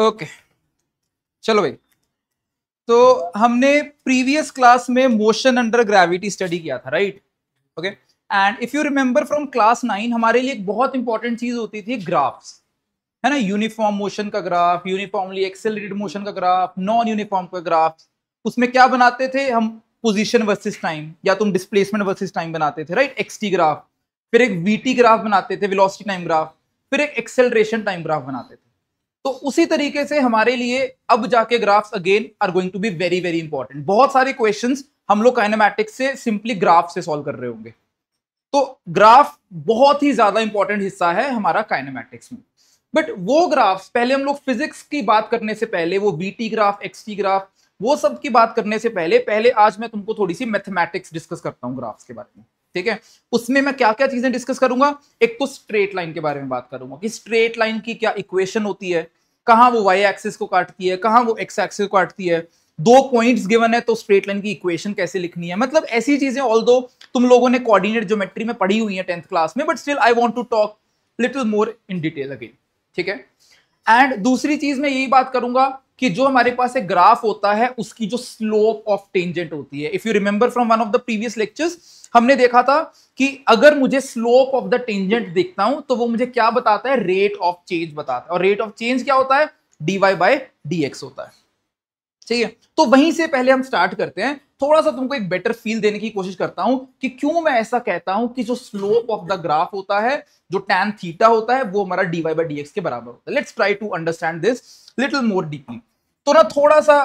Okay चलो भाई तो हमने प्रीवियस क्लास में मोशन अंडर ग्रेविटी स्टडी किया था right okay and if you remember from class nine हमारे लिए एक बहुत इंपॉर्टेंट चीज होती थी ग्राफ्स है ना यूनिफॉर्म मोशन का ग्राफ यूनिफॉर्मली एक्सेलरेटेड मोशन का ग्राफ नॉन यूनिफॉर्म का ग्राफ उसमें क्या बनाते थे हम पोजिशन वर्सिस टाइम या तुम डिस्प्लेसमेंट वर्सिस टाइम बनाते थे राइट एक्सटी ग्राफ फिर एक वीटी ग्राफ बनाते थे वेलोसिटी टाइम ग्राफ फिर एक एक्सेलरेशन टाइम ग्राफ बनाते थे तो उसी तरीके से हमारे लिए अब जाके graphs again are going to be very very important बहुत सारे क्वेश्चन हम लोग काइनामेटिक्स से सिंपली ग्राफ से सॉल्व कर रहे होंगे तो ग्राफ बहुत ही ज्यादा इंपॉर्टेंट हिस्सा है हमारा काइनामेटिक्स में बट वो ग्राफ्स पहले हम लोग फिजिक्स की बात करने से पहले वो टी ग्राफ एक्सटी ग्राफ वो सब की बात करने से पहले पहले आज मैं तुमको थोड़ी सी मैथमेटिक्स डिस्कस करता हूँ ग्राफ्स के बारे में ठीक है उसमें मैं क्या क्या चीजें डिस्कस करूंगा एक तो स्ट्रेट लाइन के बारे में बात करूंगा कि स्ट्रेट लाइन की क्या इक्वेशन होती है कहां वो वाई एक्सिस को काटती है कहां वो एक्स एक्सिस को काटती है दो पॉइंट्स गिवन है तो स्ट्रेट लाइन की इक्वेशन कैसे लिखनी है मतलब ऐसी चीजें ऑल तुम लोगों ने कोऑर्डिनेट ज्योमेट्री में पढ़ी हुई है टेंथ क्लास में but still I want to talk little more in detail again ठीक है एंड दूसरी चीज मैं यही बात करूंगा कि जो हमारे पास एक ग्राफ होता है उसकी जो स्लोप ऑफ टेंजेंट होती है if you remember from one of the previous lectures हमने देखा था कि अगर मुझे स्लोप ऑफ द टेंजेंट देखता हूं तो वो मुझे क्या बताता है रेट ऑफ चेंज बताता है और रेट ऑफ चेंज क्या होता है डीवाई बाय डी एक्स होता है ठीक है तो वहीं से पहले हम स्टार्ट करते हैं थोड़ा सा तुमको एक बेटर फील देने की कोशिश करता हूं कि क्यों मैं ऐसा कहता हूं कि जो स्लोप ऑफ द ग्राफ होता है जो टैन थीटा होता है वो हमारा डी वाई बाई डी के बराबर होता है let's try to understand this little more deeply तो ना थोड़ा सा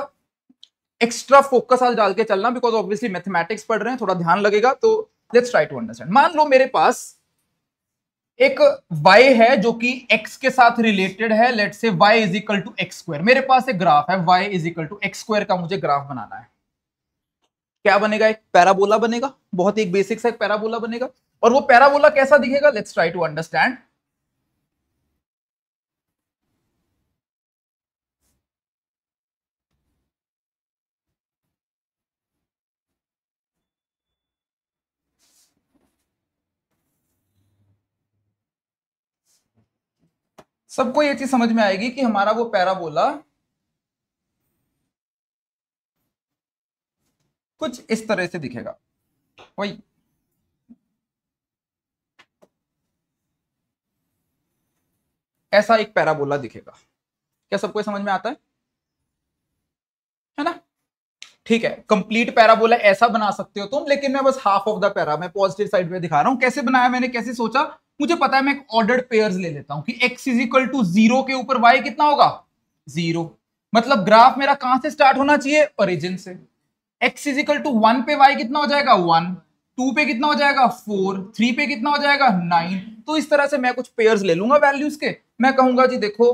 एक्स्ट्रा फोकस आज डाल के चलना बिकॉज ऑब्वियसली मैथमेटिक्स पढ़ रहे हैं थोड़ा ध्यान लगेगा तो लेट्स ट्राई टू अंडरस्टैंड मान लो मेरे पास एक y है जो कि x के साथ रिलेटेड है let's say y is equal to x square मेरे पास एक ग्राफ है y is equal to x square का मुझे ग्राफ बनाना है क्या बनेगा एक पैराबोला बनेगा बहुत ही एक बेसिक सा एक पैराबोला बनेगा और वो पैराबोला कैसा दिखेगा लेट्स ट्राई टू अंडरस्टैंड सबको ये चीज समझ में आएगी कि हमारा वो पैराबोला कुछ इस तरह से दिखेगा वही ऐसा एक पैराबोला दिखेगा क्या सबको समझ में आता है है ना ठीक है कंप्लीट पैराबोला ऐसा बना सकते हो तुम लेकिन मैं बस हाफ ऑफ द पैरा मैं पॉजिटिव साइड पे दिखा रहा हूं कैसे बनाया मैंने कैसे सोचा मुझे पता है मैं एक ऑर्डर्ड पेयर्स ले लेता हूं कि x is equal to zero के ऊपर y कितना होगा जीरो मतलब ग्राफ मेरा कहां से स्टार्ट होना चाहिए ओरिजिन से X is equal to one पे वाई कितना हो जाएगा वन टू पे कितना हो जाएगा फोर थ्री पे कितना हो जाएगा नाइन तो इस तरह से मैं कुछ पेयर ले लूंगा वैल्यूज के मैं कहूंगा जी देखो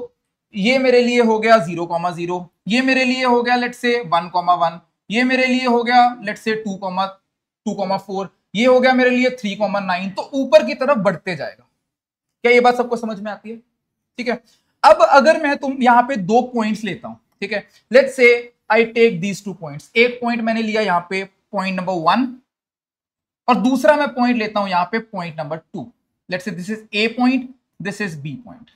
ये मेरे लिए हो गया जीरो कॉमा जीरो ये मेरे लिए हो गया लेट से वन कॉमा वन ये मेरे लिए हो गया let's say two comma two comma four ये हो गया मेरे लिए थ्री कॉमा नाइन तो ऊपर की तरफ बढ़ते जाएगा क्या ये बात सबको समझ में आती है ठीक है अब अगर मैं तुम यहाँ पे दो पॉइंट्स लेता हूं ठीक है let's say I take these two point एक पॉइंट मैंने लिया यहां पे पॉइंट नंबर वन और दूसरा मैं पॉइंट लेता हूं यहां पे point number two say this is A point this is B point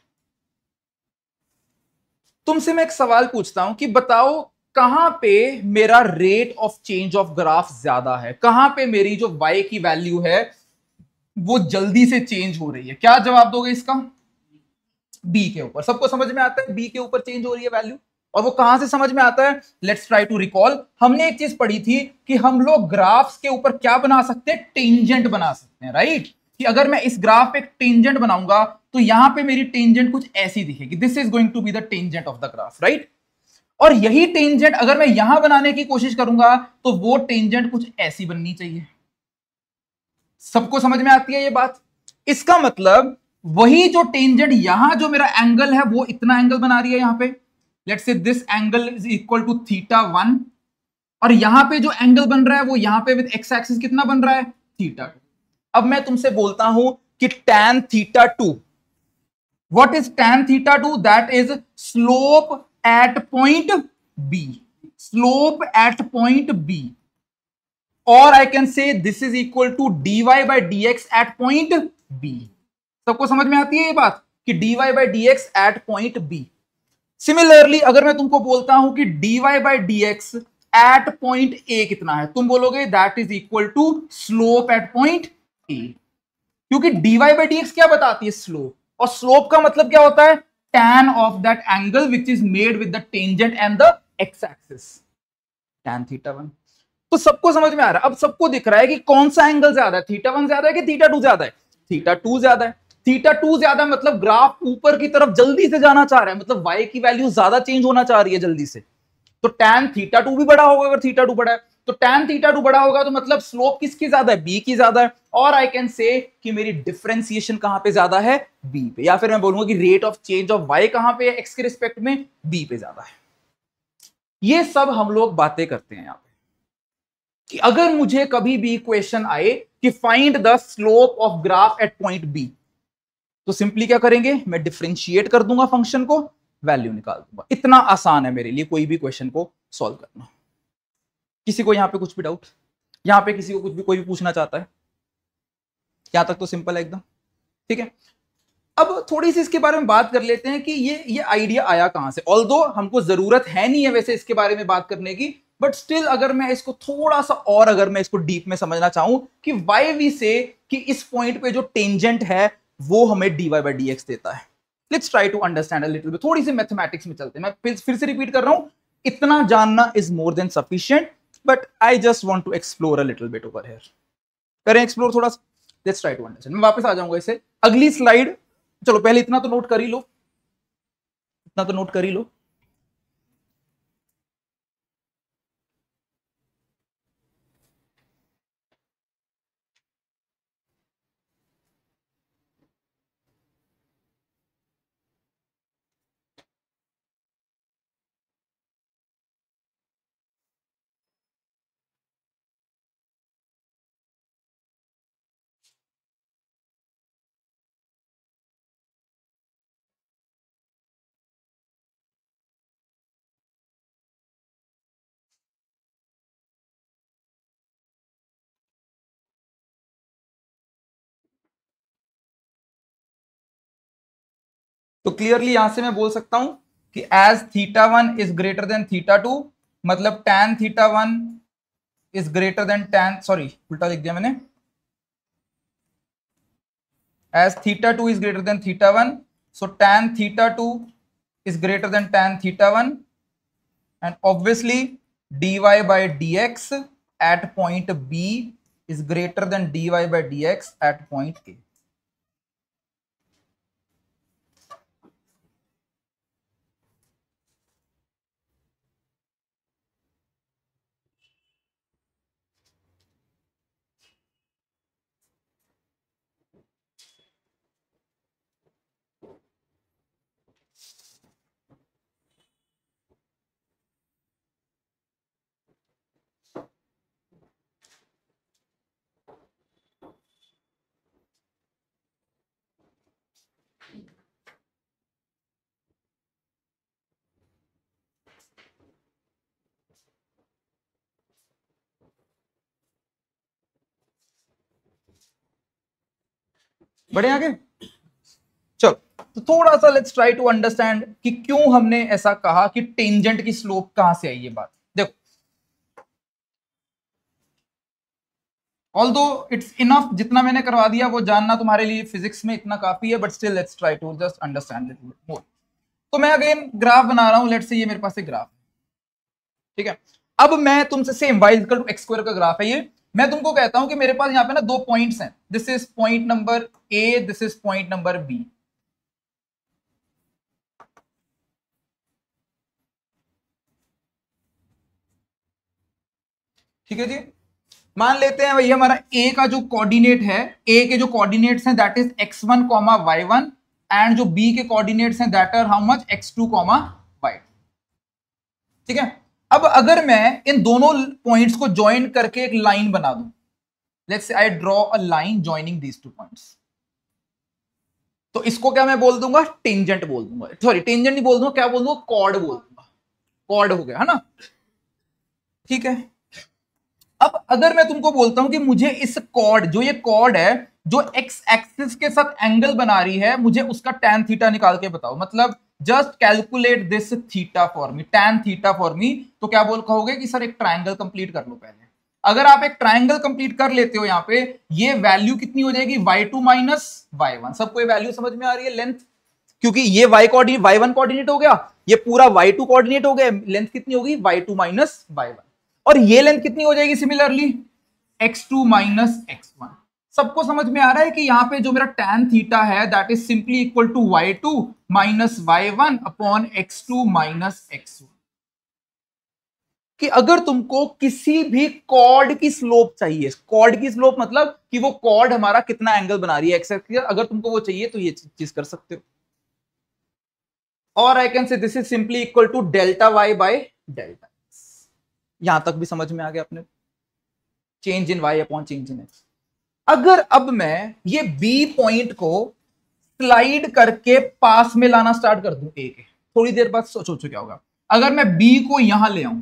तुमसे मैं एक सवाल पूछता हूं कि बताओ कहां पे मेरा rate of change of graph ज्यादा है कहां पे मेरी जो वाई की वैल्यू है वो जल्दी से चेंज हो रही है क्या जवाब दोगे इसका बी के ऊपर सबको समझ में आता है बी के ऊपर चेंज हो रही है वैल्यू और वो कहां से समझ में आता है लेट्स ट्राई टू रिकॉल हमने एक चीज पढ़ी थी कि हम लोग ग्राफ्स के ऊपर क्या बना सकते हैं टेंजेंट बना सकते हैं राइट कि अगर मैं इस ग्राफ पे टेंजेंट बनाऊंगा तो यहां पे मेरी टेंजेंट कुछ ऐसी दिखेगी this is going to be the tangent of the graph right और यही टेंजेंट अगर मैं यहां बनाने की कोशिश करूंगा तो वो टेंजेंट कुछ ऐसी बननी चाहिए सबको समझ में आती है ये बात इसका मतलब वही जो टेंजेंट यहां जो मेरा एंगल है वो इतना एंगल बना रही है यहां पे let's say this angle is equal to theta one और यहां पे जो एंगल बन रहा है वो यहां पे विद एक्स एक्सिस कितना बन रहा है थीटा टू अब मैं तुमसे बोलता हूं कि tan theta two what is tan theta two that is slope at point B slope at point B और I can say this is equal to D Y by D x at point B सबको समझ में आती है ये बात कि D Y by D x at point B similarly अगर मैं तुमको बोलता हूं कि dy Y by D x at point A कितना है तुम बोलोगे that is equal to slope at point A क्योंकि dy वाई बाई डी क्या बताती है स्लोप और स्लोप का मतलब क्या होता है tan of that angle which is made with the tangent and the x axis tan theta one तो सबको समझ में आ रहा है अब सबको दिख रहा है कि कौन सा एंगल ज्यादा है थीटा वन ज्यादा है कि थीटा टू ज्यादा है थीटा टू ज्यादा है थीटा टू ज्यादा मतलब ग्राफ ऊपर की तरफ जल्दी से जाना चाह रहा है मतलब वाई की वैल्यू ज्यादा चेंज होना चाह रही है जल्दी से तो टेन थीटा टू भी बड़ा होगा अगर थीटा टू बड़ा है तो टेन थीटा टू बड़ा होगा तो मतलब स्लोप किसकी ज्यादा है बी की ज्यादा है और आई कैन से कि मेरी डिफ्रेंसिएशन कहां पे ज्यादा है बी पे या फिर मैं बोलूंगा कि rate of change of Y कहां पे है एक्स के रिस्पेक्ट में बी पे ज्यादा है ये सब हम लोग बातें करते हैं यहां पे कि अगर मुझे कभी भी क्वेश्चन आए कि find the slope of graph at point B तो सिंपली क्या करेंगे मैं डिफ्रेंशिएट कर दूंगा फंक्शन को वैल्यू निकाल दूंगा इतना आसान है मेरे लिए कोई भी क्वेश्चन को सॉल्व करना किसी को यहां पे कुछ भी डाउट यहाँ पे किसी को कुछ भी कोई भी पूछना चाहता है यहां तक तो सिंपल है एकदम ठीक है अब थोड़ी सी इसके बारे में बात कर लेते हैं कि ये ये आइडिया आया कहां से ऑल हमको जरूरत है नहीं है वैसे इसके बारे में बात करने की बट स्टिल अगर मैं इसको थोड़ा सा और अगर मैं इसको डीप में समझना चाहूं कि वाई वी से कि इस पॉइंट पे जो टेंजेंट है वो हमें डी वाई बाई डी देता है let's try to understand little bit थोड़ी सी मैथमेटिक्स में चलते हैं मैं फिर से रिपीट कर रहा हूं इतना जानना is more than sufficient but I just want to explore a little bit over here करें एक्सप्लोर थोड़ा सा लेट्स ट्राई टू अंडरस्टैंड मैं वापस आ जाऊंगा इसे अगली स्लाइड चलो पहले इतना तो नोट कर ही लो इतना तो नोट कर ही लो तो क्लियरली यहां से मैं बोल सकता हूं कि as theta one is greater than theta two मतलब tan theta one is greater than tan sorry उल्टा लिख दिया मैंने as theta two is greater than theta one so tan theta two is greater than tan theta one and obviously D Y by D x at point B is greater than D Y by D x at point A बढ़े आगे चलो तो थोड़ा सा let's try to understand कि क्यों हमने ऐसा कहा कि टेंजेंट की स्लोप कहां से आई ये बात देखो ऑल दो इट्स इनफ जितना मैंने करवा दिया वो जानना तुम्हारे लिए फिजिक्स में इतना काफी है but still let's try to just understand it more तो मैं अगेन ग्राफ बना रहा हूं लेट्स से ये मेरे पास एक ग्राफ है ठीक है अब मैं तुमसे सेम वाई का ग्राफ है ये मैं तुमको कहता हूं कि मेरे पास यहां पे ना दो पॉइंट्स हैं this is point number A this is point number B ठीक है जी मान लेते हैं भैया हमारा ए का जो कोऑर्डिनेट है ए के जो कोऑर्डिनेट्स हैं that is X one comma Y one and जो बी के कोऑर्डिनेट्स हैं that are how much X two comma Y ठीक है अब अगर मैं इन दोनों पॉइंट्स को ज्वाइन करके एक लाइन बना दू let's say I draw a line joining these two points तो इसको क्या मैं बोल दूंगा टेंजेंट बोल दूंगा सॉरी टेंजेंट नहीं बोल दूंगा क्या बोल दूंगा कॉर्ड बोल दूंगा कॉर्ड हो गया है ना ठीक है अब अगर मैं तुमको बोलता हूं कि मुझे इस कॉर्ड जो ये कॉर्ड है जो एक्स एक्सिस के साथ एंगल बना रही है मुझे उसका टेन थीटा निकाल के बताओ मतलब just calculate this theta for me tan theta for me तो क्या बोल कहोगे कि सर एक ट्राइंगल कंप्लीट कर लो पहले अगर आप एक ट्राइंगल कंप्लीट कर लेते हो यहाँ पे ये वैल्यू कितनी हो जाएगी Y two minus Y one सबको वैल्यू समझ में आ रही है लेंथ क्योंकि ये y कोऑर्डिनेट y1 कोऑर्डिनेट हो गया ये पूरा y2 कोऑर्डिनेट हो गया लेंथ कितनी होगी y2 माइनस वाई और ये लेंथ कितनी हो जाएगी सिमिलरली x2 माइनस एक्स सबको समझ में आ रहा है कि यहाँ पे जो मेरा tan थीटा है that is simply equal to y2 minus Y one upon X two minus X one कि अगर तुमको किसी भी कॉर्ड की स्लोप चाहिए कॉर्ड की स्लोप मतलब कि वो कॉर्ड हमारा कितना एंगल बना रही है एक्सेस अगर तुमको वो चाहिए तो ये चीज कर सकते हो और I can say this is simply equal to delta Y by delta यहां तक भी समझ में आ गया अपने change in Y upon change in X अगर अब मैं ये बी पॉइंट को स्लाइड करके पास में लाना स्टार्ट कर दू ए के थोड़ी देर बाद सोचो सोचो क्या होगा अगर मैं बी को यहां ले आऊं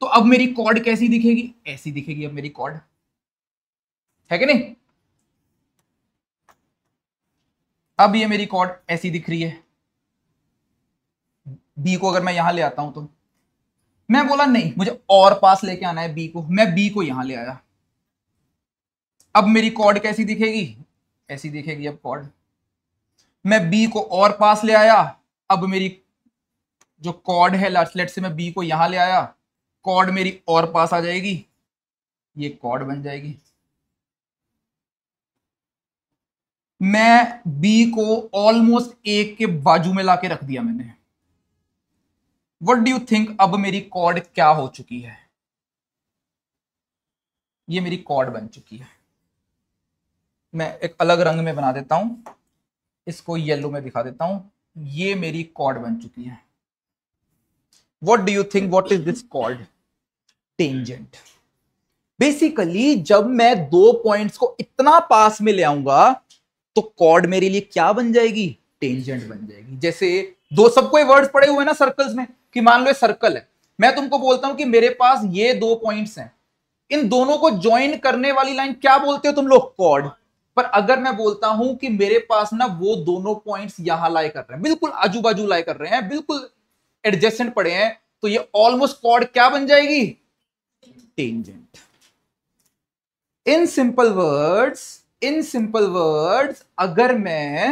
तो अब मेरी कॉर्ड कैसी दिखेगी ऐसी दिखेगी अब मेरी कॉर्ड है कि नहीं अब ये मेरी कॉर्ड ऐसी दिख रही है बी को अगर मैं यहां ले आता हूं तो मैं बोला नहीं मुझे और पास लेके आना है बी को मैं बी को यहां ले आया अब मेरी कॉर्ड कैसी दिखेगी ऐसी दिखेगी अब कॉर्ड मैं बी को और पास ले आया अब मेरी जो कॉर्ड है लेट से मैं बी को यहां ले आया कॉर्ड मेरी और पास आ जाएगी ये कॉर्ड बन जाएगी मैं बी को ऑलमोस्ट एक के बाजू में लाके रख दिया मैंने वट डू यू थिंक अब मेरी कॉर्ड क्या हो चुकी है ये मेरी कॉर्ड बन चुकी है मैं एक अलग रंग में बना देता हूं इसको येलो में दिखा देता हूं ये मेरी कॉर्ड बन चुकी है what do you think what is this chord tangent basically जब मैं दो पॉइंट्स को इतना पास में ले आऊंगा तो कॉर्ड मेरे लिए क्या बन जाएगी टेंजेंट बन जाएगी जैसे दो सबको वर्ड्स पड़े हुए ना सर्कल्स में कि मान लो सर्कल है मैं तुमको बोलता हूं कि मेरे पास ये दो पॉइंट्स हैं इन दोनों को ज्वाइन करने वाली लाइन क्या बोलते हो तुम लोग कॉर्ड पर अगर मैं बोलता हूं कि मेरे पास ना वो दोनों पॉइंट्स यहां लाई कर रहे हैं बिल्कुल आजू बाजू लाई कर रहे हैं बिल्कुल एडजस्टेंट पड़े हैं तो ये ऑलमोस्ट कॉर्ड क्या बन जाएगी tangent in simple words in simple words अगर मैं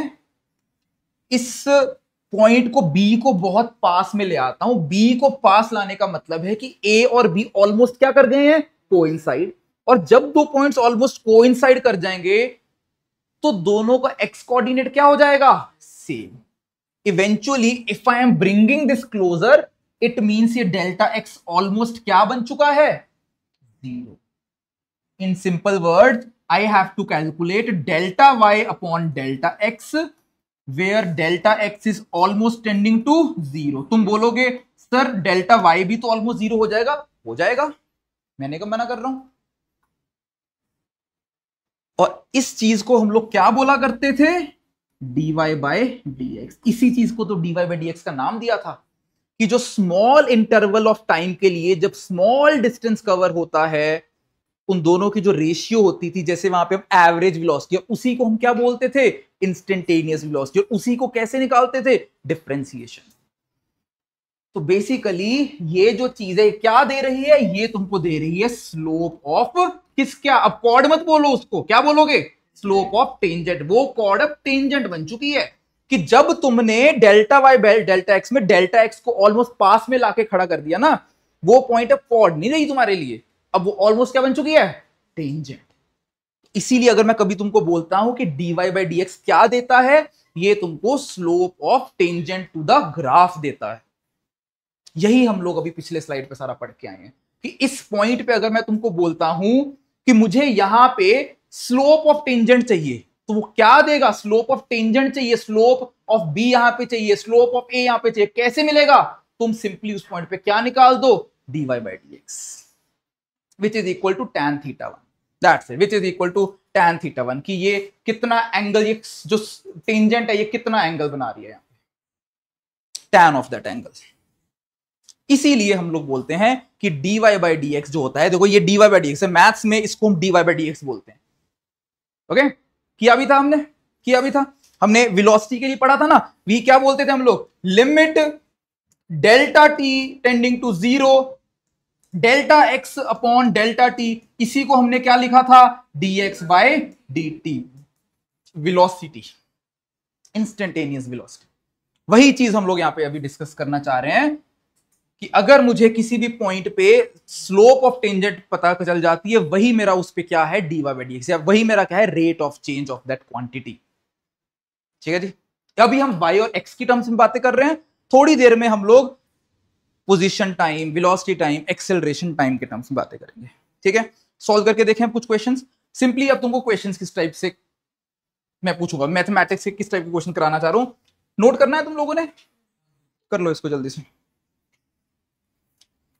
इस पॉइंट को बी को बहुत पास में ले आता हूं बी को पास लाने का मतलब है कि ए और बी ऑलमोस्ट क्या कर गए हैं को और जब दो पॉइंट्स ऑलमोस्ट को कर जाएंगे तो दोनों का एक्स कोऑर्डिनेट क्या हो जाएगा same eventually if I am bringing this closer it means ये डेल्टा एक्स ऑलमोस्ट क्या बन चुका है zero in simple word I have to calculate delta Y upon delta X where delta x is almost tending to zero तुम बोलोगे sir delta Y भी तो almost zero हो जाएगा हो जाएगा मैंने कब मना कर रहा हूं और इस चीज को हम लोग क्या बोला करते थे D Y by D X इसी चीज को तो D Y by D X का नाम दिया था कि जो स्मॉल इंटरवल ऑफ टाइम के लिए जब स्मॉल डिस्टेंस कवर होता है उन दोनों की जो रेशियो होती थी जैसे वहां पे हम एवरेज वेलोसिटी और उसी को हम क्या बोलते थे इंस्टेंटेनियस वेलोसिटी और उसी को कैसे निकालते थे डिफ्रेंसिएशन तो बेसिकली ये जो चीज है क्या दे रही है ये तुमको दे रही है स्लोप ऑफ किस क्या अब कॉर्ड मत बोलो उसको क्या बोलोगे स्लोप ऑफ टेंजेंट वो कॉर्ड अब टेंजेंट बन चुकी है कि जब तुमने delta Y by delta X में डेल्टा एक्स को ऑलमोस्ट पास में लाके खड़ा कर दिया ना वो पॉइंट अब कॉर्ड नहीं रही तुम्हारे लिए अब वो ऑलमोस्ट क्या बन चुकी है टेंजेंट इसीलिए अगर मैं कभी तुमको बोलता हूं कि वाई बाई डी क्या देता है ये तुमको slope of tangent to the graph देता है यही हम लोग अभी पिछले स्लाइड पे सारा पढ़ के आए हैं कि इस पॉइंट पे अगर मैं तुमको बोलता हूं कि मुझे यहां पे स्लोप ऑफ टेंजेंट चाहिए तो वो क्या देगा स्लोप ऑफ टेंजेंट चाहिए स्लोप ऑफ बी यहां पे चाहिए स्लोप ऑफ ए यहां पे चाहिए कैसे मिलेगा तुम सिंपली उस पॉइंट पे क्या निकाल दो D Y by D X which is equal to tan theta one that's it which is equal to tan theta one की ये कितना एंगल ये जो टेंजेंट है ये कितना एंगल बना रही है यहां पे टेन ऑफ दैट एंगल इसीलिए हम लोग बोलते हैं कि D Y by D x जो होता है देखो ये d Y by D x है मैथ्स में इसको हम d Y by D x बोलते हैं ओके किया भी था हमने किया भी था हमने विलोसिटी के लिए पढ़ा था ना वी क्या बोलते थे हम लोग limit delta t tending to zero delta x upon delta t इसी को हमने क्या लिखा था d x by d t velocity instantaneous velocity वही चीज हम लोग यहां पे अभी डिस्कस करना चाह रहे हैं कि अगर मुझे किसी भी पॉइंट पे स्लोप ऑफ टेंजेंट पता चल जाती है वही मेरा उस पर क्या है डीवा बाई डी वही मेरा क्या है rate of change of that quantity ठीक है जी अभी हम वाई और एक्स की टर्म्स में बातें कर रहे हैं थोड़ी देर में हम लोग position time velocity time acceleration time के टर्म्स में बातें करेंगे ठीक है सोल्व करके देखें कुछ क्वेश्चन सिंपली अब तुमको क्वेश्चन किस टाइप से मैं पूछूंगा मैथमेटिक्स से किस टाइप के क्वेश्चन कराना चाह रहा हूं नोट करना है तुम लोगों ने कर लो इसको जल्दी से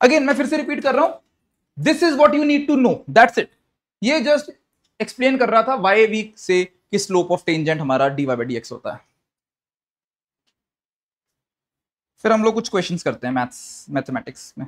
अगेन मैं फिर से रिपीट कर रहा हूं this is what you need to know that's it ये जस्ट एक्सप्लेन कर रहा था वाई वी से कि स्लोप ऑफ टेंजेंट हमारा d Y by D x होता है फिर हम लोग कुछ क्वेश्चंस करते हैं मैथ्स मैथमेटिक्स में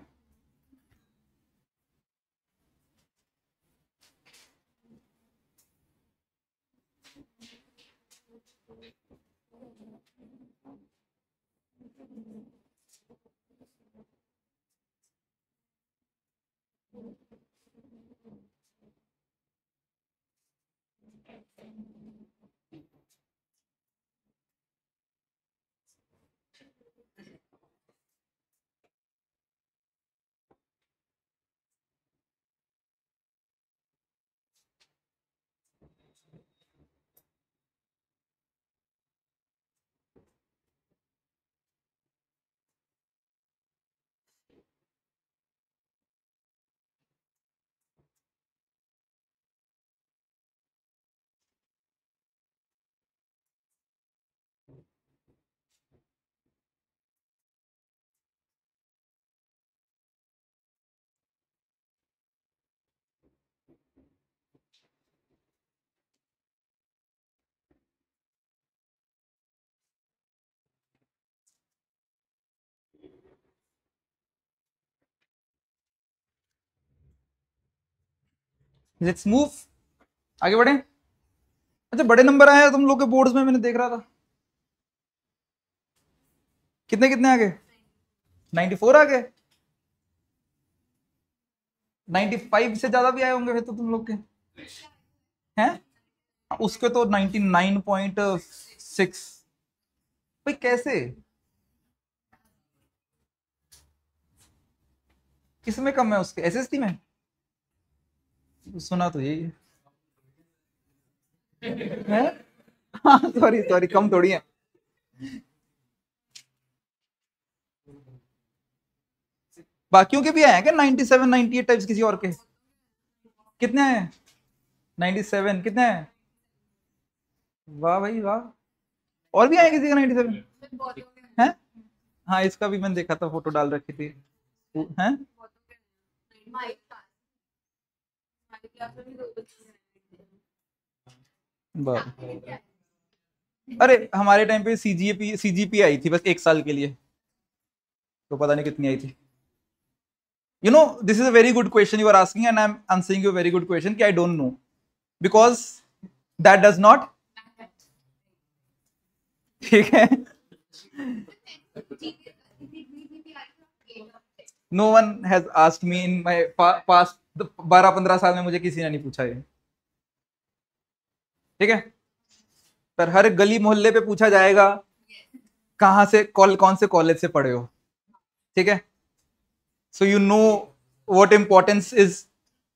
लेट्स मूव आगे बढ़े अच्छा बड़े नंबर आए तुम लोग के बोर्ड्स में मैंने देख रहा था कितने कितने आ गए नाइन्टी फोर आ गए नाइन्टी फाइव से ज्यादा भी आए होंगे फिर तो तुम लोग के हैं उसके तो नाइन्टी नाइन पॉइंट सिक्स भाई कैसे किस में कम है उसके एसएसटी में सुना तो यही है सॉरी सॉरी हाँ, कम थोड़ी है बाकियों के भी आए हैं क्या ninety seven ninety eight types किसी और के कितने हैं नाइनटी सेवन कितने हैं वाह भाई वाह और भी आए किसी का नाइनटी सेवन है हाँ इसका भी मैंने देखा था फोटो डाल रखी थी हैं अरे हमारे टाइम पे सीजीपी सीजीपी आई थी बस एक साल के लिए तो पता नहीं कितनी आई थी you know this is a very good question you are asking and I am answering you very good question कि I don't know because that does not ठीक है no one has asked me in my past तो बारह पंद्रह साल में मुझे किसी ने नहीं पूछा ये ठीक है पर हर गली मोहल्ले पे पूछा जाएगा कहां से कॉल कौन से कॉलेज से पढ़े हो ठीक है so you know what importance is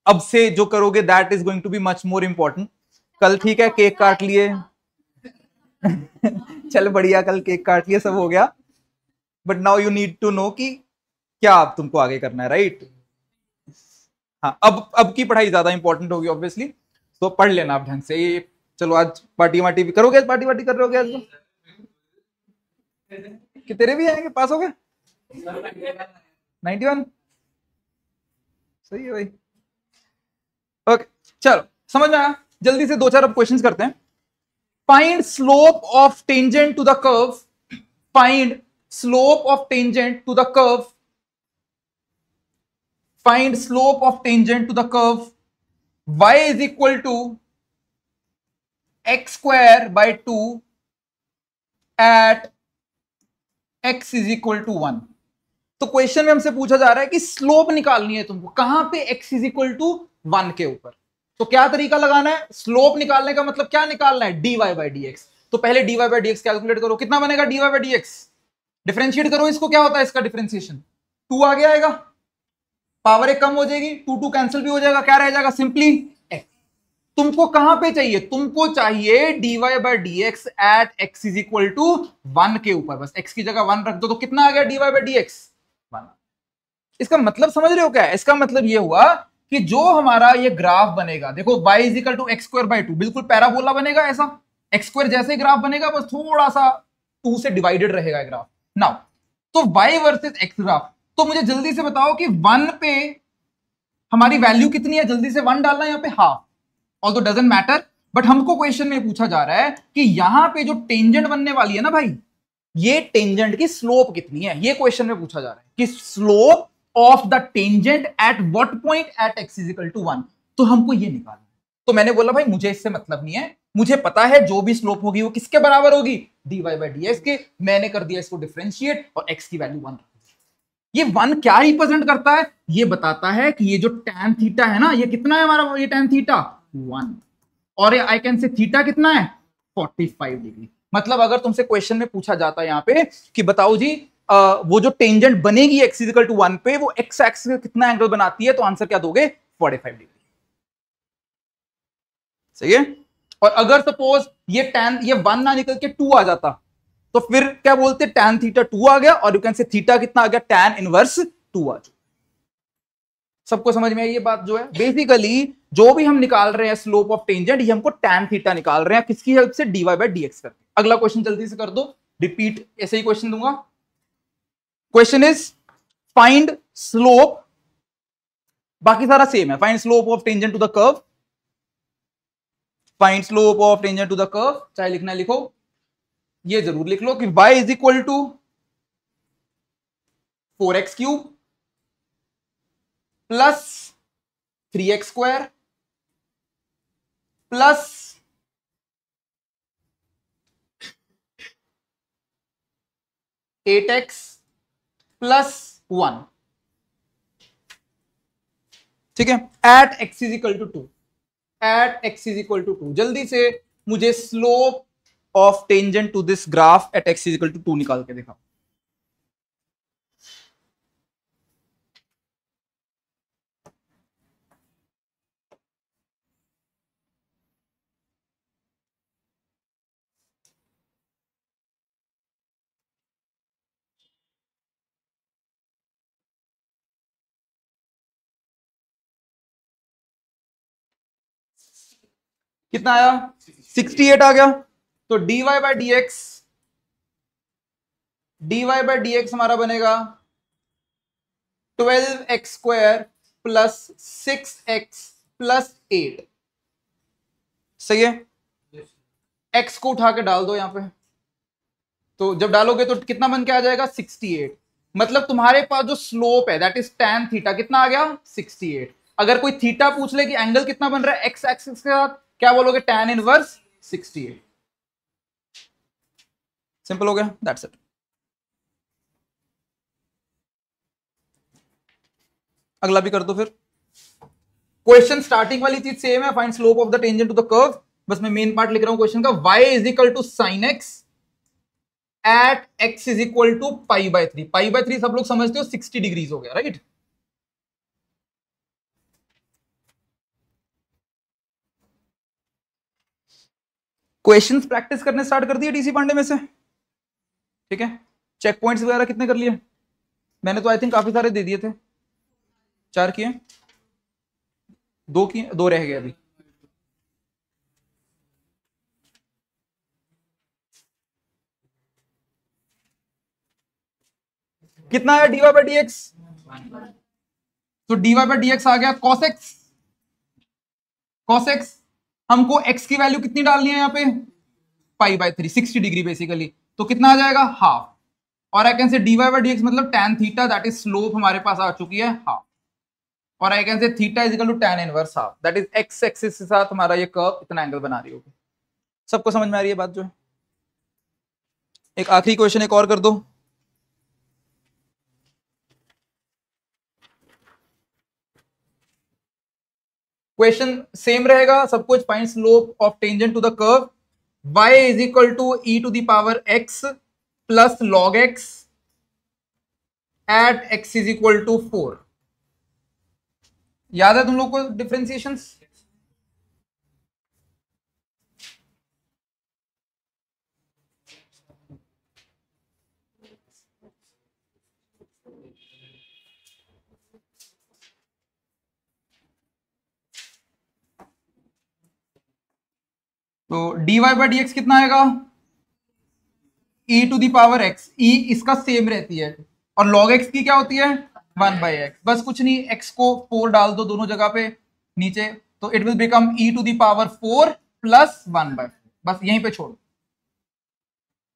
अब से जो करोगे that is going to be much more important कल ठीक है केक काट लिए चल बढ़िया कल केक काट लिए सब हो गया but now you need to know कि क्या आप तुमको आगे करना है राइट right? हाँ अब अब की पढ़ाई ज्यादा इंपॉर्टेंट होगी ऑब्वियसली तो पढ़ लेना आप ढंग से ये चलो आज पार्टी वार्टी भी करोगे पार्टी वार्टी कर रहे हो आज कि तेरे भी आएंगे पास हो गए नाइनटी वन सही है भाई ओके चलो समझ में आया जल्दी से दो चार अब क्वेश्चंस करते हैं find slope of tangent to the curve find slope of tangent to the curve find slope of tangent to the curve y is equal to x square by 2 at x is equal to one तो question में हमसे पूछा जा रहा है कि slope निकालनी है तुमको कहां पे x is equal to one के ऊपर तो क्या तरीका लगाना है स्लोप निकालने का मतलब क्या निकालना है dy बाई डी तो पहले dy बाई डी कैलकुलेट करो कितना बनेगा dy बाई डी डिफरेंशिएट करो इसको क्या होता है इसका डिफरेंशिएशन टू आगे आएगा पावर एक कम हो जाएगी टू टू कैंसिल भी हो जाएगा क्या रह जाएगा सिंपली एक्स तुमको कहां पे चाहिए तुमको चाहिए d Y by D x at x is equal to one के ऊपर बस एक्स की जगह वन रख दो तो कितना आ गया d Y by D x one इसका मतलब समझ रहे हो क्या इसका मतलब ये हुआ कि जो हमारा ये ग्राफ बनेगा देखो y is equal to x square by two बिल्कुल पैराबोला बनेगा ऐसा एक्स स्क्वायर जैसे ग्राफ बनेगा बस थोड़ा सा टू से डिवाइडेड रहेगा ग्राफ नाउ तो y वर्सेस x ग्राफ तो मुझे जल्दी से बताओ कि वन पे हमारी वैल्यू कितनी है जल्दी से वन डालना यहाँ पे half although doesn't matter but हमको क्वेश्चन में पूछा जा रहा है कि यहां पे जो टेंजेंट बनने वाली है ना भाई ये टेंजेंट की स्लोप कितनी है ये क्वेश्चन में पूछा जा रहा है कि slope of the tangent at what point at x is equal to one तो हमको ये निकालना तो मैंने बोला भाई मुझे इससे मतलब नहीं है मुझे पता है जो भी स्लोप होगी वो किसके बराबर होगी d Y by D x के मैंने कर दिया इसको डिफ्रेंशिएट और एक्स की वैल्यू वन रख ये वन क्या रिप्रेजेंट करता है ये बताता है कि ये जो टेन थीटा है ना ये कितना है हमारा ये टेन थीटा वन और आई कैन से थीटा कितना है फोर्टी फाइव डिग्री मतलब अगर तुमसे क्वेश्चन में पूछा जाता है यहाँ पे कि बताओ जी आ, वो जो टेंजेंट बनेगी एक्स इजिकल टू वन पे वो एक्स एक्स कितना एंगल बनाती है तो आंसर क्या दोगे फोर्टी फाइव डिग्री सही है और अगर सपोज ये टेन ये वन ना निकल के टू आ जाता तो फिर क्या बोलते टैन थीटा टू आ गया और यू कैन से थीटा कितना आ गया टैन इनवर्स टू आ गया सबको समझ में आई ये बात जो है बेसिकली जो भी हम निकाल रहे हैं स्लोप ऑफ टेंजेंट ये हमको टैन थीटा निकाल रहे हैं किसकी हेल्प से डीवाई बाई डी एक्स करके अगला क्वेश्चन जल्दी से कर दो रिपीट ऐसे ही क्वेश्चन दूंगा क्वेश्चन इज फाइंड स्लोप बाकी सारा सेम है find slope of tangent to the curve find slope of tangent to the curve चाहे लिखना लिखो ये जरूर लिख लो कि y is equal to four x cube plus three x square plus eight x plus one ठीक है at x is equal to two at x is equal to two जल्दी से मुझे slope of tangent to this graph at x is equal to two निकाल के देखा कितना आया 68 आ गया तो dy Y by D x d Y by D x हमारा बनेगा twelve x square plus six x plus eight सही है एक्स को उठा के डाल दो यहां पे तो जब डालोगे तो कितना बन के आ जाएगा 68 मतलब तुम्हारे पास जो स्लोप है दैट इज टेन थीटा कितना आ गया 68 अगर कोई थीटा पूछ ले कि एंगल कितना बन रहा है एक्स एक्सिस के साथ क्या बोलोगे टेन इनवर्स 68 सिंपल हो गया दैट्स इट अगला भी कर दो फिर क्वेश्चन स्टार्टिंग वाली चीज सेम है find slope of the tangent to the curve बस मैं मेन पार्ट लिख रहा हूं क्वेश्चन का y is equal to sine x at x is equal to pi by three pi by three सब लोग समझते हो सिक्सटी डिग्रीज हो गया राइट right? क्वेश्चंस प्रैक्टिस करने स्टार्ट कर दिए डीसी पांडे में से ठीक है चेक पॉइंट्स वगैरह कितने कर लिए मैंने तो आई थिंक काफ़ी सारे दे दिए थे चार किए दो किए दो रह गए अभी कितना है डीवाई बाई डीएक्स तो डीवाई बाई डीएक्स आ गया कॉस एक्स कॉस एक्स हमको एक्स की वैल्यू कितनी डालनी है यहां पे pi by three sixty degree basically तो कितना आ जाएगा हाफ और I can say d Y by D x मतलब tan theta that is slope हमारे पास आ चुकी है हाफ और I can say theta is equal to tan inverse half that is x axis के साथ हमारा ये कर्व इतना एंगल बना रही होगी सबको समझ में आ रही है बात जो है एक आखिरी क्वेश्चन एक और कर दो क्वेश्चन सेम रहेगा सब कुछ find slope of tangent to the curve y is equal to e to the power x plus log x at x is equal to four याद है तुम लोग को डिफ्रेंसिएशंस तो D Y by D x कितना आएगा e to the power x e इसका same रहती है और लॉग एक्स की क्या होती है वन बाई एक्स बस कुछ नहीं x को फोर डाल दो दोनों जगह पे नीचे तो it will become e to power four plus one by बस यहीं पे छोड़ो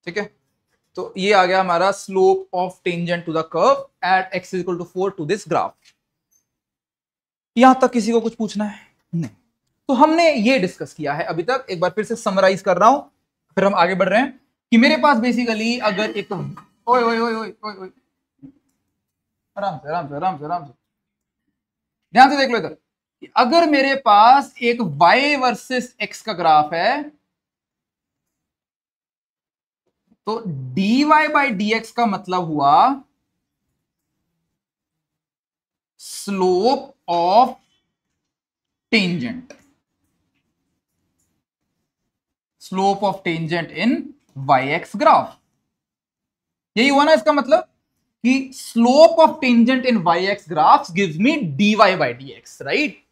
ठीक है तो ये आ गया हमारा slope of tangent to the curve at x equal to four to this graph यहां तक किसी को कुछ पूछना है नहीं तो हमने ये डिस्कस किया है अभी तक एक बार फिर से समराइज कर रहा हूं फिर हम आगे बढ़ रहे हैं कि मेरे पास बेसिकली अगर एक तो ओए ओए ओए ओए आराम से आराम से आराम से आराम से ध्यान से देख लो इधर अगर मेरे पास एक y वर्सेस x का ग्राफ है तो dy बाई डी का मतलब हुआ slope of tangent slope of tangent in y x graph यही हुआ ना इसका मतलब कि slope of tangent in y x graph give me d Y by D x right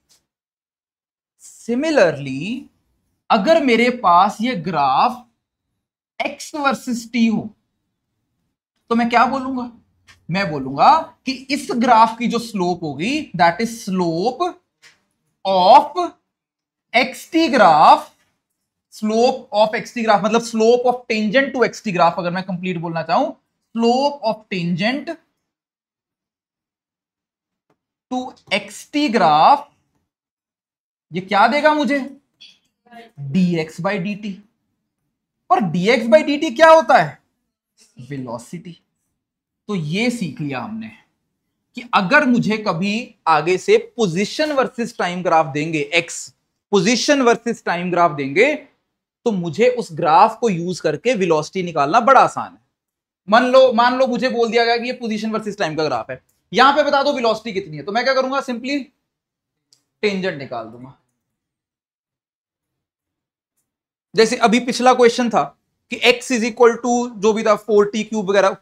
similarly अगर मेरे पास ये ग्राफ एक्स वर्सेस टी हो तो मैं क्या बोलूंगा मैं बोलूंगा कि इस ग्राफ की जो स्लोप होगी that is slope of x T graph slope of x t graph मतलब slope of tangent to x t graph अगर मैं कंप्लीट बोलना चाहूं slope of tangent to x t graph ये क्या देगा मुझे dx बाई टी और dx बाई टी क्या होता है वेलोसिटी तो ये सीख लिया हमने कि अगर मुझे कभी आगे से पोजीशन वर्सेस टाइम ग्राफ देंगे x position versus time graph देंगे तो मुझे उस ग्राफ को यूज करके विलोसिटी निकालना बड़ा आसान है मान लो मान लो मुझे बोल दिया गया कि ये पोजीशन वर्सेस टाइम का ग्राफ है यहां पे बता दो विलोसिटी कितनी है तो मैं क्या करूंगा सिंपली टेंजेंट निकाल दूंगा जैसे अभी पिछला क्वेश्चन था कि x इज इक्वल टू जो भी था फोर टी क्यूब वगैरह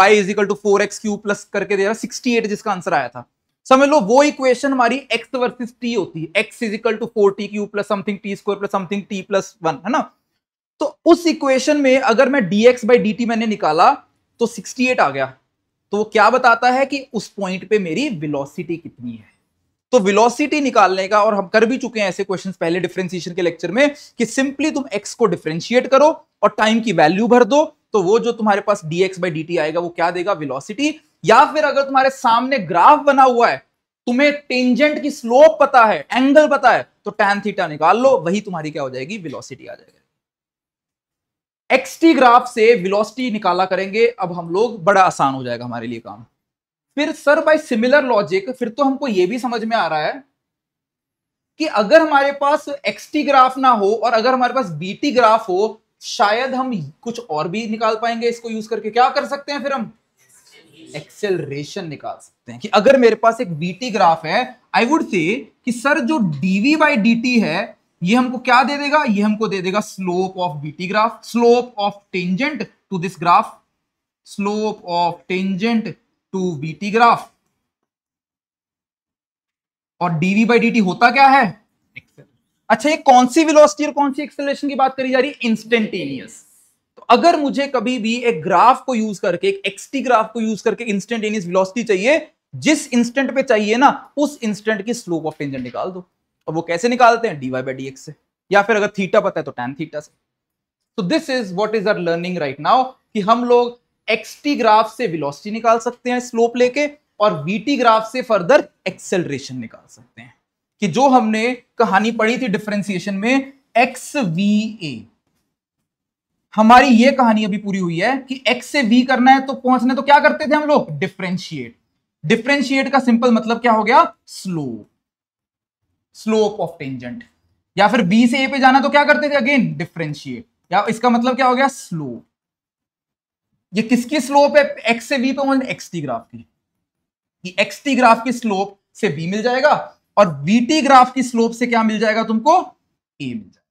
y is equal to four x cube plus करके दे रहा सिक्सटी एट जिसका आंसर आया था समझ लो वो इक्वेशन हमारी एक्स वर्सिस टी होती है x is equal to four t cube plus something t square plus something t plus one है ना तो उस इक्वेशन में अगर मैं d x by d t मैंने निकाला तो सिक्सटी एट आ गया तो वो क्या बताता है कि उस पॉइंट पे मेरी विलोसिटी कितनी है तो वेलोसिटी निकालने का और हम कर भी चुके हैं ऐसे क्वेश्चन पहले डिफ्रेंसिएशन के लेक्चर में कि सिंपली तुम एक्स को डिफ्रेंशिएट करो और टाइम की वैल्यू भर दो तो वो जो तुम्हारे पास d x by d t आएगा वो क्या देगा विलोसिटी या फिर अगर तुम्हारे सामने ग्राफ बना हुआ है तुम्हें टेंजेंट की स्लोप पता है एंगल पता है तो टैन थीटा निकाल लो वही तुम्हारी क्या हो जाएगी विलोसिटी आ जाएगी एक्सटी ग्राफ से विलोसिटी निकाला करेंगे अब हम लोग बड़ा आसान हो जाएगा हमारे लिए काम फिर सर बाय सिमिलर लॉजिक फिर तो हमको यह भी समझ में आ रहा है कि अगर हमारे पास एक्सटी ग्राफ ना हो और अगर हमारे पास बीटी ग्राफ हो शायद हम कुछ और भी निकाल पाएंगे इसको यूज करके क्या कर सकते हैं फिर हम एक्सेलरेशन निकाल सकते हैं कि अगर मेरे पास एक वीटी ग्राफ है आई वुड से कि सर जो डीवी बाई डी है ये हमको क्या दे देगा ये हमको दे देगा slope of v t graph slope of tangent to this graph slope of tangent to v t graph और डीवी बाई डी होता क्या है अच्छा ये कौन सी वेलोसिटी और कौन सी एक्सेलरेशन की बात करी जा रही है इंस्टेंटेनियस अगर मुझे कभी भी एक ग्राफ को यूज करके एक एक्सटी ग्राफ को यूज करके इंस्टेंट इंस्टेंटेनियस वेलोसिटी चाहिए जिस इंस्टेंट पे चाहिए ना उस इंस्टेंट की स्लोप ऑफ टेंजेंट निकाल दो और वो कैसे निकालते हैं डीवाई बाई डी से या फिर अगर थीटा पता है तो टेन थीटा से तो this is what is our learning right now कि हम लोग एक्सटी ग्राफ से विलोसिटी निकाल सकते हैं स्लोप लेके और वीटी ग्राफ से फर्दर एक्सेलरेशन निकाल सकते हैं कि जो हमने कहानी पढ़ी थी डिफ्रेंसिएशन में एक्स वी ए हमारी ये कहानी अभी पूरी हुई है कि एक्स से वी करना है तो पहुंचने तो क्या करते थे हम लोग डिफ्रेंशिएट डिफ्रेंशिएट का सिंपल मतलब क्या हो गया स्लोप स्लोप ऑफ टेंजेंट या फिर बी से a पे जाना तो क्या करते थे अगेन डिफ्रेंशिएट या इसका मतलब क्या हो गया स्लोप ये किसकी स्लोप है एक्स से वी पे एक्सटी ग्राफ की कि एक्सटी ग्राफ की स्लोप से बी मिल जाएगा और वीटी ग्राफ की स्लोप से क्या मिल जाएगा तुमको ए मिल जाएगा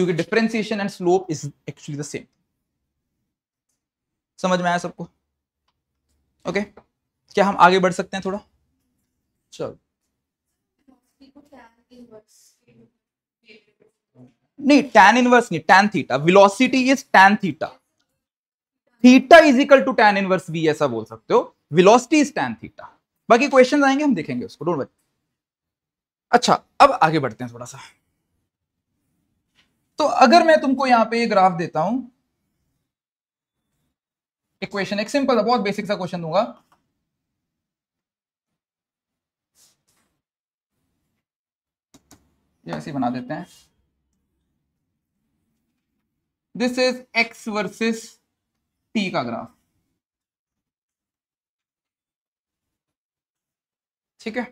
क्योंकि differentiation and slope is actually the same समझ में आया सबको ओके okay? क्या हम आगे बढ़ सकते हैं थोड़ा चलो नहीं टैन इनवर्स नहीं tan theta velocity is tan theta theta is equal to tan inverse v ऐसा बोल सकते हो वेलोसिटी इज टैन थीटा बाकी क्वेश्चन आएंगे हम देखेंगे उसको डोंट वरी अच्छा अब आगे बढ़ते हैं थोड़ा सा तो अगर मैं तुमको यहां पे ग्राफ देता हूं इक्वेशन एक, एक सिंपल सा बहुत बेसिक सा क्वेश्चन दूंगा ऐसे बना देते हैं this is x versus t का ग्राफ ठीक है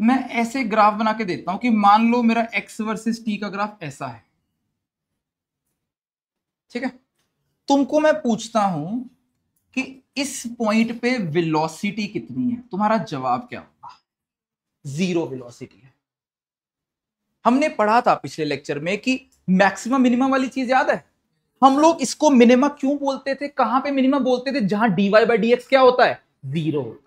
मैं ऐसे ग्राफ बना के देता हूं कि मान लो मेरा एक्स वर्सेस टी का ग्राफ ऐसा है ठीक है तुमको मैं पूछता हूं कि इस पॉइंट पे वेलोसिटी कितनी है तुम्हारा जवाब क्या होगा जीरो वेलोसिटी है हमने पढ़ा था पिछले लेक्चर में कि मैक्सिमम मिनिमम वाली चीज याद है हम लोग इसको मिनिमम क्यों बोलते थे कहां पे मिनिमम बोलते थे जहां डीवाई बाई डी क्या होता है जीरो होता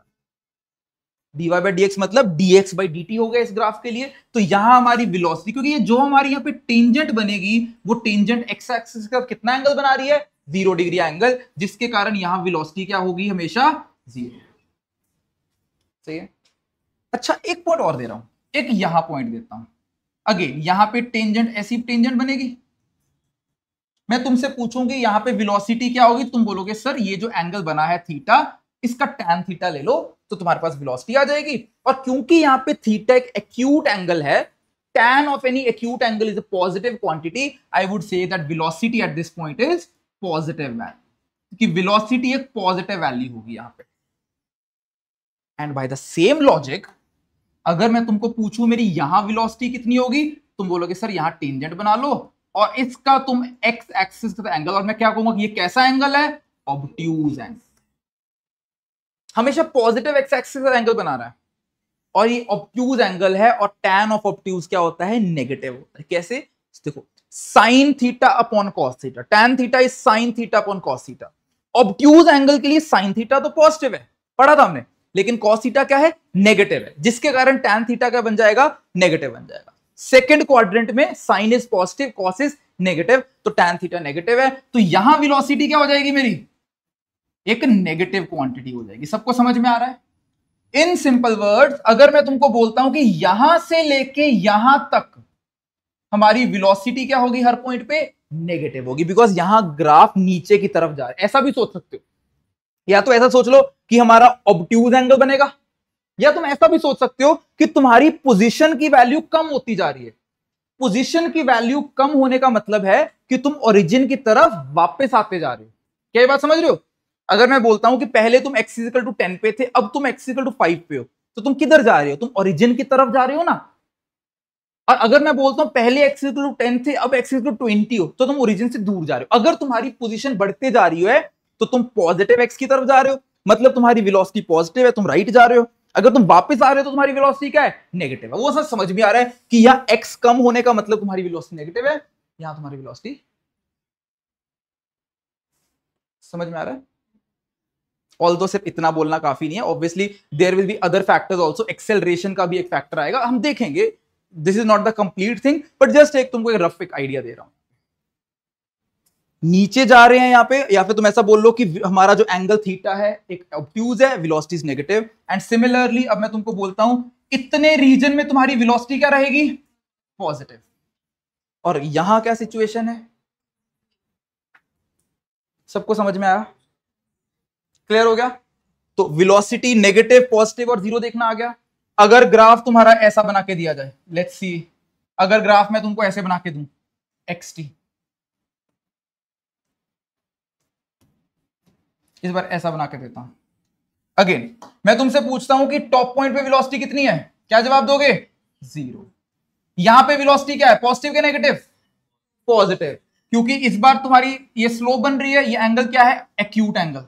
डीवाई बाई डी मतलब dx बाई डी हो गया इस ग्राफ के लिए तो यहां हमारी वेलोसिटी क्योंकि ये जो हमारी यहाँ पे टेंजेंट बनेगी वो टेंजेंट x एक्सिस का कितना एंगल बना रही है जीरो डिग्री एंगल जिसके कारण यहां वेलोसिटी क्या होगी हमेशा जीरो सही है अच्छा एक पॉइंट और दे रहा हूं एक यहां पॉइंट देता हूं अगेन यहां पे टेंजेंट ऐसी टेंजेंट बनेगी मैं तुमसे पूछूंगी यहां पे वेलोसिटी क्या होगी तुम बोलोगे सर ये जो एंगल बना है थीटा इसका टैन थीटा ले लो तो तुम्हारे पास वेलोसिटी आ जाएगी और क्योंकि यहां पे थीटा एक एक्यूट एंगल है tan of any acute angle is a positive quantity I would say that velocity at this point is positive value कि वेलोसिटी एक पॉजिटिव वैल्यू होगी यहां पे and by the same logic अगर मैं तुमको पूछूं मेरी यहां वेलोसिटी कितनी होगी तुम बोलोगे सर यहां टेंजेंट बना लो और इसका तुम एक्स एक्सिस एंगल और मैं क्या कहूंगा ये कैसा एंगल है ऑब्ट्यूज एंगल हमेशा पॉजिटिव एक्स एक्सिस एंगल बना रहा है और ये ऑप्टूज एंगल है और टैन ऑफ ऑप्टूज क्या होता है नेगेटिव होता है कैसे देखो sine theta upon cos theta tan theta is sine theta upon cos theta obtuse angle के लिए साइन थीटा तो पॉजिटिव है पढ़ा था हमने लेकिन कॉस थीटा क्या है नेगेटिव है जिसके कारण टैन थीटा क्या बन जाएगा नेगेटिव बन जाएगा सेकेंड क्वाड्रेंट में sine is positive cos is negative तो टैन थीटा नेगेटिव है तो यहां वेलोसिटी क्या हो जाएगी मेरी एक नेगेटिव क्वांटिटी हो जाएगी सबको समझ में आ रहा है इन सिंपल वर्ड्स अगर मैं तुमको बोलता हूं कि यहां से लेके यहां तक हमारी वेलोसिटी क्या होगी हर पॉइंट पे नेगेटिव होगी बिकॉज यहां ग्राफ नीचे की तरफ जा रहा है ऐसा भी सोच सकते हो या तो ऐसा सोच लो कि हमारा ऑब्ट्यूज एंगल बनेगा या तुम ऐसा भी सोच सकते हो कि तुम्हारी पोजीशन की वैल्यू कम होती जा रही है पोजीशन की वैल्यू कम होने का मतलब है कि तुम ओरिजिन की तरफ वापस आते जा रहे हो क्या बात समझ रहे हो अगर मैं बोलता हूं कि पहले तुम एक्सिकल टू टेन पे थे अब तुम एक्सिकल टू फाइव पे हो तो तुम किधर जा रहे हो तुम ओरिजिन की तरफ जा रहे हो ना और अगर मैं बोलता हूं पहले एक्सिकल टू टेन थे अब एक्सिकल टू ट्वेंटी हो तो तुम ओरिजिन से दूर जा रहे हो अगर तुम्हारी पोजिशन बढ़ते जा रही है तो तुम पॉजिटिव एक्स की तरफ जा रहे हो मतलब तुम्हारी विलोसिटी पॉजिटिव है तुम राइट जा रहे हो अगर तुम वापस आ रहे हो तो तुम्हारी वेलोसिटी क्या है नेगेटिव है वो सर मतलब समझ में आ रहा है कि यहाँ एक्स कम होने का मतलब तुम्हारी वेलोसिटी नेगेटिव है यहां तुम्हारी वेलोसिटी समझ में आ रहा है ऑल दो सिर्फ इतना बोलना काफी नहीं है obviously there will be other factors also acceleration का भी एक फैक्टर आएगा हम देखेंगे this is not the complete thing but just एक तुमको एक रफ एक आइडिया दे रहा हूं नीचे जा रहे हैं यहाँ पे या फिर तुम ऐसा बोल लो कि हमारा जो एंगल थीटा है एक ऑब्ट्यूज है velocity is negative and similarly अब मैं तुमको बोलता हूं इतने रीजन में तुम्हारी वेलोसिटी क्या रहेगी पॉजिटिव और यहां क्या सिचुएशन है सबको समझ में आया क्लियर हो गया तो विलोसिटी नेगेटिव पॉजिटिव और जीरो देखना आ गया अगर ग्राफ तुम्हारा ऐसा बना के दिया जाए लेट सी अगर ग्राफ मैं तुमको ऐसे बना के दू एक्स टी इस बार ऐसा बना के देता हूं अगेन मैं तुमसे पूछता हूं कि टॉप पॉइंट पे वेलोसिटी कितनी है क्या जवाब दोगे जीरो यहां पे वेलोसिटी क्या है पॉजिटिव के नेगेटिव पॉजिटिव क्योंकि इस बार तुम्हारी ये स्लो बन रही है ये एंगल क्या है एक्यूट एंगल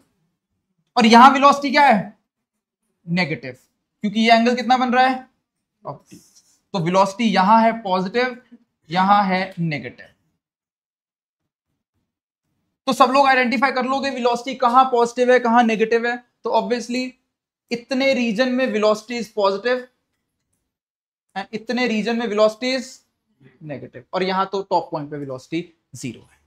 और यहां वेलोसिटी क्या है नेगेटिव क्योंकि ये एंगल कितना बन रहा है तो वेलोसिटी यहां है पॉजिटिव यहां है नेगेटिव तो सब लोग आइडेंटिफाई कर लोगे वेलोसिटी कहां पॉजिटिव है कहां नेगेटिव है तो ऑब्वियसली इतने रीजन में वेलोसिटी इज पॉजिटिव एंड इतने रीजन में वेलोसिटी इज नेगेटिव और यहां तो टॉप पॉइंट पे वेलोसिटी जीरो है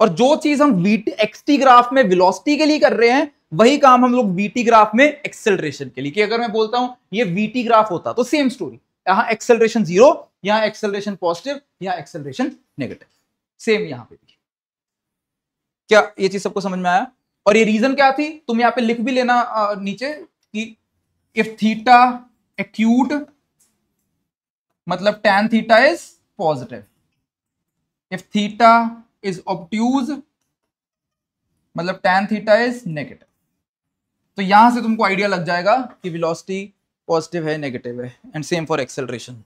और जो चीज हम एक्सटी ग्राफ में विलोसिटी के लिए कर रहे हैं वही काम हम लोग वीटी ग्राफ में एक्सेलरेशन के लिए कि अगर मैं बोलता हूं ये वीटी ग्राफ होता तो सेम स्टोरी यहां एक्सेलरेशन जीरो यहां एक्सेलरेशन पॉजिटिव यहां एक्सेलरेशन नेगेटिव सेम यहां पे भी क्या ये चीज सबको समझ में आया और ये रीजन क्या थी तुम यहां पे लिख भी लेना नीचे कि इफ थीटा एक्यूट मतलब tan theta is positive if theta is obtuse मतलब टेन थीटा इज नेगेटिव तो यहां से तुमको आइडिया लग जाएगा कि वेलोसिटी पॉजिटिव है नेगेटिव है and same for acceleration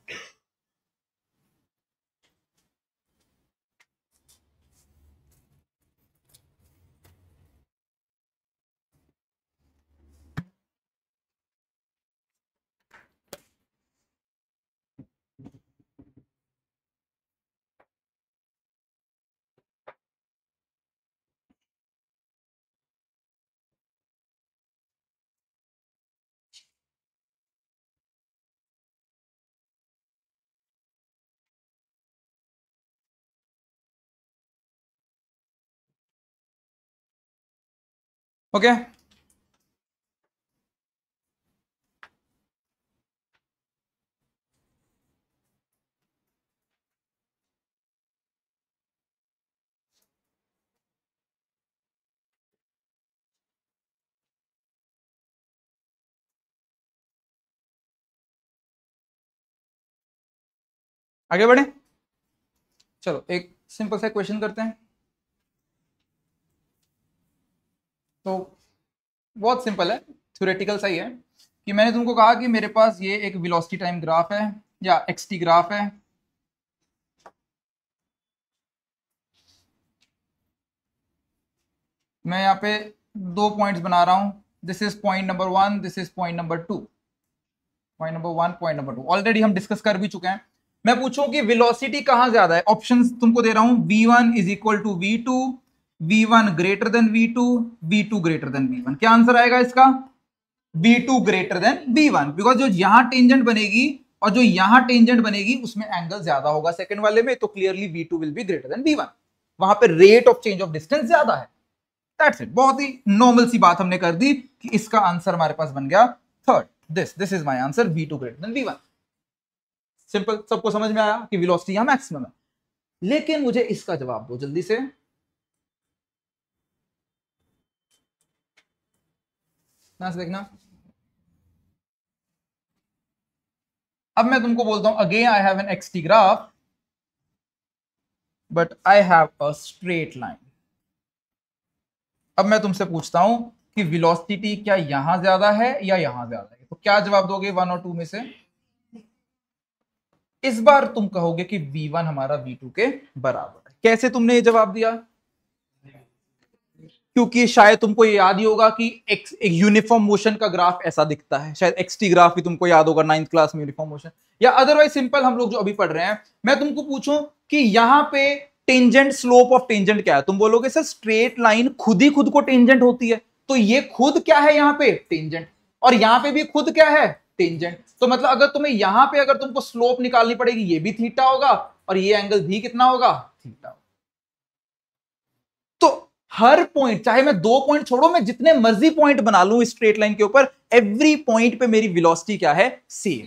okay आगे बढ़े चलो एक सिंपल सा क्वेश्चन करते हैं तो बहुत सिंपल है थ्योरेटिकल सही है कि मैंने तुमको कहा कि मेरे पास ये एक वेलोसिटी टाइम ग्राफ है या एक्सटी ग्राफ है मैं यहाँ पे दो पॉइंट्स बना रहा हूँ this is point number one this is point number two point number one point number two already हम डिस्कस कर भी चुके हैं मैं पूछूं कि वेलोसिटी कहाँ ज्यादा है ऑप्शंस तुमको दे रहा हूँ V one is equal to V two v1 one greater than V two V two greater than V one क्या आंसर आएगा इसका v2 two greater than V one because जो यहां टेंजेंट बनेगी और जो यहां टेंजेंट बनेगी उसमें एंगल ज्यादा होगा सेकेंड वाले में तो clearly v2 two will be greater than V one वहां पर rate of change of distance ज्यादा है That's it. बहुत ही नॉर्मल सी बात हमने कर दी कि इसका आंसर हमारे पास बन गया third this this is my answer V two greater than V one simple सबको समझ में आया कि वेलोसिटी यहां मैक्सिमम है लेकिन मुझे इसका जवाब दो जल्दी से ध्यान से देखना अब मैं तुमको बोलता हूं again I have an XT graph but I have a straight line अब मैं तुमसे पूछता हूं कि वेलोसिटी क्या यहां ज्यादा है या यहां ज्यादा है तो क्या जवाब दोगे वन और टू में से इस बार तुम कहोगे कि v1 हमारा v2 के बराबर है कैसे तुमने ये जवाब दिया क्योंकि शायद तुमको याद ही होगा कि एक, एक यूनिफॉर्म मोशन का ग्राफ ऐसा दिखता है शायद एक्सटी ग्राफ भी तुमको याद होगा नाइन्थ क्लास में यूनिफॉर्म मोशन या अदरवाइज सिंपल हम लोग जो अभी पढ़ रहे हैं मैं तुमको पूछूं कि यहाँ पे टेंजेंट स्लोप ऑफ टेंजेंट क्या है तुम बोलोगे सर स्ट्रेट लाइन खुद ही खुद को टेंजेंट होती है तो ये खुद क्या है यहाँ पे टेंजेंट और यहाँ पे भी खुद क्या है टेंजेंट तो मतलब अगर तुम्हें यहाँ पे अगर तुमको स्लोप निकालनी पड़ेगी ये भी थीटा होगा और ये एंगल भी कितना होगा थीटा होगा हर पॉइंट चाहे मैं दो पॉइंट छोड़ो मैं जितने मर्जी पॉइंट बना लू स्ट्रेट लाइन के ऊपर एवरी पॉइंट पे मेरी विलोसिटी क्या है सेम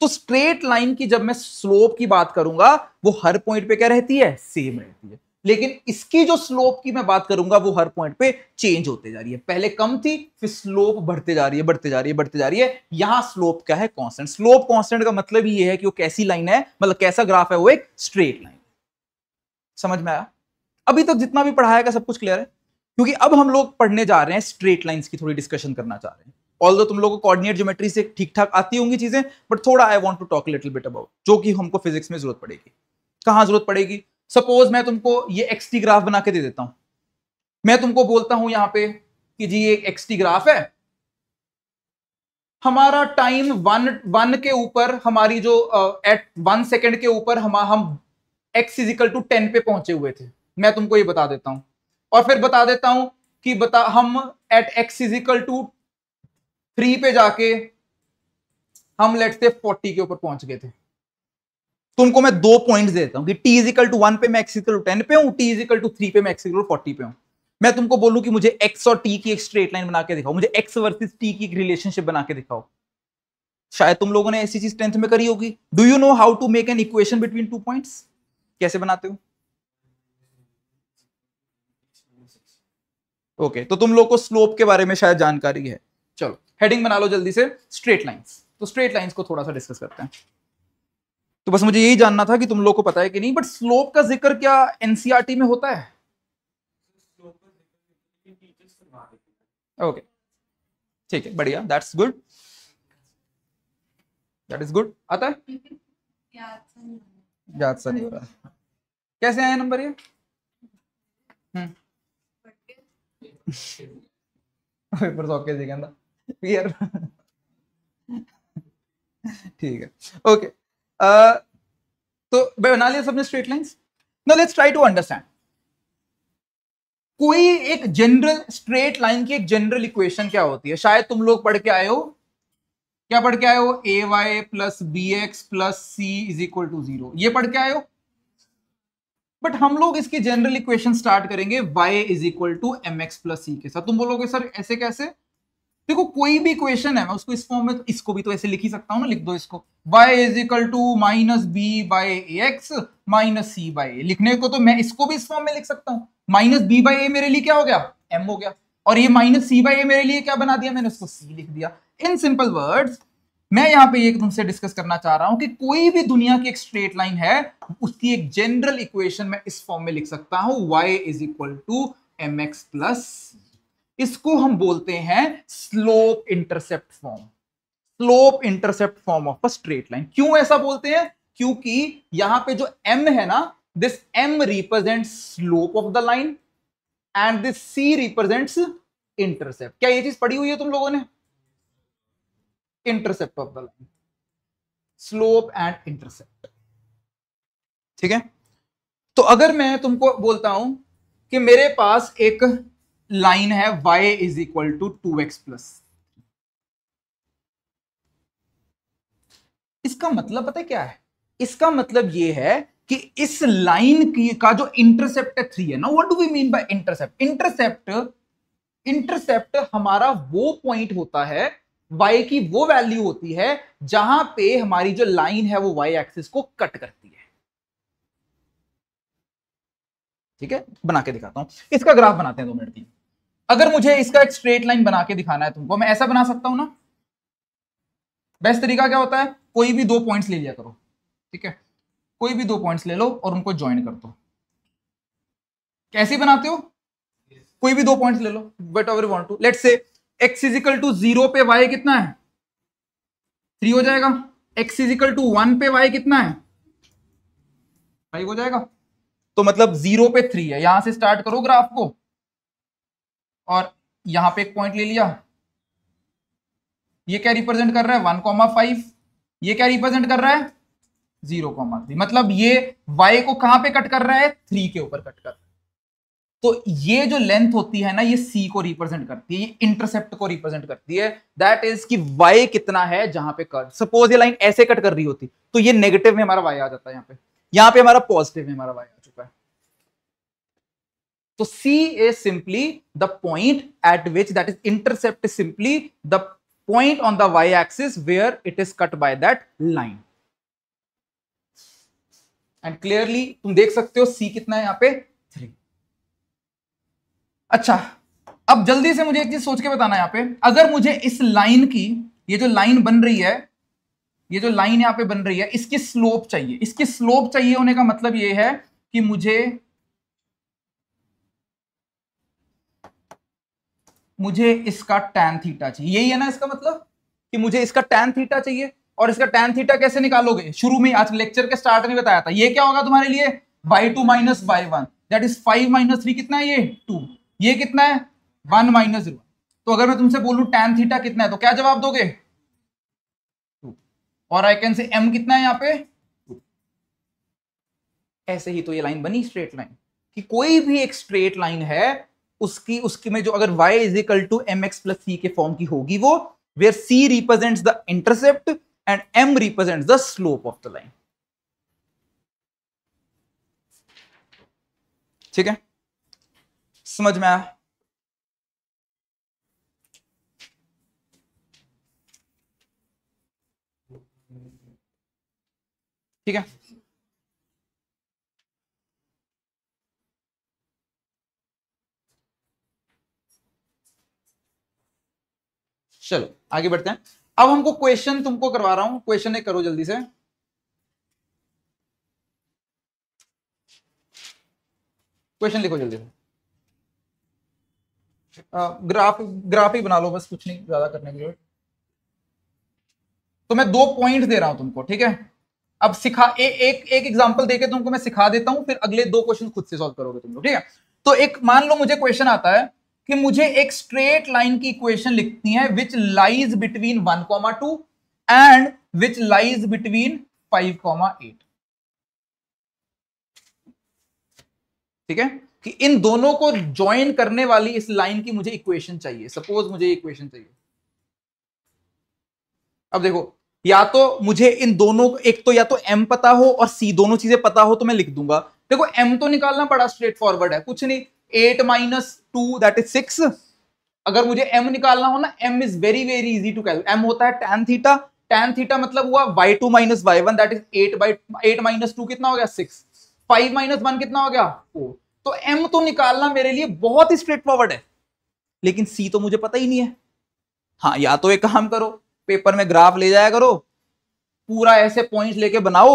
तो स्ट्रेट लाइन की जब मैं स्लोप की बात करूंगा वो हर पॉइंट पे क्या रहती है सेम रहती है लेकिन इसकी जो स्लोप की मैं बात करूंगा वो हर पॉइंट पे चेंज होते जा रही है पहले कम थी फिर स्लोप बढ़ते जा रही है बढ़ते जा रही है बढ़ते जा रही है यहां स्लोप क्या है कॉन्स्टेंट स्लोप कॉन्स्टेंट का मतलब ये है कि वो कैसी लाइन है मतलब कैसा ग्राफ है वो एक स्ट्रेट लाइन समझ में आया अभी तक जितना भी पढ़ाया गया सब कुछ क्लियर है क्योंकि अब हम लोग पढ़ने जा रहे हैं स्ट्रेट लाइन्स की थोड़ी डिस्कशन करना चाह रहे हैं ऑल तुम लोगों को कॉर्डिनेट ज्योमेट्री से ठीक ठाक आती होंगी चीजें बट थोड़ा I want to talk little bit about जो कि हमको फिजिक्स में जरूरत पड़ेगी कहाँ जरूरत पड़ेगी सपोज मैं तुमको ये एक्सटी ग्राफ बना के दे देता हूं मैं तुमको बोलता हूं यहां पे कि जी एक एक्सटी ग्राफ है हमारा टाइम वन वन के ऊपर हमारी जो एट वन सेकेंड के ऊपर हम एक्स इजिकल टू टेन पे पहुंचे हुए थे मैं तुमको ये बता देता हूं और फिर बता देता हूं कि बता हम at x is equal to three पे जाके हम लेट से फोर्टी के ऊपर पहुंच गए थे तुमको मैं दो पॉइंट देता हूं कि T is equal to one पे मैं एक्स इक्वल टू टेन पे हूं T is equal to three पे मैं एक्स इक्वल फोर्टी पे हूं मैं तुमको बोलूं कि मुझे एक्स और टी की एक स्ट्रेट लाइन बना के दिखाओ मुझे एक्स वर्सेस टी की एक रिलेशनशिप बना के दिखाओ शायद तुम लोगों ने ऐसी चीज टेंथ में करी होगी do you know how to make an equation between two points कैसे बनाते हो ओके तो तुम लोग को स्लोप के बारे में शायद जानकारी है चलो हेडिंग बना लो जल्दी से स्ट्रेट लाइन्स तो स्ट्रेट लाइन्स को थोड़ा सा डिस्कस करते हैं तो बस मुझे यही जानना था कि तुम लोग को पता है कि नहीं बट स्लोप का जिक्र क्या एनसीआरटी e में होता है ओके ठीक है बढ़िया that's good that is good आता है याद सा नहीं हो रहा कैसे आया नंबर ये ਪੇਪਰ ਸੌਕੇ ਸੀ ਕਹਿੰਦਾ ਵੀ ठीक है ओके uh, तो बना लिया सबने straight line now let's try to understand कोई एक जनरल स्ट्रेट लाइन की एक जनरल इक्वेशन क्या होती है शायद तुम लोग पढ़ के आए हो क्या पढ़ के आए हो A Y plus B X plus C is equal to zero पढ़ के आए हो बट हम लोग इसकी जनरल इक्वेशन स्टार्ट करेंगे y is equal to M x plus C के साथ तुम बोलोगे सर ऐसे कैसे देखो कोई भी इक्वेशन है मैं उसको इस फॉर्म में तो इसको भी तो ऐसे लिख ही सकता हूं ना लिख दो इसको y is equal to minus B by X minus C by A लिखने को तो मैं इसको भी इस फॉर्म में लिख सकता हूँ माइनस बी बाई ए मेरे लिए क्या हो गया एम हो गया और ये माइनस सी बाई ए मेरे लिए क्या बना दिया मैंने उसको सी लिख दिया इन सिंपल वर्ड्स मैं यहां पे ये तुमसे डिस्कस करना चाह रहा हूं कि कोई भी दुनिया की एक स्ट्रेट लाइन है उसकी एक जनरल इक्वेशन मैं इस फॉर्म में लिख सकता हूं Y is equal to M x plus इसको हम बोलते हैं slope intercept form slope intercept form of a straight line क्यों ऐसा बोलते हैं क्योंकि यहां पे जो m है ना this m represent slope of the line and this c represents intercept क्या ये चीज पढ़ी हुई है तुम लोगों ने intercept of the line slope and intercept ठीक है तो अगर मैं तुमको बोलता हूं कि मेरे पास एक लाइन है y is equal to two X plus इसका मतलब पता क्या है इसका मतलब ये है कि इस लाइन की का जो इंटरसेप्ट थ्री है ना what do we mean by intercept intercept intercept हमारा वो पॉइंट होता है वाई की वो वैल्यू होती है जहां पे हमारी जो लाइन है वो वाई एक्सिस को कट करती है ठीक है बना के दिखाता हूं इसका ग्राफ बनाते हैं दो मिनट की अगर मुझे इसका एक स्ट्रेट लाइन बना के दिखाना है तुमको मैं ऐसा बना सकता हूं ना बेस्ट तरीका क्या होता है कोई भी दो पॉइंट्स ले लिया करो ठीक है कोई भी दो पॉइंट्स ले लो और उनको ज्वाइन कर दो कैसे बनाते हो yes. कोई भी दो पॉइंट्स ले लो but ever want to let say X is equal to zero पे वाई कितना है थ्री हो जाएगा एक्स इजिकल टू वन पे वाई कितना है फाइव हो जाएगा तो मतलब जीरो पे थ्री है यहां से स्टार्ट करो ग्राफ को और यहां पे एक पॉइंट ले लिया ये क्या रिप्रेजेंट कर रहा है वन कॉमा फाइव ये क्या रिप्रेजेंट कर रहा है जीरो कॉमा थ्री मतलब ये वाई को कहां पे कट कर रहा है थ्री के ऊपर कट कर तो ये जो लेंथ होती है ना ये सी को रिप्रेजेंट करती है ये इंटरसेप्ट को रिप्रेजेंट करती है दैट इज कि वाई कितना है जहां पे कट सपोज ये लाइन ऐसे कट कर रही होती तो ये नेगेटिव में हमारा वाई आ जाता है यहाँ पे यहाँ पे हमारा पॉजिटिव में हमारा वाई आ चुका है तो C is simply the point at which that is intercept simply the point on the Y axis where it is cut by that line and clearly तुम देख सकते हो सी कितना है यहाँ पे अच्छा अब जल्दी से मुझे एक चीज सोच के बताना यहाँ पे अगर मुझे इस लाइन की ये जो लाइन बन रही है ये जो लाइन यहाँ पे बन रही है इसकी स्लोप चाहिए इसकी स्लोप चाहिए होने का मतलब ये है कि मुझे मुझे इसका टैन थीटा चाहिए यही है ना इसका मतलब कि मुझे इसका टैन थीटा चाहिए और इसका टैन थीटा कैसे निकालोगे शुरू में आज लेक्चर के स्टार्ट में बताया था ये क्या होगा तुम्हारे लिए Y two minus Y one that is five minus three कितना है ये टू ये कितना है वन माइनस जीरो तो अगर मैं तुमसे बोलू टेन थीटा कितना है तो क्या जवाब दोगे टू और आई कैन से एम कितना है यहां पे टू ऐसे ही तो ये लाइन बनी स्ट्रेट लाइन कि कोई भी एक स्ट्रेट लाइन है उसकी उसकी में जो अगर y is equal to M x plus C के फॉर्म की होगी वो where c represents the intercept and m represents the slope of the line ठीक है समझ में आया ठीक है चलो आगे बढ़ते हैं अब हमको क्वेश्चन तुमको करवा रहा हूं क्वेश्चन एक करो जल्दी से क्वेश्चन लिखो जल्दी से ग्राफ ग्राफ ही बना लो बस कुछ नहीं ज्यादा करने की जरूरत तो मैं दो पॉइंट दे रहा हूं तुमको ठीक है अब सिखा ए, एक एक एग्जांपल देके तुमको मैं सिखा देता हूं फिर अगले दो क्वेश्चन खुद से सॉल्व करोगे तुम लोग ठीक है तो एक मान लो मुझे क्वेश्चन आता है कि मुझे एक स्ट्रेट लाइन की इक्वेशन लिखनी है which lies between one comma two and which lies between five comma eight ठीक है कि इन दोनों को ज्वाइन करने वाली इस लाइन की मुझे इक्वेशन चाहिए सपोज मुझे इक्वेशन चाहिए अब देखो या तो मुझे इन दोनों एक तो या तो m पता हो और c दोनों चीजें पता हो तो मैं लिख दूंगा देखो m तो निकालना बड़ा स्ट्रेट फॉरवर्ड है कुछ नहीं eight minus two that is six अगर मुझे m निकालना हो ना m is very very easy to calculate m होता है tan थीटा tan थीटा मतलब हुआ Y two minus Y one that is eight by eight minus two कितना हो गया सिक्स फाइव माइनस वन कितना हो गया फोर तो एम तो निकालना मेरे लिए बहुत ही स्ट्रेट फॉरवर्ड है लेकिन सी तो मुझे पता ही नहीं है हाँ या तो एक काम करो पेपर में ग्राफ ले जाया करो पूरा ऐसे पॉइंट लेके बनाओ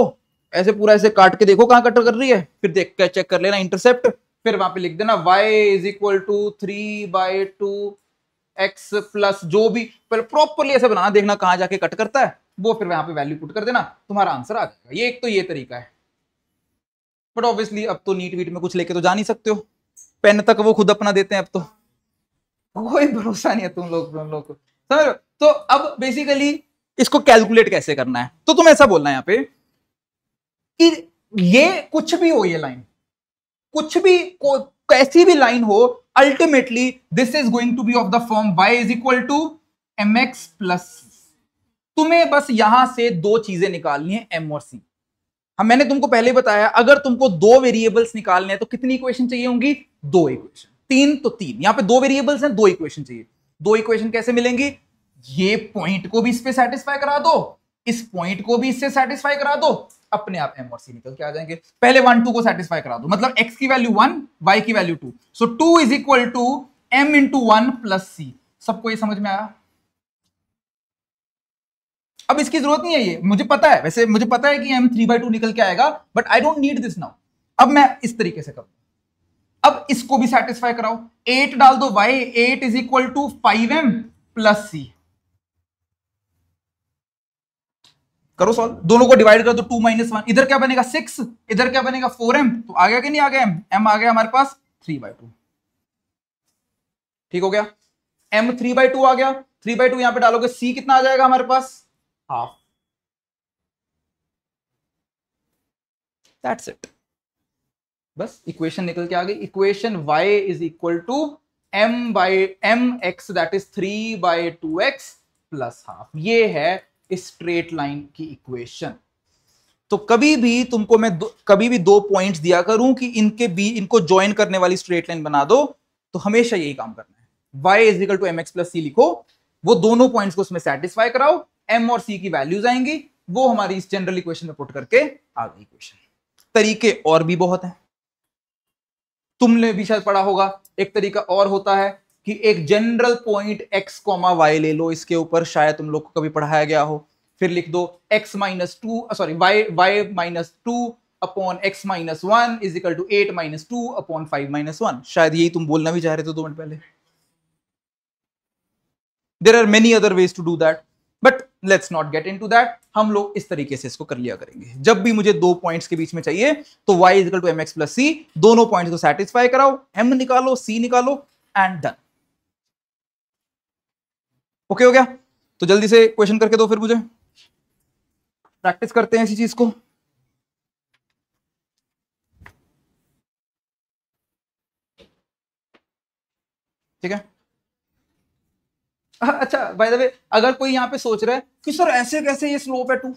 ऐसे पूरा ऐसे काट के देखो कहाँ कटर कर रही है फिर देख कर चेक कर लेना इंटरसेप्ट फिर वहां पे लिख देना y is equal to three by two X plus जो भी पर प्रॉपरली ऐसे बनाना देखना कहाँ जाके कट करता है वो फिर वहां पे वैल्यू पुट कर देना तुम्हारा आंसर आ जाएगा ये एक तो ये तरीका है बट ऑब्वियसली अब तो नीट वीट में कुछ लेके तो जा नहीं सकते हो पेन तक वो खुद अपना देते हैं अब तो कोई भरोसा नहीं है तुम लोग तुम लोग समझ तो अब बेसिकली इसको कैलकुलेट कैसे करना है तो तुम ऐसा बोलना है यहाँ पे कि ये कुछ भी हो ये लाइन कुछ भी को, कैसी भी लाइन हो ultimately this is going to be of the form Y is equal to M x plus तुम्हें बस यहां से दो चीजें निकालनी है एम और सी हम हाँ, मैंने तुमको पहले बताया अगर तुमको दो वेरिएबल्स निकालने हैं तो कितनी इक्वेशन चाहिए होंगी दो इक्वेशन तीन तो तीन यहां पे दो वेरिएबल्स हैं दो इक्वेशन चाहिए दो इक्वेशन कैसे मिलेंगी ये पॉइंट को भी इस पे सेटिस्फाई करा दो इस पॉइंट को भी इससे सेटिस्फाई करा दो अपने आप एम और सी निकल के आ जाएंगे पहले वन टू को सेटिस्फाई करा दो मतलब एक्स की वैल्यू वन वाई की value two so two is equal to M into one plus C सबको ये समझ में आया अब इसकी जरूरत नहीं है ये मुझे पता है वैसे मुझे पता है कि एम थ्री बाई टू निकल के आएगा but I don't need this now अब मैं इस तरीके से करूं अब इसको भी सेटिस्फाई कराओ एट डाल दो Y eight is equal to five M plus C करो सॉल्व दोनों को डिवाइड कर दो टू माइनस वन इधर क्या बनेगा सिक्स इधर क्या बनेगा फोर एम तो आ गया कि नहीं आ गया एम एम आ गया हमारे पास थ्री बाई टू ठीक हो गया एम थ्री बाई टू आ गया थ्री बाई टू यहां पे डालोगे सी कितना आ जाएगा हमारे पास half. that's it बस इक्वेशन निकल के आ गई equation y is equal to m by M X that is three by two X plus half ये है स्ट्रेट लाइन की इक्वेशन तो कभी भी तुमको मैं कभी भी दो पॉइंट्स दिया करूं कि इनके बी इनको ज्वाइन करने वाली स्ट्रेट लाइन बना दो तो हमेशा यही काम करना है y is equal to M x plus C लिखो वो दोनों पॉइंट्स को उसमें सेटिस्फाई कराओ एम और सी की वैल्यूज आएंगी वो हमारी इस जनरल इक्वेशन में पुट करके आ गई इक्वेशन तरीके और भी बहुत हैं तुमने भी शायद पढ़ा होगा एक तरीका और होता है कि एक general point X comma Y ले लो इसके ऊपर शायद तुम लोग को कभी पढ़ाया गया हो फिर लिख दो X minus two sorry Y Y minus two upon X minus one is equal to eight minus two upon five minus one शायद यही तुम बोलना भी चाह रहे थे दो मिनट पहले there are many other ways to do that but let's not get into that हम लोग इस तरीके से इसको कर लिया करेंगे जब भी मुझे दो पॉइंट्स के बीच में चाहिए तो Y equal to M x plus C दोनों पॉइंट को सेटिस्फाई कराओ एम निकालो सी निकालो एंड डन ओके हो गया तो जल्दी से क्वेश्चन करके दो फिर मुझे प्रैक्टिस करते हैं इसी चीज को ठीक है अच्छा बाय द वे अगर कोई यहां पे सोच रहा है कि सर ऐसे कैसे ये स्लोप है टू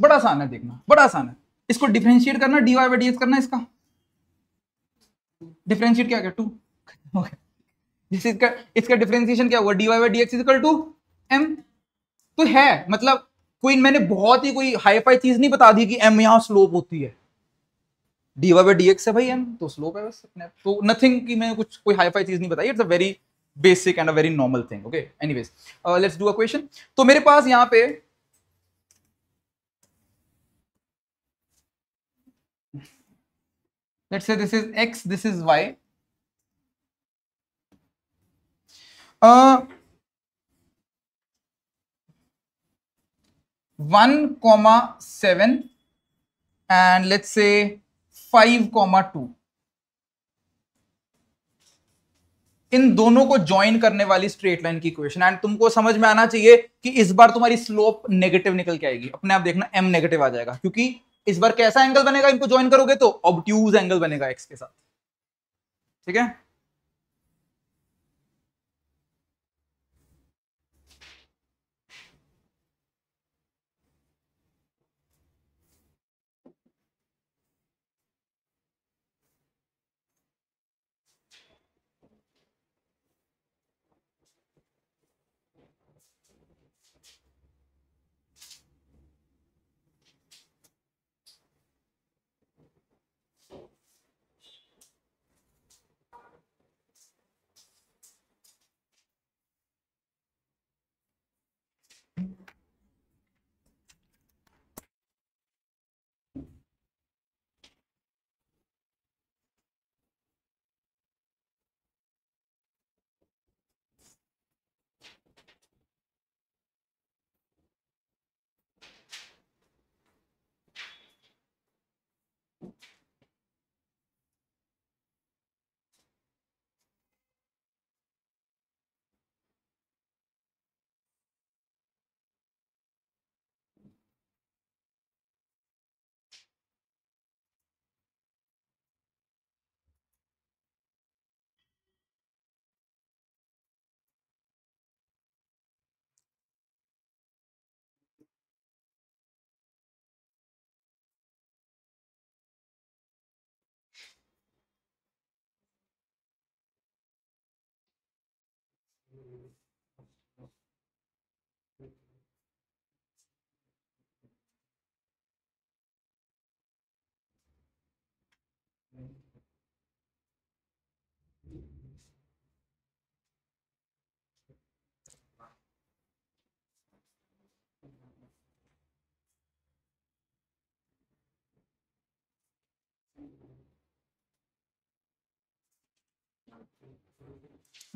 बड़ा आसान है देखना बड़ा आसान है इसको डिफ्रेंशिएट करना डी वाई बाई करना इसका डिफ्रेंशिएट क्या क्या टू ओके इसका इसका डिफ्रेंशिएशन क्या हुआ D Y Y D X to M तो है मतलब कोई मैंने बहुत ही कोई हाई फाई चीज नहीं बता दी कि एम यहां स्लोप होती है D Y by D x है भाई एम तो स्लोप है बस अपने तो नथिंग की मैंने कुछ कोई हाई फाई चीज नहीं बताई it's a very basic and a very normal thing okay anyways let's do a question तो मेरे पास यहां पे let's say this is X this is Y one comma seven and let's say five comma two इन दोनों को join करने वाली स्ट्रेट लाइन की इक्वेशन एंड तुमको समझ में आना चाहिए कि इस बार तुम्हारी स्लोप नेगेटिव निकल के आएगी अपने आप देखना एम नेगेटिव आ जाएगा क्योंकि इस बार कैसा एंगल बनेगा इनको ज्वाइन करोगे तो ऑब्ट्यूज एंगल बनेगा एक्स के साथ ठीक है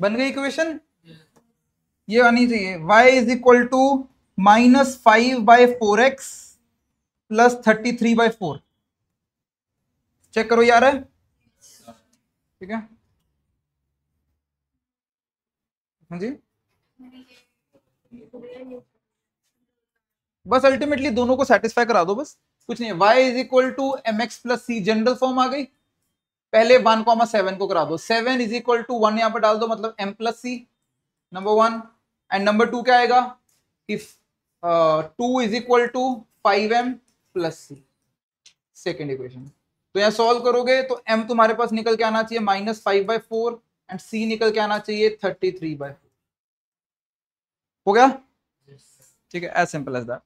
बन गई इक्वेशन ये आनी चाहिए तो y is equal to minus five by four X plus thirty three by four check करो यार है ठीक है हाँ जी बस अल्टीमेटली दोनों को सेटिस्फाई करा दो बस कुछ नहीं y is equal to M x plus C general form आ गई पहले वन कॉमा सेवन को करा दो seven is equal to one यहां पर डाल दो मतलब M plus C number one and number two क्या आएगा if two is equal to five M plus C second equation तो यहां सॉल्व करोगे तो एम तुम्हारे पास निकल के आना चाहिए minus five by four and C निकल के आना चाहिए थर्टी थ्री बाई हो गया ठीक है एज सिंपल एज दैट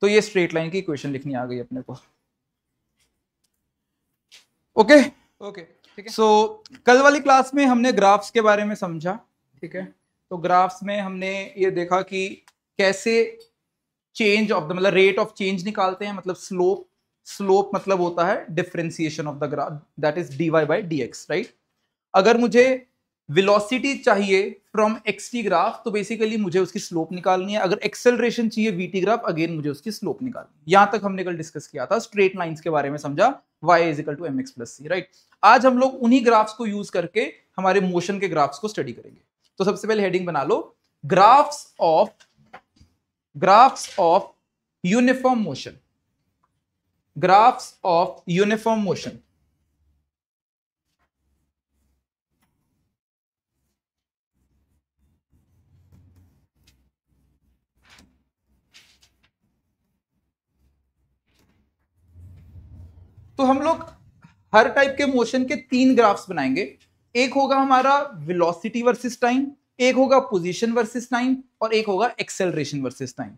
तो ये स्ट्रेट लाइन की इक्वेशन लिखनी आ गई अपने को ओके okay? ओके ठीक है सो कल वाली क्लास में हमने ग्राफ्स के बारे में समझा ठीक है तो ग्राफ्स में हमने ये देखा कि कैसे चेंज ऑफ द मतलब रेट ऑफ चेंज निकालते हैं मतलब स्लोप स्लोप मतलब होता है differentiation of the graph that is D Y by D x right अगर मुझे वेलोसिटी चाहिए फ्रॉम एक्स टी ग्राफ तो बेसिकली मुझे उसकी स्लोप निकालनी है अगर एक्सेलरेशन चाहिए वी टी ग्राफ अगेन मुझे उसकी स्लोप निकालनी है यहां तक हमने कल डिस्कस किया था स्ट्रेट लाइन्स के बारे में समझा y is equal to M x plus C right आज हम लोग उन्हीं ग्राफ्स को यूज करके हमारे मोशन के ग्राफ्स को स्टडी करेंगे तो सबसे पहले हेडिंग बना लो graphs of graphs of uniform motion graphs of uniform motion तो हम लोग हर टाइप के मोशन के तीन ग्राफ्स बनाएंगे एक होगा हमारा वेलोसिटी वर्सेस टाइम एक होगा पोजीशन वर्सेस टाइम और एक होगा एक्सेलरेशन वर्सेस टाइम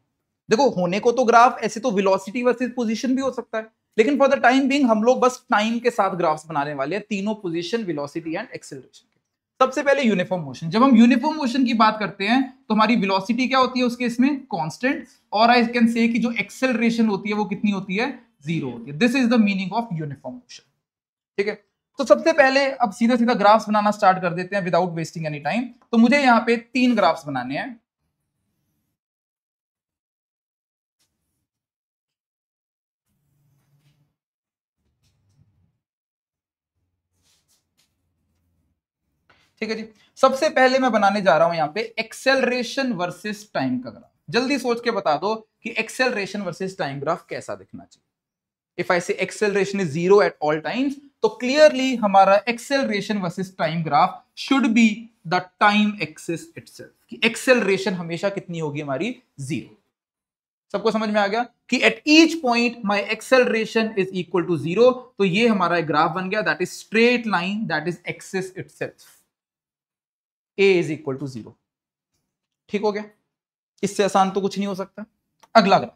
देखो होने को तो ग्राफ ऐसे तो वेलोसिटी वर्सेस पोजीशन भी हो सकता है लेकिन फॉर द टाइम बिंग हम लोग बस टाइम के साथ ग्राफ्स बनाने वाले हैं तीनों पोजीशन वेलोसिटी एंड एक्सेलरेशन सबसे पहले यूनिफॉर्म मोशन जब हम यूनिफॉर्म मोशन की बात करते हैं तो हमारी वेलोसिटी क्या होती है उसके इसमें कांस्टेंट और आई कैन से कि जो एक्सेलरेशन होती है वो कितनी होती है जीरो होती है this is the meaning of uniform motion ठीक है तो सबसे पहले अब सीधा सीधा ग्राफ्स बनाना स्टार्ट कर देते हैं विदाउट वेस्टिंग एनी टाइम तो मुझे यहां पे तीन ग्राफ्स बनाने हैं ठीक है जी सबसे पहले मैं बनाने जा रहा हूं यहां पे एक्सेलरेशन वर्सेस टाइम का ग्राफ जल्दी सोच के बता दो कि एक्सेलरेशन वर्सेस टाइम ग्राफ कैसा दिखना चाहिए if I say acceleration is zero at all times तो क्लियरली हमारा acceleration versus time graph should be the time axis itself. कि एक्सेलरेशन हमेशा कितनी होगी हमारी जीरो सबको समझ में आ गया कि at each point my acceleration is equal to zero तो ये हमारा एक ग्राफ बन गया that is straight line that is axis itself a is equal to zero ठीक हो गया इससे आसान तो कुछ नहीं हो सकता अगला ग्राफ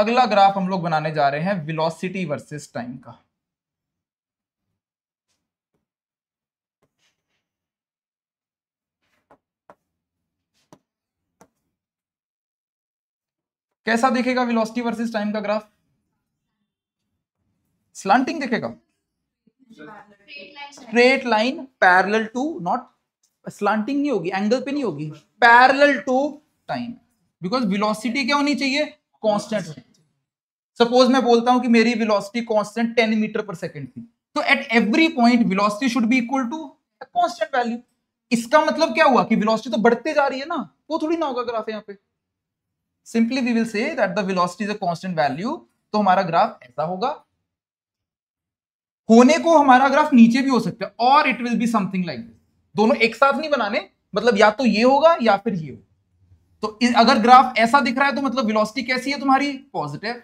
अगला ग्राफ हम लोग बनाने जा रहे हैं विलोसिटी वर्सेस टाइम का कैसा दिखेगा वेलोसिटी वर्सेस टाइम का ग्राफ स्लांटिंग दिखेगा straight line parallel to not slanting नहीं होगी एंगल पे नहीं होगी parallel to time because velocity क्या होनी चाहिए कांस्टेंट सपोज मैं बोलता हूं कि मेरी वेलोसिटी कांस्टेंट 10 मीटर पर सेकंड थी तो at every point velocity should be equal to constant value इसका मतलब क्या हुआ कि वेलोसिटी तो बढ़ते जा रही है ना वो थोड़ी ना होगा ग्राफ यहाँ पे simply we will say that the velocity is a constant value तो हमारा ग्राफ ऐसा होगा होने को हमारा ग्राफ नीचे भी हो सकता है और it will be something like this दोनों एक साथ नहीं बनाने मतलब या तो ये होगा या फिर ये होगा तो अगर ग्राफ ऐसा दिख रहा है तो मतलब वेलोसिटी कैसी है तुम्हारी पॉजिटिव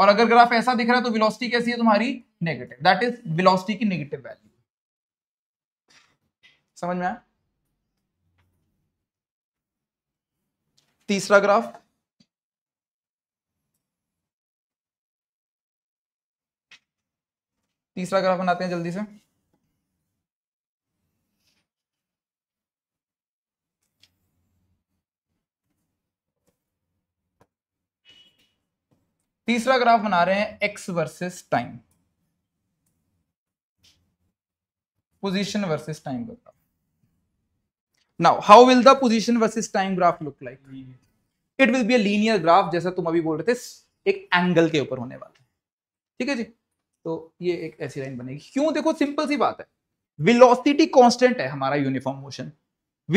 और अगर ग्राफ ऐसा दिख रहा है तो वेलोसिटी कैसी है तुम्हारी नेगेटिव दैट इज वेलोसिटी की नेगेटिव वैल्यू समझ में आया तीसरा ग्राफ तीसरा ग्राफ बनाते हैं जल्दी से तीसरा ग्राफ बना रहे हैं x versus time position versus time का graph now how will the position versus time graph look like it will be a linear graph जैसा तुम अभी बोल रहे थे एक एंगल के ऊपर होने वाला ठीक है जी तो ये एक ऐसी लाइन बनेगी क्यों देखो सिंपल सी बात है वेलोसिटी कांस्टेंट है हमारा यूनिफॉर्म मोशन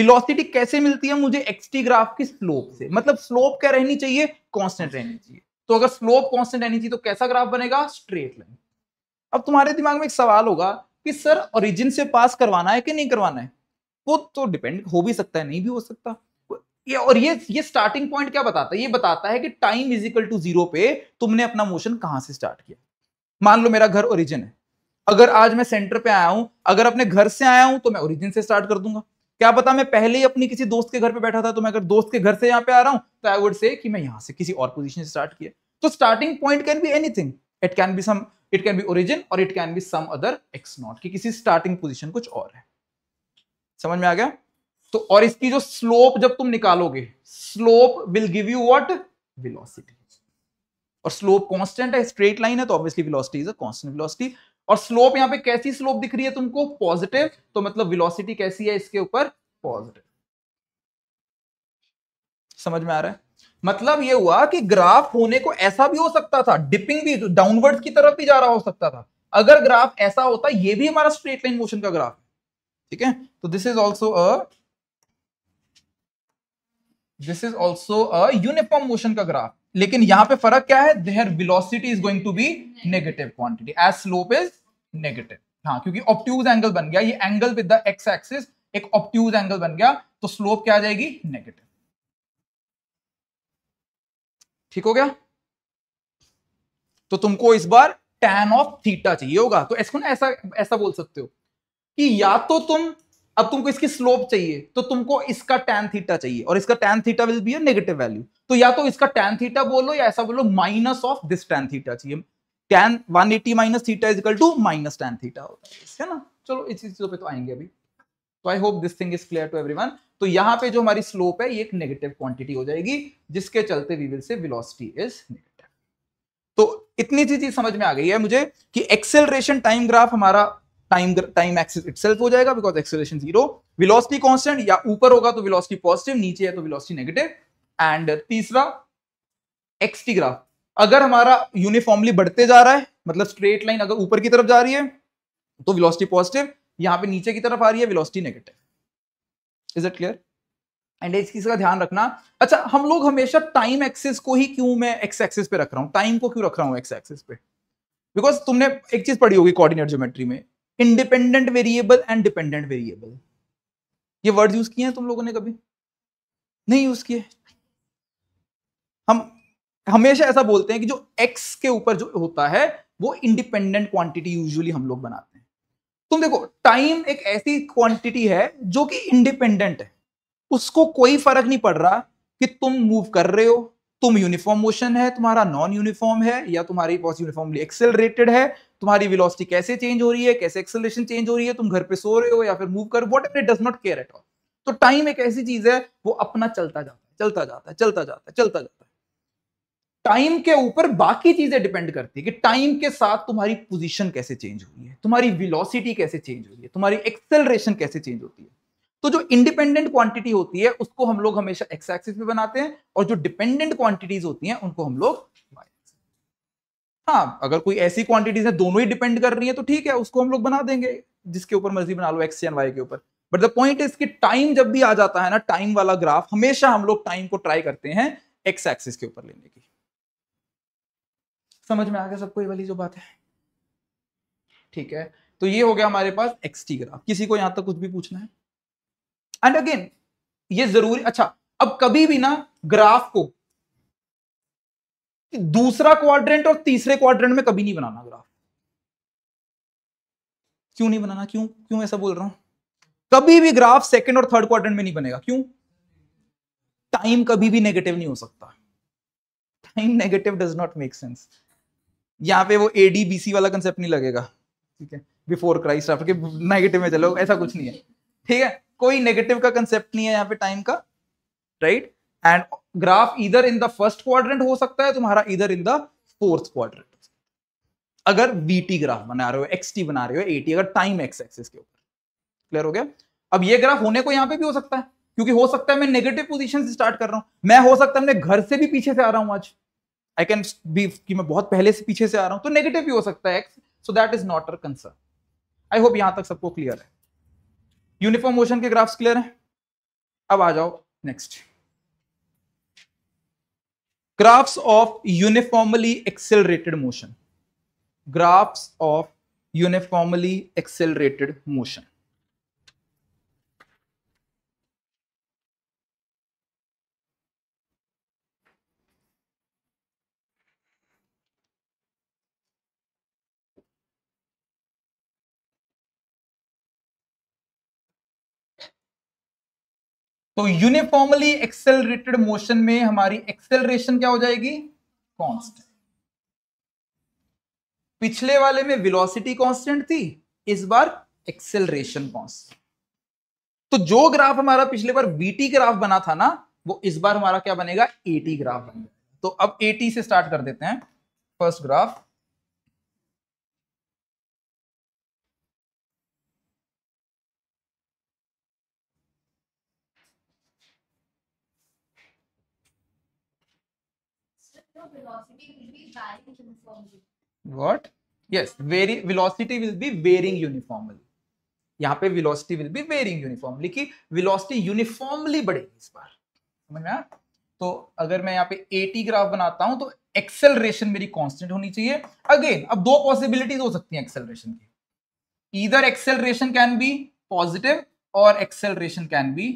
वेलोसिटी कैसे मिलती है मुझे एक्सटी ग्राफ की स्लोप से मतलब स्लोप क्या रहनी चाहिए कांस्टेंट रहनी चाहिए तो अगर स्लोप कॉन्स्टेंट रहनी चाहिए तो कैसा ग्राफ बनेगा स्ट्रेट लाइन अब तुम्हारे दिमाग में एक सवाल होगा कि सर ओरिजिन से पास करवाना है कि नहीं करवाना है वो तो डिपेंड हो भी सकता है नहीं भी हो सकता ये और ये ये स्टार्टिंग पॉइंट क्या बताता है ये बताता है कि time is equal to zero पे तुमने अपना मोशन कहां से स्टार्ट किया मान लो मेरा घर ओरिजिन है अगर आज मैं सेंटर पे आया हूं अगर अपने घर से आया हूं तो मैं ओरिजिन से स्टार्ट कर दूंगा क्या पता मैं पहले ही अपनी किसी दोस्त के घर पे बैठा था तो मैं अगर दोस्त के घर से यहाँ पे आ रहा हूँ तो आई वुड से कि मैं यहाँ से किसी और पोजीशन से स्टार्ट किया तो starting point can be anything it can be some it can be origin और it can be some other x not कि किसी स्टार्टिंग पोजिशन कुछ और है समझ में आ गया तो और इसकी जो स्लोप जब तुम निकालोगे slope will give you what velocity और स्लोप कांस्टेंट है स्ट्रेट लाइन है तो obviously velocity is a constant velocity और स्लोप यहां पे कैसी स्लोप दिख रही है तुमको पॉजिटिव तो मतलब वेलोसिटी कैसी है इसके ऊपर पॉजिटिव समझ में आ रहा है मतलब ये हुआ कि ग्राफ होने को ऐसा भी हो सकता था डिपिंग भी डाउनवर्ड की तरफ भी जा रहा हो सकता था अगर ग्राफ ऐसा होता ये भी हमारा स्ट्रेट लाइन मोशन का ग्राफ है ठीक है तो this is also a this is also a uniform motion का ग्राफ लेकिन यहां पे फर्क क्या है there velocity is going to be negative quantity as slope is negative हाँ क्योंकि ऑप्ट्यूज एंगल बन गया ये angle with the x axis एक ऑप्ट्यूज एंगल बन गया तो स्लोप क्या आ जाएगी नेगेटिव ठीक हो गया तो तुमको इस बार टैन ऑफ थीटा चाहिए होगा तो इसको ना ऐसा ऐसा बोल सकते हो कि या तो तुम अब तुमको इसकी स्लोप चाहिए तो तुमको इसका टैन थीटा चाहिए और इसका tan theta will be a negative value तो या तो इसका टेन थीटा बोलो या ऐसा बोलो minus of this tan theta चाहिए tan one eighty minus theta is equal to minus tan theta होता है है ना चलो इस चीजों पे तो आएंगे अभी तो I hope this thing is clear to everyone तो यहां पे जो हमारी स्लोप है ये एक नेगेटिव क्वांटिटी हो जाएगी जिसके चलते we will say velocity is negative तो इतनी सी चीज समझ में आ गई है मुझे कि एक्सेलरेशन टाइम ग्राफ हमारा टाइम टाइम एक्सिस इटसेल्फ हो जाएगा because acceleration zero velocity constant या ऊपर होगा तो वेलोसिटी पॉजिटिव नीचे है तो वेलोसिटी नेगेटिव एंड तीसरा एक्सटी ग्राफ अगर हमारा यूनिफॉर्मली बढ़ते जा रहा है मतलब स्ट्रेट लाइन अगर ऊपर की तरफ जा रही है तो विलोसिटी पॉजिटिव यहां पे नीचे की तरफ आ रही है velocity negative is it clear and इस चीज का ध्यान रखना अच्छा हम लोग हमेशा टाइम एक्सिस को ही क्यों मैं एक्स एक्सिस पे रख रहा हूँ टाइम को क्यों रख रहा हूँ एक्स एक्सिस पे बिकॉज तुमने एक चीज पढ़ी होगी कॉर्डिनेट ज्योमेट्री में independent variable and dependent variable ये वर्ड यूज किए हैं तुम लोगों ने कभी नहीं यूज किए हम हमेशा ऐसा बोलते हैं कि जो एक्स के ऊपर जो होता है वो इंडिपेंडेंट क्वांटिटी यूजुअली हम लोग बनाते हैं तुम देखो टाइम एक ऐसी क्वांटिटी है जो कि इंडिपेंडेंट है उसको कोई फर्क नहीं पड़ रहा कि तुम मूव कर रहे हो तुम यूनिफॉर्म मोशन है तुम्हारा नॉन यूनिफॉर्म है या तुम्हारी बहुत यूनिफॉर्मली एक्सेलरेटेड है तुम्हारी विलोसिटी कैसे चेंज हो रही है कैसे एक्सेलेशन चेंज हो रही है तुम घर पर सो रहे हो या फिर मूव कर what it does not care at all तो टाइम एक ऐसी चीज है वो अपना चलता जाता है चलता जाता है चलता जाता है चलता जाता है टाइम के ऊपर बाकी चीजें डिपेंड करती है कि टाइम के साथ तुम्हारी पोजीशन कैसे चेंज हुई है तुम्हारी वेलोसिटी कैसे चेंज हुई है तुम्हारी एक्सेलरेशन कैसे चेंज होती है तो जो इंडिपेंडेंट क्वांटिटी होती है उसको हम लोग हमेशा एक्स एक्सिस पे बनाते हैं और जो डिपेंडेंट क्वांटिटीज होती हैं उनको हम लोग हाँ अगर कोई ऐसी क्वांटिटीज है दोनों ही डिपेंड कर रही है तो ठीक है उसको हम लोग बना देंगे जिसके ऊपर मर्जी बना लो एक्स या वाई के ऊपर बट द पॉइंट इज कि टाइम जब भी आ जाता है ना टाइम वाला ग्राफ हमेशा हम लोग टाइम को ट्राई करते हैं एक्स एक्सिस के ऊपर लेने की समझ में आ गया सबको ये वाली जो बात है ठीक है तो ये हो गया हमारे पास एक्सटी ग्राफ किसी को यहां तक कुछ भी पूछना है एंड अगेन ये जरूरी अच्छा अब कभी भी ना ग्राफ को दूसरा क्वाड्रेंट और तीसरे क्वाड्रेंट में कभी नहीं बनाना ग्राफ क्यों नहीं बनाना क्यों क्यों ऐसा बोल रहा हूं कभी भी ग्राफ सेकंड और थर्ड क्वाड्रेंट में नहीं बनेगा क्यों टाइम कभी भी नेगेटिव नहीं हो सकता time negative does not make sense यहाँ पे वो ए डी बी सी वाला कंसेप्ट नहीं लगेगा ठीक है बिफोर क्राइस्ट आफ्टर के नेगेटिव में चलो ऐसा कुछ नहीं है ठीक है कोई नेगेटिव का कंसेप्ट नहीं है यहाँ पे टाइम का राइट एंड ग्राफ इधर इन द फर्स्ट क्वाड्रेंट हो सकता है तुम्हारा इधर इन द फोर्थ क्वाड्रेंट अगर वीटी ग्राफ बना रहे हो एक्सटी बना रहे हो एटी अगर टाइम एक्स एक्सिस के ऊपर क्लियर हो गया अब ये ग्राफ होने को यहाँ पे भी हो सकता है क्योंकि हो सकता है मैं नेगेटिव पोजीशन से स्टार्ट कर रहा हूं मैं हो सकता है मैं घर से भी पीछे से आ रहा हूं आज आई कैन बी कि मैं बहुत पहले से पीछे से आ रहा हूं तो नेगेटिव भी हो सकता है x so that is not our concern I hope यहां तक सबको क्लियर है यूनिफॉर्म मोशन के ग्राफ्स क्लियर हैं अब आ जाओ next graphs of uniformly accelerated motion graphs of uniformly accelerated motion तो यूनिफॉर्मली एक्सेलरेटेड मोशन में हमारी एक्सेलरेशन क्या हो जाएगी कांस्टेंट पिछले वाले में वेलोसिटी कांस्टेंट थी इस बार एक्सेलरेशन कांस्टेंट तो जो ग्राफ हमारा पिछले बार वीटी ग्राफ बना था ना वो इस बार हमारा क्या बनेगा एटी ग्राफ बनेगा तो अब एटी से स्टार्ट कर देते हैं first graph what yes very velocity will be varying uniformly यहां uniformly. यहाँ पे velocity will be varying uniformly कि velocity uniformly बढ़ेगी इस बार समझ में तो अगर मैं यहाँ पे एटी ग्राफ बनाता हूं तो एक्सेलरेशन मेरी कांस्टेंट होनी चाहिए अगेन अब दो पॉसिबिलिटीज हो सकती हैं एक्सेलरेशन की इधर एक्सेलरेशन कैन बी पॉजिटिव और acceleration can be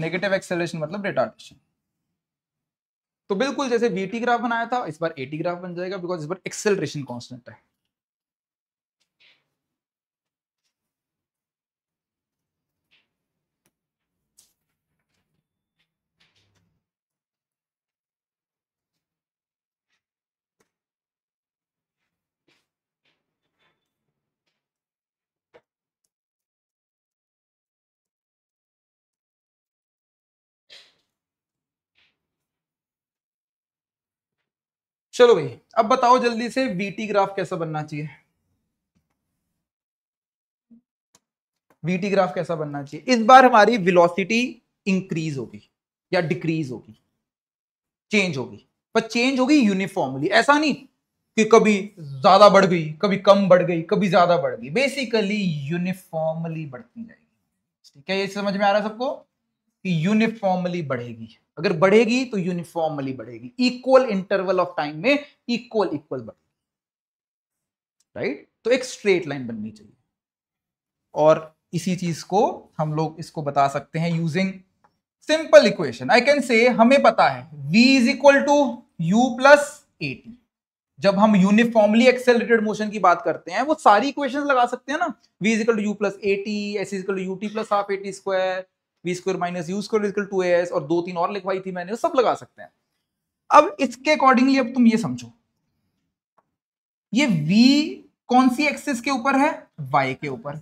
negative acceleration मतलब रिटार्डेशन तो बिल्कुल जैसे वीटी ग्राफ बनाया था इस बार एटी ग्राफ बन जाएगा बिकॉज इस बार एक्सेलरेशन कॉन्स्टेंट है चलो भाई अब बताओ जल्दी से वीटी ग्राफ कैसा बनना चाहिए वीटी ग्राफ कैसा बनना चाहिए इस बार हमारी वेलोसिटी इंक्रीज होगी या डिक्रीज होगी चेंज होगी पर चेंज होगी यूनिफॉर्मली ऐसा नहीं कि कभी ज्यादा बढ़ गई कभी कम बढ़ गई कभी ज्यादा बढ़ गई बेसिकली यूनिफॉर्मली बढ़ती जाएगी ठीक है ये समझ में आ रहा है सबको कि यूनिफॉर्मली बढ़ेगी अगर बढ़ेगी तो यूनिफॉर्मली बढ़ेगी इक्वल इंटरवल ऑफ टाइम में इक्वल इक्वल बढ़ेगी राइट तो एक स्ट्रेट लाइन बननी चाहिए और इसी चीज को हम लोग इसको बता सकते हैं using simple equation I can say हमें पता है v is equal to you plus a t जब हम यूनिफॉर्मली एक्सेलरेटेड मोशन की बात करते हैं वो सारी इक्वेशन लगा सकते हैं ना v is equal to you plus a t s is equal to U T plus half a t square v square minus you square is equal to s और दो तीन और लिखवाई थी मैंने सब लगा सकते हैं अब इसके अकॉर्डिंगली अब तुम ये समझो ये v कौन सी एक्सिस के ऊपर है y के ऊपर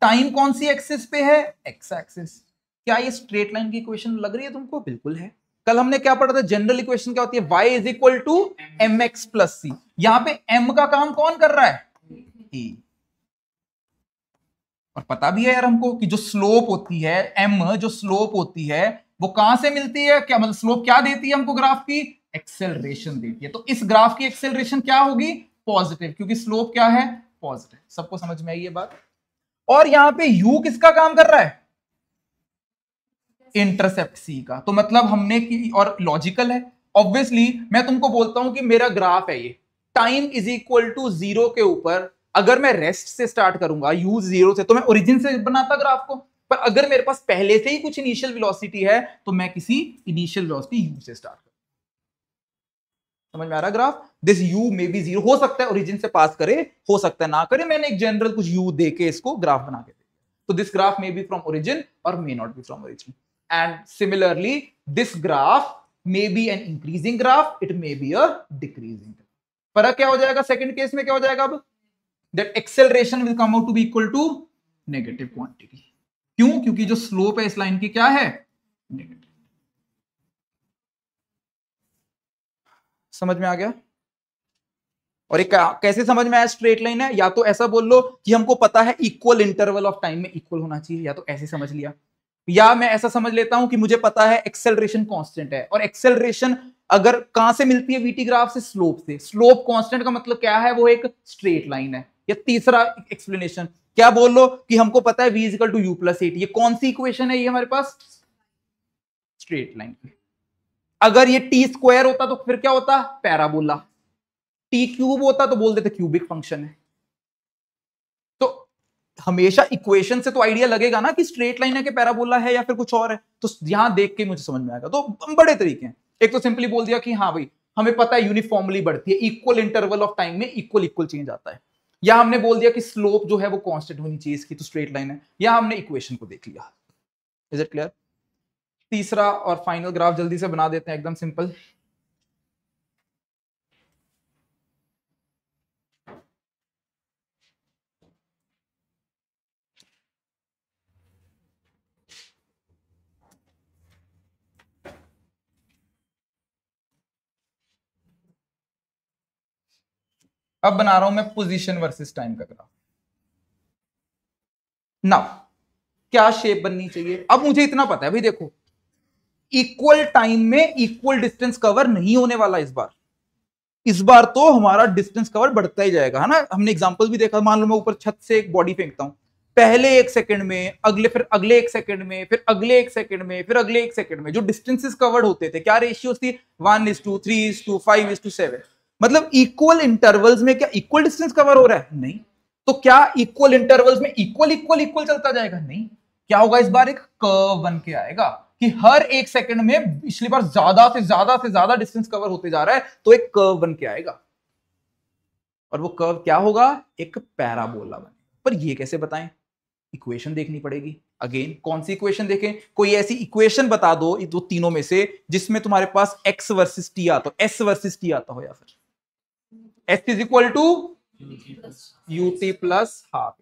टाइम कौन सी एक्सिस पे है x एक्सिस क्या ये स्ट्रेट लाइन की इक्वेशन लग रही है तुमको बिल्कुल है कल हमने क्या पढ़ा था जनरल इक्वेशन क्या होती है y is equal to M x plus c यहां पे m का काम कौन कर रहा है e. और पता भी है यार हमको कि जो स्लोप होती है एम जो स्लोप होती है वो कहां से मिलती है क्या मतलब स्लोप क्या देती है हमको ग्राफ की एक्सेलरेशन देती है तो इस ग्राफ की एक्सेलरेशन क्या होगी पॉजिटिव क्योंकि स्लोप क्या है पॉजिटिव सबको समझ में आई ये बात और यहां पे u किसका काम कर रहा है इंटरसेप्ट C का तो मतलब हमने की और लॉजिकल है ऑब्वियसली मैं तुमको बोलता हूं कि मेरा ग्राफ है ये time is equal to zero के ऊपर अगर मैं रेस्ट से स्टार्ट करूंगा यूज जीरो से तो मैं ओरिजिन से बनाता ग्राफ को पर अगर मेरे पास पहले से ही कुछ इनिशियल वेलोसिटी है तो मैं किसी इनिशियल वेलोसिटी यू से स्टार्ट करूँ समझ में आ रहा graph this u may be zero हो सकता है ओरिजिन से पास करे हो सकता है ना करे मैंने एक जनरल कुछ यू दे के इसको ग्राफ बना के तो this graph may be from origin और may not be from origin and similarly this graph may be an increasing graph it may be a decreasing पर क्या हो जाएगा सेकंड केस में क्या हो जाएगा अब that acceleration will come out to be equal to negative quantity क्यों क्योंकि जो स्लोप है इस लाइन की क्या है नेगेटिव समझ में आ गया और एक कैसे समझ में आया स्ट्रेट लाइन है या तो ऐसा बोल लो कि हमको पता है इक्वल इंटरवल ऑफ टाइम में इक्वल होना चाहिए या तो ऐसे समझ लिया या मैं ऐसा समझ लेता हूं कि मुझे पता है एक्सेलरेशन कांस्टेंट है और एक्सेलरेशन अगर कहां से मिलती है वीटी ग्राफ से स्लोप से स्लोप कांस्टेंट का मतलब क्या है वो एक स्ट्रेट लाइन है या तीसरा एक्सप्लेनेशन क्या बोल लो कि हमको पता है v is equal to you plus a t ये कौन सी इक्वेशन है ये हमारे पास स्ट्रेट लाइन अगर ये टी स्क्वायर होता तो फिर क्या होता पैराबोला टी क्यूब होता तो बोल देते क्यूबिक फंक्शन है तो हमेशा इक्वेशन से तो आइडिया लगेगा ना कि स्ट्रेट लाइन है कि पैराबोला है या फिर कुछ और है तो यहां देख के मुझे समझ में आएगा तो बड़े तरीके हैं एक तो सिंपली बोल दिया कि हाँ भाई हमें पता है यूनिफॉर्मली बढ़ती है इक्वल इंटरवल ऑफ टाइम में इक्वल इक्वल चेंज आता है या हमने बोल दिया कि स्लोप जो है वो कॉन्स्टेंट होनी चाहिए इसकी तो स्ट्रेट लाइन है या हमने इक्वेशन को देख लिया इज इट क्लियर तीसरा और फाइनल ग्राफ जल्दी से बना देते हैं एकदम सिंपल अब बना रहा हूं मैं पोजीशन वर्सेस टाइम का ग्राफ नाउ क्या शेप बननी चाहिए अब मुझे इतना पता है भाई देखो इक्वल टाइम में इक्वल डिस्टेंस कवर नहीं होने वाला इस बार इस बार तो हमारा डिस्टेंस कवर बढ़ता ही जाएगा है ना हमने एग्जांपल भी देखा मान लो मैं ऊपर छत से एक बॉडी फेंकता हूं पहले एक सेकंड में अगले फिर अगले एक सेकंड में फिर अगले एक सेकंड में फिर अगले एक सेकंड में जो डिस्टेंसेस कवर्ड होते थे क्या रेशियोज थी one is to three is to five is to seven मतलब इक्वल इंटरवल्स में क्या इक्वल डिस्टेंस कवर हो रहा है नहीं तो क्या इक्वल इंटरवल्स में इक्वल इक्वल इक्वल चलता जाएगा नहीं क्या होगा इस बार एक कर्व बन के आएगा कि हर एक सेकंड में पिछली बार ज्यादा से ज्यादा से ज्यादा डिस्टेंस कवर होते जा रहा है तो एक कर्व बन के आएगा और वो कर्व क्या होगा एक पैराबोला बने पर ये कैसे बताएं इक्वेशन देखनी पड़ेगी अगेन कौन सी इक्वेशन देखें कोई ऐसी इक्वेशन बता दो दो तीनों में से जिसमें तुम्हारे पास एक्स वर्सिस टी आता हो एस वर्सिस टी आता हो या फिर s is equal to U T plus half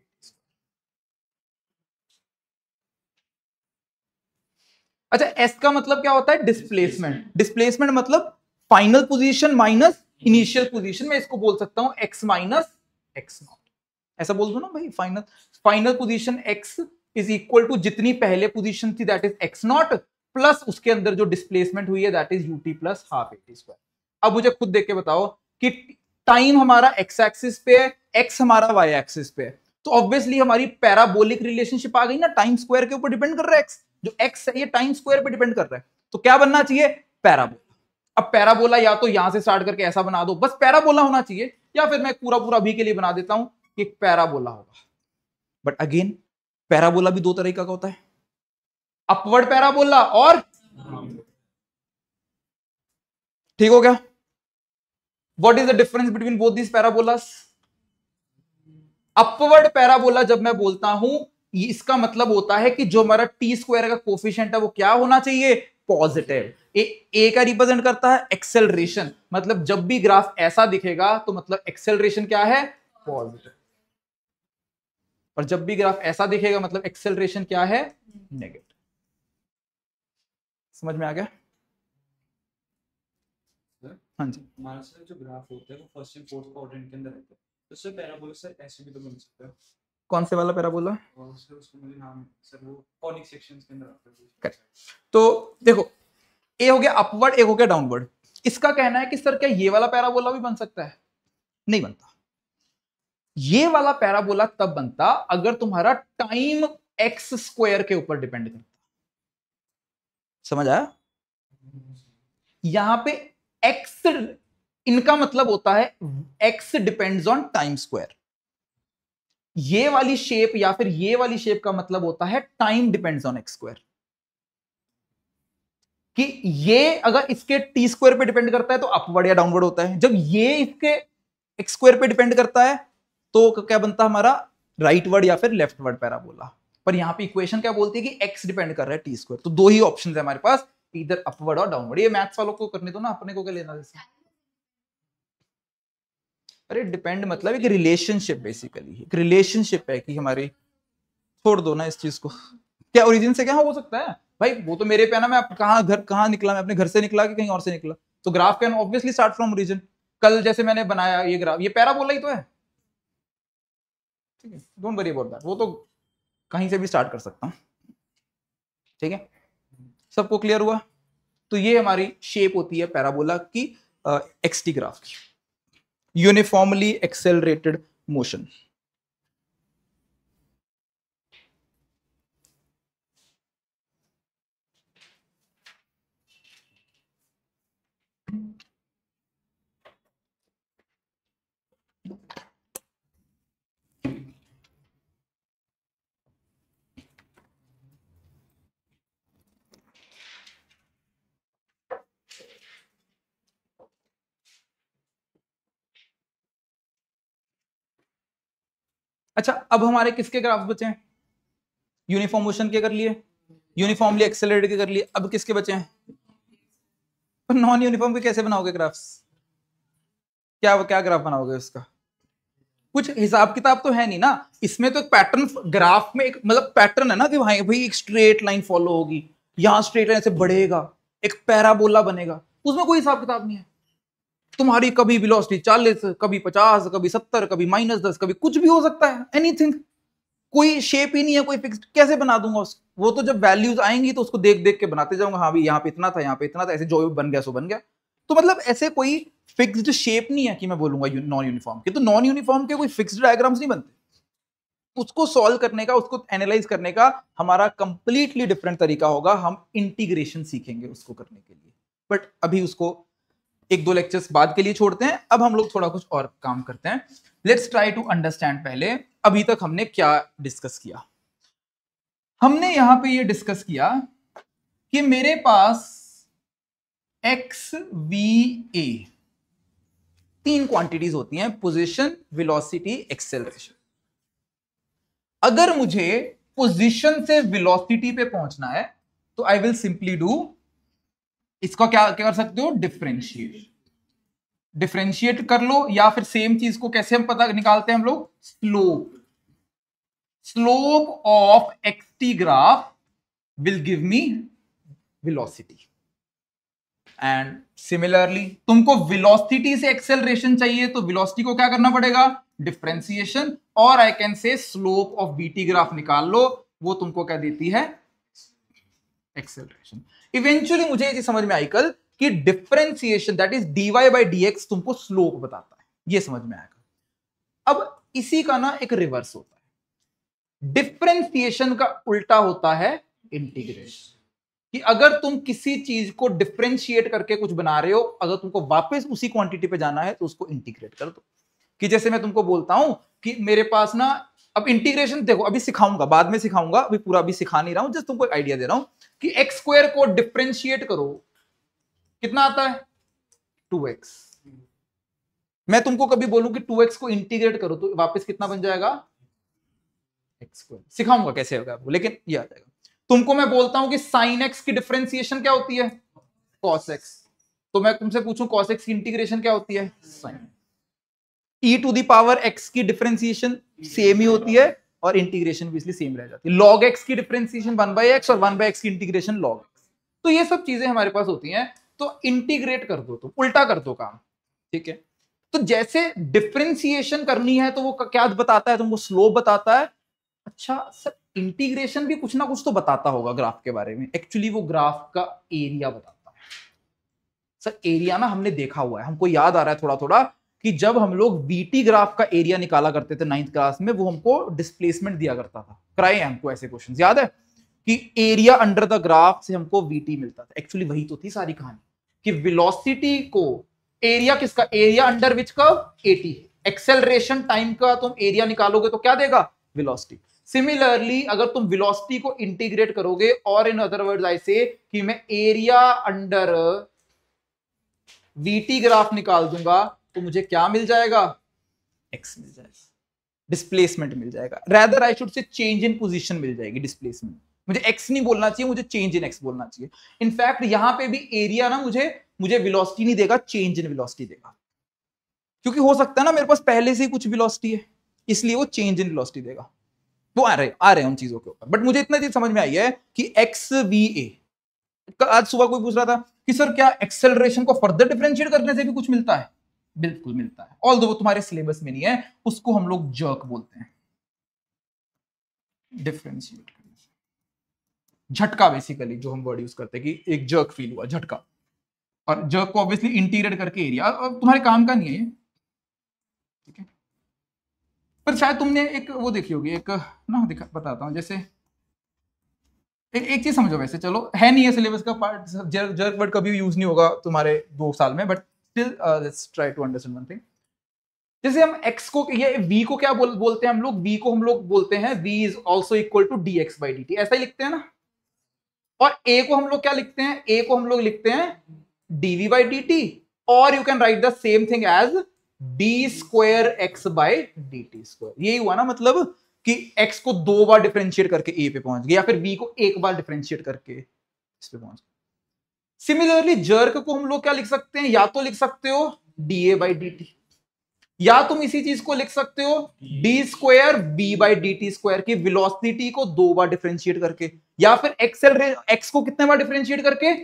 अच्छा एस का मतलब क्या होता है डिस्प्लेसमेंट डिस्प्लेसमेंट मतलब final position minus initial position मैं इसको बोल सकता हूं एक्स माइनस एक्स नॉट ऐसा बोल दो ना भाई final final position x is equal to जितनी पहले पोजीशन थी that is x not plus उसके अंदर जो डिस्प्लेसमेंट हुई है that is u T plus half a t square अब मुझे खुद देख के बताओ कि टाइम हमारा एक्स एक्सिस पे है एक्स हमारा वाई एक्सिस पे है तो ऑब्वियसली हमारी पैराबोलिक रिलेशनशिप आ गई ना टाइम स्क्वायर के ऊपर डिपेंड कर रहा है एक्स जो एक्स है ये टाइम स्क्वायर पे डिपेंड कर रहा है तो क्या बनना चाहिए पैराबोला अब पैराबोला या तो यहां से स्टार्ट करके ऐसा बना दो बस पैराबोला होना चाहिए या फिर मैं पूरा पूरा अभी के लिए बना देता हूं कि पैराबोला होगा बट अगेन पैराबोला भी दो तरह का होता है अपवर्ड पैराबोला और हाँ। ठीक हो गया what is the difference between both this parabolas upward parabola जब मैं बोलता हूं इसका मतलब होता है कि जो हमारा टी स्क्वायर का कोफिशियंट है वो क्या होना चाहिए पॉजिटिव ए, ए का रिप्रेजेंट करता है एक्सेलरेशन मतलब जब भी ग्राफ ऐसा दिखेगा तो मतलब एक्सेलरेशन क्या है पॉजिटिव और जब भी ग्राफ ऐसा दिखेगा मतलब एक्सेलरेशन क्या है नेगेटिव समझ में आ गया हाँ जी जो ग्राफ वो फर्स्ट एंड फोर्थ क्वाड्रेंट के अंदर तो सर पैराबोला सर ऐसे भी तो बन सकता है कौन से वाला पैराबोला सर मुझे नाम सर वो कॉनिक सेक्शंस के अंदर आता है तो देखो ए हो गया अपवर्ड ए हो गया डाउनवर्ड इसका कहना है कि सर क्या ये वाला पैराबोला भी बन सकता है नहीं बनता ये वाला पैराबोला तब बनता अगर तुम्हारा टाइम एक्स स्क्वायर के ऊपर डिपेंड करता समझ आया हम्म। यहां पे एक्स इनका मतलब होता है x depends on time square ये वाली शेप या फिर ये वाली शेप का मतलब होता है time depends on x square कि ये अगर इसके टी स्क्वायर पे डिपेंड करता है तो अपवर्ड या डाउनवर्ड होता है जब ये इसके एक्स स्क्वायर पे डिपेंड करता है तो क्या बनता है हमारा राइट वर्ड या फिर लेफ्ट वर्ड पैराबोला पर यहां पे इक्वेशन क्या बोलती है कि एक्स डिपेंड कर रहा है टी स्क्वायर तो दो ही ऑप्शन है हमारे पास इधर अपवर्ड और डाउनवर्ड ये मैथ्स वालों को करने दो ना अपने को क्या लेना जैसे अरे डिपेंड मतलब एक रिलेशनशिप बेसिकली एक रिलेशनशिप है कि हमारी छोड़ दो ना इस चीज को क्या ओरिजिन से क्या हो सकता है भाई वो तो मेरे पे ना मैं कहाँ घर कहाँ निकला मैं अपने घर से निकला कि कहीं और से निकला तो graph can obviously start from origin कल जैसे मैंने बनाया ये ग्राफ ये पैरा बोला ही तो है ठीक है डोंट वरी अबाउट दैट वो तो कहीं से भी स्टार्ट कर सकता हूँ ठीक है सबको क्लियर हुआ तो ये हमारी शेप होती है पैराबोला की एक्सटीग्राफ की यूनिफॉर्मली एक्सेलरेटेड मोशन अच्छा अब हमारे किसके ग्राफ्स बचे हैं यूनिफॉर्म मोशन के कर लिए यूनिफॉर्मली एक्सेलरेट के कर लिए अब किसके बचे हैं पर नॉन यूनिफॉर्म के कैसे बनाओगे ग्राफ्स क्या क्या ग्राफ बनाओगे उसका कुछ हिसाब किताब तो है नहीं ना इसमें तो एक पैटर्न ग्राफ में एक मतलब पैटर्न है ना कि भाई भाई एक स्ट्रेट लाइन फॉलो होगी यहाँ स्ट्रेट लाइन से बढ़ेगा एक पैराबोला बनेगा उसमें कोई हिसाब किताब नहीं है तुम्हारी कभी वेलोसिटी 40 कभी 50 कभी 70 कभी माइनस दस कभी कुछ भी हो सकता है एनीथिंग कोई शेप ही नहीं है कोई फिक्स कैसे बना दूंगा उसको वो तो जब वैल्यूज आएंगी तो उसको देख देख के बनाते जाऊंगा हाँ भाई यहाँ पे इतना था यहाँ पे इतना था ऐसे जो बन गया सो बन गया तो मतलब ऐसे कोई फिक्स्ड शेप नहीं है कि मैं बोलूंगा नॉन यूनिफॉर्म के तो नॉन यूनिफॉर्म के कोई फिक्स्ड डायग्राम्स नहीं बनते उसको सॉल्व करने का उसको एनालाइज करने का हमारा कंप्लीटली डिफरेंट तरीका होगा हम इंटीग्रेशन सीखेंगे उसको करने के लिए बट अभी उसको एक दो लेक्चर्स बाद के लिए छोड़ते हैं अब हम लोग थोड़ा कुछ और काम करते हैं लेट्स ट्राई टू अंडरस्टैंड पहले अभी तक हमने क्या डिस्कस किया हमने यहां पे ये डिस्कस किया कि मेरे पास एक्स वी ए तीन क्वांटिटीज होती हैं पोजीशन वेलोसिटी एक्सेलरेशन अगर मुझे पोजीशन से वेलोसिटी पे पहुंचना है तो आई विल सिंपली डू इसको क्या कर सकते हो डिफ्रेंशिएट डिफ्रेंशिएट कर लो या फिर सेम चीज को कैसे हम पता निकालते हैं हम लोग slope slope of x t graph will give me velocity and similarly तुमको विलोसिटी से एक्सेलरेशन चाहिए तो विलोसिटी को क्या करना पड़ेगा डिफ्रेंसिएशन और I can say slope of v t graph निकाल लो वो तुमको क्या देती है एक्सेलरेशन इवेंचुअली मुझे ये समझ में आई कल कि differentiation that is D Y by D x तुमको स्लोप बताता है ये समझ में आएगा अब इसी का ना एक रिवर्स होता है डिफ्रेंसिएशन का उल्टा होता है इंटीग्रेशन कि अगर तुम किसी चीज को डिफ्रेंशिएट करके कुछ बना रहे हो अगर तुमको वापस उसी क्वांटिटी पे जाना है तो उसको इंटीग्रेट कर दो कि जैसे मैं तुमको बोलता हूं कि मेरे पास ना अब इंटीग्रेशन देखो अभी सिखाऊंगा बाद में सिखाऊंगा अभी पूरा अभी सिखा नहीं रहा हूं जस्ट तुमको एक आइडिया दे रहा हूं कि एक्स स्क्वायर को डिफ्रेंशिएट करो कितना आता है टू एक्स मैं तुमको कभी बोलू कि टू एक्स को इंटीग्रेट करो तो वापस कितना बन जाएगा एक्स स्क्वायर सिखाऊंगा कैसे होगा आपको लेकिन ये आ जाएगा तुमको मैं बोलता हूं कि साइन एक्स की डिफ्रेंसिएशन क्या होती है कॉस एक्स तो मैं तुमसे पूछूं कॉस एक्स की इंटीग्रेशन क्या होती है साइन ई टू दावर एक्स की डिफ्रेंसिएशन सेम ही होती है और इंटीग्रेशन भी इसलिए सेम रह जाती है लॉग एक्स की डिफ्रेंसिएशन वन बाई एक्स और वन बाई एक्स की इंटीग्रेशन लॉग एक्स तो ये सब चीजें हमारे पास होती हैं तो इंटीग्रेट कर दो तो उल्टा कर दो काम ठीक है तो जैसे डिफ्रेंसिएशन करनी है तो वो क्या बताता है तुमको स्लोप बताता है अच्छा सर इंटीग्रेशन भी कुछ ना कुछ तो बताता होगा ग्राफ के बारे में एक्चुअली वो ग्राफ का एरिया बताता है सर एरिया ना हमने देखा हुआ है हमको याद आ रहा है थोड़ा थोड़ा कि जब हम लोग बीटी ग्राफ का एरिया निकाला करते थे नाइन्थ क्लास में वो हमको डिस्प्लेसमेंट दिया करता था कराए हमको ऐसे क्वेश्चन याद है कि एरिया अंडर द ग्राफ से हमको वीटी मिलता था एक्चुअली वही तो थी सारी कहानी कि वेलोसिटी को एरिया किसका एरिया अंडर विच का एटी एक्सेलरेशन टाइम का तुम एरिया निकालोगे तो क्या देगा वेलोसिटी सिमिलरली अगर तुम वेलोसिटी को इंटीग्रेट करोगे और इन अदर वर्ड्स आई से कि मैं एरिया अंडर वीटी ग्राफ निकाल दूंगा तो मुझे क्या मिल जाएगा एक्स मिल जाएगा डिस्प्लेसमेंट मिल जाएगा rather I should say change in position मिल जाएगी डिस्प्लेसमेंट मुझे एक्स नहीं बोलना चाहिए मुझे चेंज इन एक्स बोलना चाहिए इनफैक्ट यहां पे भी एरिया ना मुझे मुझे विलोसिटी नहीं देगा चेंज इन विलोसिटी देगा क्योंकि हो सकता है ना मेरे पास पहले से ही कुछ विलोसिटी है इसलिए वो चेंज इन विलोसिटी देगा वो आ रहे आ रहे हैं उन चीजों के ऊपर बट मुझे इतना चीज समझ में आई है कि एक्स वी ए आज सुबह कोई पूछ रहा था कि सर क्या एक्सेलरेशन को फर्दर डिफ्रेंशिएट करने से भी कुछ मिलता है बिल्कुल मिलता है ऑल वो तुम्हारे सिलेबस में नहीं है उसको हम लोग जर्क बोलते हैं डिफ्रेंशिएट झटका बेसिकली जो हम वर्ड यूज करते हैं कि एक जर्क फील हुआ झटका और जर्क को ऑब्वियसली इंटीरियर करके एरिया और तुम्हारे काम का नहीं है ठीक है पर शायद तुमने एक वो देखी होगी एक ना दिखा बताता हूँ जैसे ए, एक चीज समझो वैसे चलो है नहीं है सिलेबस का पार्ट जर्क वर्ड कभी यूज नहीं होगा तुम्हारे दो साल में but still uh, let's try to understand one thing जैसे हम x को ये v को क्या बोल, बोलते हैं हम लोग v को हम लोग बोलते हैं v is also equal to dx x by d ऐसा ही लिखते हैं ना और a को हम लोग क्या लिखते हैं a को हम लोग लिखते हैं dv by dt और you can write the same thing as d square x by d t square यही हुआ ना मतलब कि x को दो बार डिफ्रेंशिएट करके a पे पहुंच गए या फिर v को एक बार डिफ्रेंशिएट करके इस पे पहुंच गए सिमिलरली जर्क को हम लोग क्या लिख सकते हैं या तो लिख सकते हो d a by d t या तुम इसी चीज को लिख सकते हो d square b by d t square की विलोसिटी को दो बार डिफ्रेंशिएट करके या फिर एक्सेल एक्स को कितने बार डिफ्रेंशिएट करके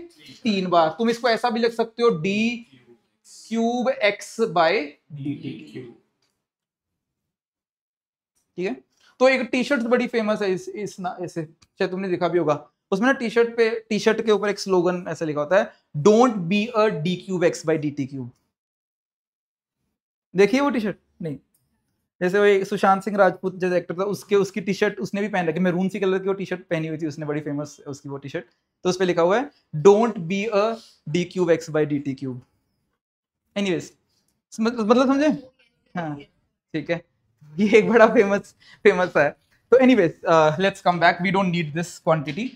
तीन बार तुम इसको ऐसा भी लिख सकते हो d cube x by d t ठीक है तो एक टी शर्ट बड़ी फेमस है इस इस ना ऐसे चाहे तुमने देखा भी होगा उसमें ना टी शर्ट पे टी शर्ट के ऊपर एक स्लोगन ऐसे लिखा होता है don't be a d cube x by d t cube देखिए वो टी शर्ट नहीं जैसे वो सुशांत सिंह राजपूत जैसे एक्टर था उसके उसकी टी शर्ट उसने भी पहन रखी मैं रून सी कलर की वो टी शर्ट पहनी हुई थी उसने बड़ी फेमस उसकी वो टी शर्ट तो उस पर लिखा हुआ है don't be a d cube x by d t cube any मतलब समझे हाँ ठीक है ये एक बड़ा फेमस फेमस है तो anyways let's come back we don't need this quantity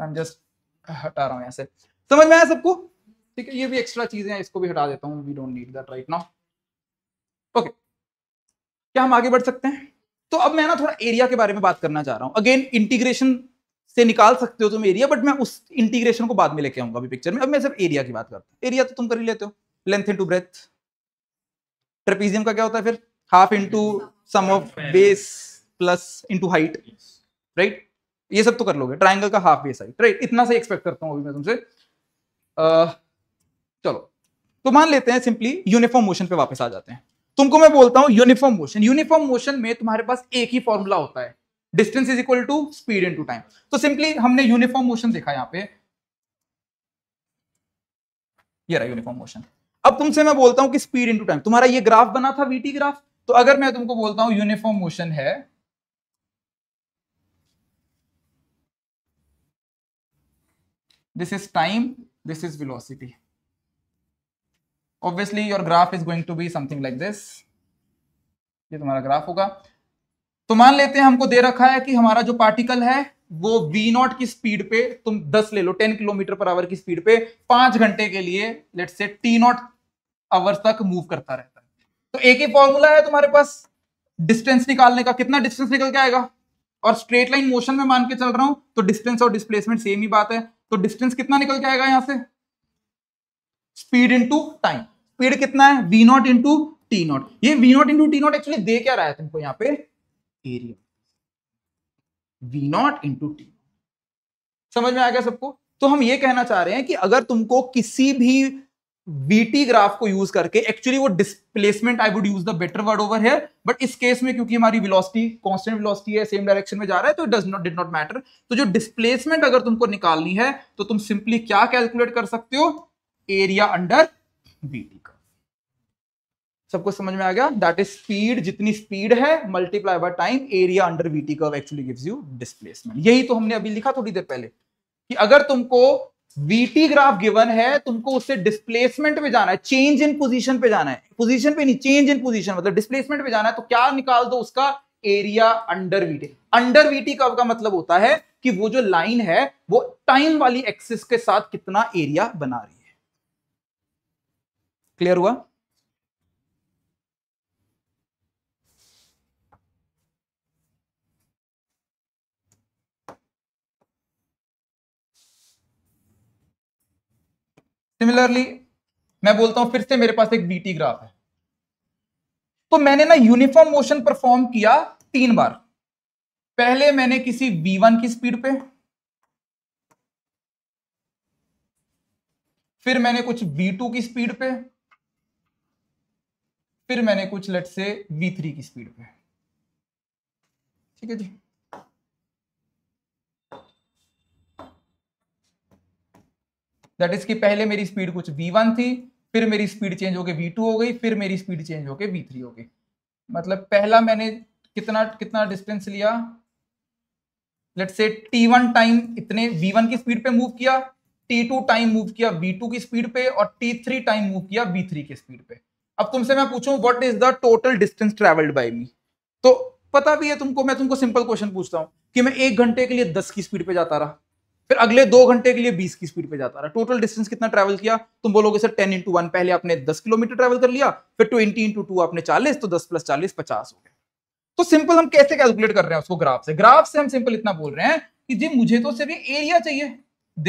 I am just हटा रहा हूँ यहाँ से समझ में आया सबको ठीक है ये भी एक्स्ट्रा चीजें हैं इसको भी हटा देता हूँ we don't need that right now okay क्या हम आगे बढ़ सकते हैं तो अब मैं ना थोड़ा एरिया के बारे में बात करना चाह रहा हूँ अगेन इंटीग्रेशन से निकाल सकते हो तुम एरिया बट मैं उस इंटीग्रेशन को बाद में लेके आऊंगा अभी पिक्चर में अब मैं सिर्फ एरिया की बात करता हूँ एरिया तो तुम कर ही लेते हो लेंथ इनटू ब्रेथ ट्रेपीजियम का क्या होता है फिर half into sum of base plus into height right ये सब तो कर लोगे ट्राइंगल का हाफ वे साइड राइट इतना सही एक्सपेक्ट करता हूं अभी मैं तुमसे चलो तो मान लेते हैं सिंपली यूनिफॉर्म मोशन पे वापस आ जाते हैं तुमको मैं बोलता हूं यूनिफॉर्म मोशन यूनिफॉर्म मोशन में तुम्हारे पास एक ही फॉर्मूला होता है distance is equal to speed into time तो सिंपली हमने यूनिफॉर्म मोशन देखा यहाँ पे ये रहा यूनिफॉर्म मोशन अब तुमसे मैं बोलता हूँ कि स्पीड टू टाइम तुम्हारा ये ग्राफ बना था वीटी ग्राफ तो अगर मैं तुमको बोलता हूं यूनिफॉर्म मोशन है this is time this is velocity obviously your graph is going to be something like this ये तुम्हारा ग्राफ होगा तो मान लेते हैं हमको दे रखा है कि हमारा जो पार्टिकल है वो वी नॉट की स्पीड पे तुम 10 ले लो 10 किलोमीटर पर आवर की स्पीड पे पांच घंटे के लिए let's say t naught hours तक मूव करता रहता है तो एक ही फॉर्मूला है तुम्हारे पास डिस्टेंस निकालने का कितना डिस्टेंस निकल के आएगा और स्ट्रेट लाइन मोशन में मान के चल रहा हूं तो डिस्टेंस और डिस्प्लेसमेंट सेम ही बात है तो डिस्टेंस कितना निकल के आएगा यहां से स्पीड इंटू टाइम स्पीड कितना है v naught into t naught ये v naught into t naught actually दे क्या रहा है तुमको यहां पे area v naught into t समझ में आ गया सबको तो हम ये कहना चाह रहे हैं कि अगर तुमको किसी भी बीटी ग्राफ को यूज करके एक्चुअली वो displacement I would use the better word over here but इस केस में क्योंकि हमारी वेलोसिटी कांस्टेंट वेलोसिटी है सेम डायरेक्शन में जा रहा है तो it does not did not matter तो जो डिस्प्लेसमेंट अगर तुमको निकालनी है तो तुम सिंपली क्या कैलकुलेट कर सकते हो एरिया अंडर बीटी का सबको समझ में आ गया दैट इज स्पीड जितनी स्पीड है multiply by time area under VT curve actually gives you displacement यही तो हमने अभी लिखा थोड़ी देर पहले कि अगर तुमको वीटी ग्राफ गिवन है तुमको उससे डिस्प्लेसमेंट पे जाना है चेंज इन पोजीशन पे जाना है पोजीशन पे नहीं चेंज इन पोजीशन मतलब डिस्प्लेसमेंट पे जाना है तो क्या निकाल दो उसका area under VT under VT का, का मतलब होता है कि वो जो लाइन है वो टाइम वाली एक्सिस के साथ कितना एरिया बना रही है क्लियर हुआ सिमिलरली मैं बोलता हूं फिर से मेरे पास एक बीटी ग्राफ है तो मैंने ना यूनिफॉर्म मोशन परफॉर्म किया तीन बार पहले मैंने किसी v1 की स्पीड पे फिर मैंने कुछ v2 की स्पीड पे फिर मैंने कुछ लेट से v3 की स्पीड पे ठीक है जी दैट इज की पहले मेरी स्पीड कुछ v1 थी फिर मेरी स्पीड चेंज होके v2 हो गई फिर मेरी स्पीड चेंज होके वी थ्री हो गई मतलब पहला मैंने कितना कितना डिस्टेंस लिया let's say t one time इतने वी वन की स्पीड पे मूव किया टी टू टाइम मूव किया वी टू की स्पीड पे और टी थ्री टाइम मूव किया वी थ्री की स्पीड पे अब तुमसे मैं पूछूं what is the total distance travelled by me तो पता भी है तुमको मैं तुमको सिंपल क्वेश्चन पूछता हूं कि मैं एक घंटे के लिए दस की स्पीड पे जाता रहा फिर अगले दो घंटे के लिए बीस की स्पीड पे जाता रहा टोटल डिस्टेंस कितना ट्रैवल किया तुम बोलोगे सर टेन इंटू वन पहले आपने दस किलोमीटर ट्रैवल कर लिया फिर ट्वेंटी इंटू टू आपने चालीस तो दस प्लस चालीस पचास हो गए तो सिंपल हम कैसे कैलकुलेट कर रहे हैं उसको ग्राफ से ग्राफ से हम सिंपल इतना बोल रहे हैं कि जी मुझे तो सिर्फ एरिया चाहिए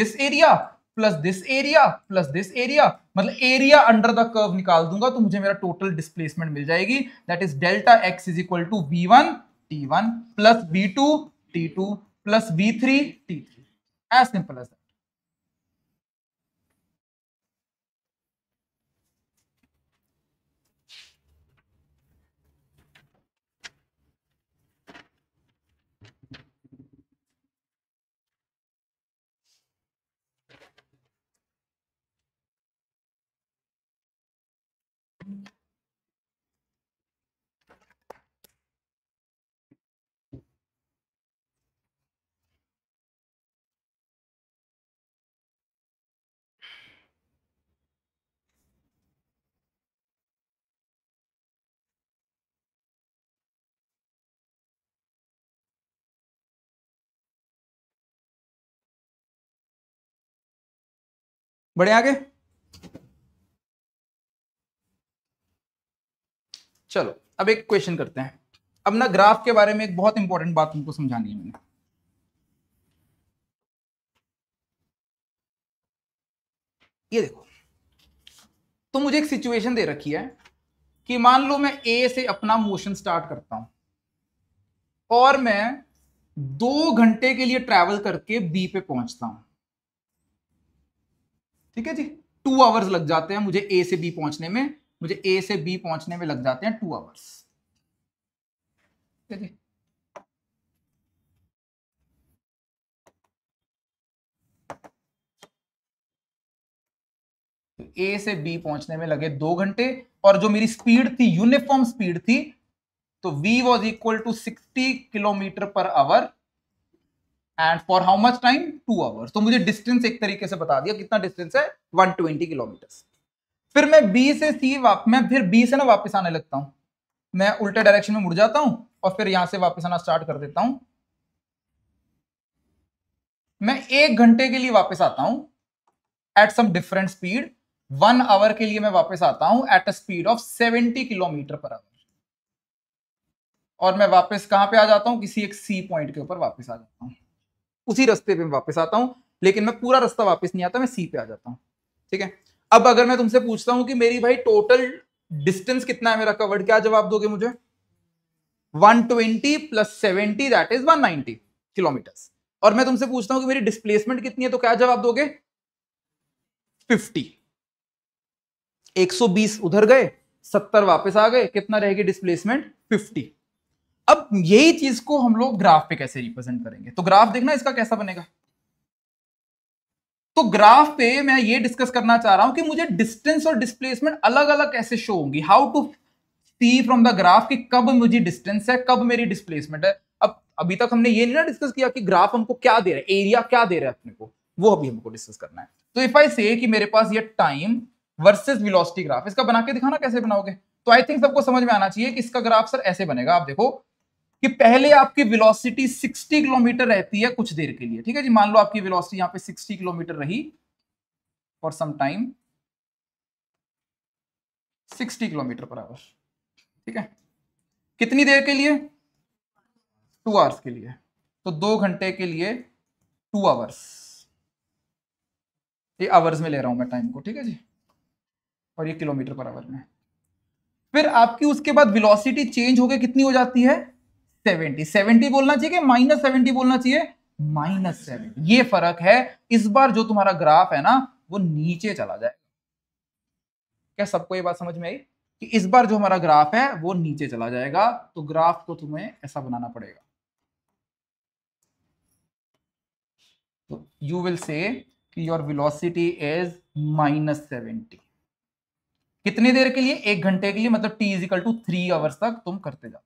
this area plus this area plus this area मतलब एरिया अंडर द कर्व निकाल दूंगा तो मुझे मेरा टोटल डिस्प्लेसमेंट मिल जाएगी that is delta x is equal to v one t one plus v two T two plus v three t three hacen para बढ़े आगे चलो अब एक क्वेश्चन करते हैं अब ना ग्राफ के बारे में एक बहुत इंपॉर्टेंट बात तुमको समझानी है मैंने ये देखो तो मुझे एक सिचुएशन दे रखी है कि मान लो मैं ए से अपना मोशन स्टार्ट करता हूं और मैं दो घंटे के लिए ट्रैवल करके बी पे पहुंचता हूं ठीक है जी टू आवर्स लग जाते हैं मुझे ए से बी पहुंचने में मुझे ए से बी पहुंचने में लग जाते हैं टू आवर्स ठीक है जी ए तो से बी पहुंचने में लगे दो घंटे और जो मेरी स्पीड थी यूनिफॉर्म स्पीड थी तो v was equal to 60 kilometre per hour and for how much time two hours तो मुझे डिस्टेंस एक तरीके से बता दिया कितना डिस्टेंस है 120 किलोमीटर फिर मैं बी से सी वाप मैं फिर बी से ना वापस आने लगता हूँ मैं उल्टे डायरेक्शन में मुड़ जाता हूँ और फिर यहाँ से वापस आना स्टार्ट कर देता हूँ मैं एक घंटे के लिए वापस आता हूँ at some different speed one hour के लिए मैं वापस आता हूँ at a speed of seventy kilometre per hour और मैं वापस कहां पे आ जाता हूँ किसी एक सी पॉइंट के ऊपर वापस आ जाता हूँ उसी रस्ते पे वापस आता हूँ लेकिन मैं पूरा रास्ता वापस नहीं आता मैं सी पे आ जाता हूँ ठीक है अब अगर मैं तुमसे पूछता हूँ कि मेरी भाई टोटल डिस्टेंस कितना है मेरा कवर्ड क्या जवाब दोगे मुझे 120 plus seventy that is 190 kilometre और मैं तुमसे पूछता हूं कि मेरी डिस्प्लेसमेंट कितनी है तो क्या जवाब दोगे 50 120 उधर गए 70 वापस आ गए कितना रहेगी डिस्प्लेसमेंट 50 अब यही चीज को हम लोग ग्राफ पे कैसे रिप्रेजेंट करेंगे तो ग्राफ देखना इसका कैसा बनेगा तो ग्राफ पे मैं ये डिस्कस करना चाह रहा हूं कि मुझे डिस्टेंस और डिस्प्लेसमेंट अलग अलग कैसे शो होंगी how to see from the graph कि कब मुझे डिस्टेंस है कब मेरी डिस्प्लेसमेंट है अब अभी तक हमने ये नहीं ना डिस्कस किया कि ग्राफ हमको क्या दे रहा है एरिया क्या दे रहा है अपने को वो अभी हमको डिस्कस करना है तो इफ आई से कि मेरे पास ये टाइम वर्सेस वेलोसिटी ग्राफ इसका बना के दिखाना कैसे बनाओगे तो आई थिंक सबको समझ में आना चाहिए कि इसका ग्राफ सर ऐसे बनेगा आप देखो कि पहले आपकी वेलोसिटी 60 किलोमीटर रहती है कुछ देर के लिए ठीक है जी मान लो आपकी वेलोसिटी यहां पे 60 किलोमीटर रही for some time 60 kilometre per hour ठीक है कितनी देर के लिए टू आवर्स के लिए तो दो घंटे के लिए टू आवर्स ये आवर्स में ले रहा हूं मैं टाइम को ठीक है जी और ये किलोमीटर पर आवर में फिर आपकी उसके बाद वेलोसिटी चेंज होकर कितनी हो जाती है सेवेंटी सेवेंटी बोलना चाहिए माइनस सेवेंटी बोलना चाहिए माइनस सेवेंटी ये फर्क है इस बार जो तुम्हारा ग्राफ है ना वो नीचे चला जाएगा क्या सबको ये बात समझ में आई कि इस बार जो हमारा ग्राफ है वो नीचे चला जाएगा तो ग्राफ को तुम्हें ऐसा बनाना पड़ेगा तो यू विल से कि your velocity is minus seventy कितनी देर के लिए एक घंटे के लिए मतलब t is equal to three hours तक तुम करते जाओ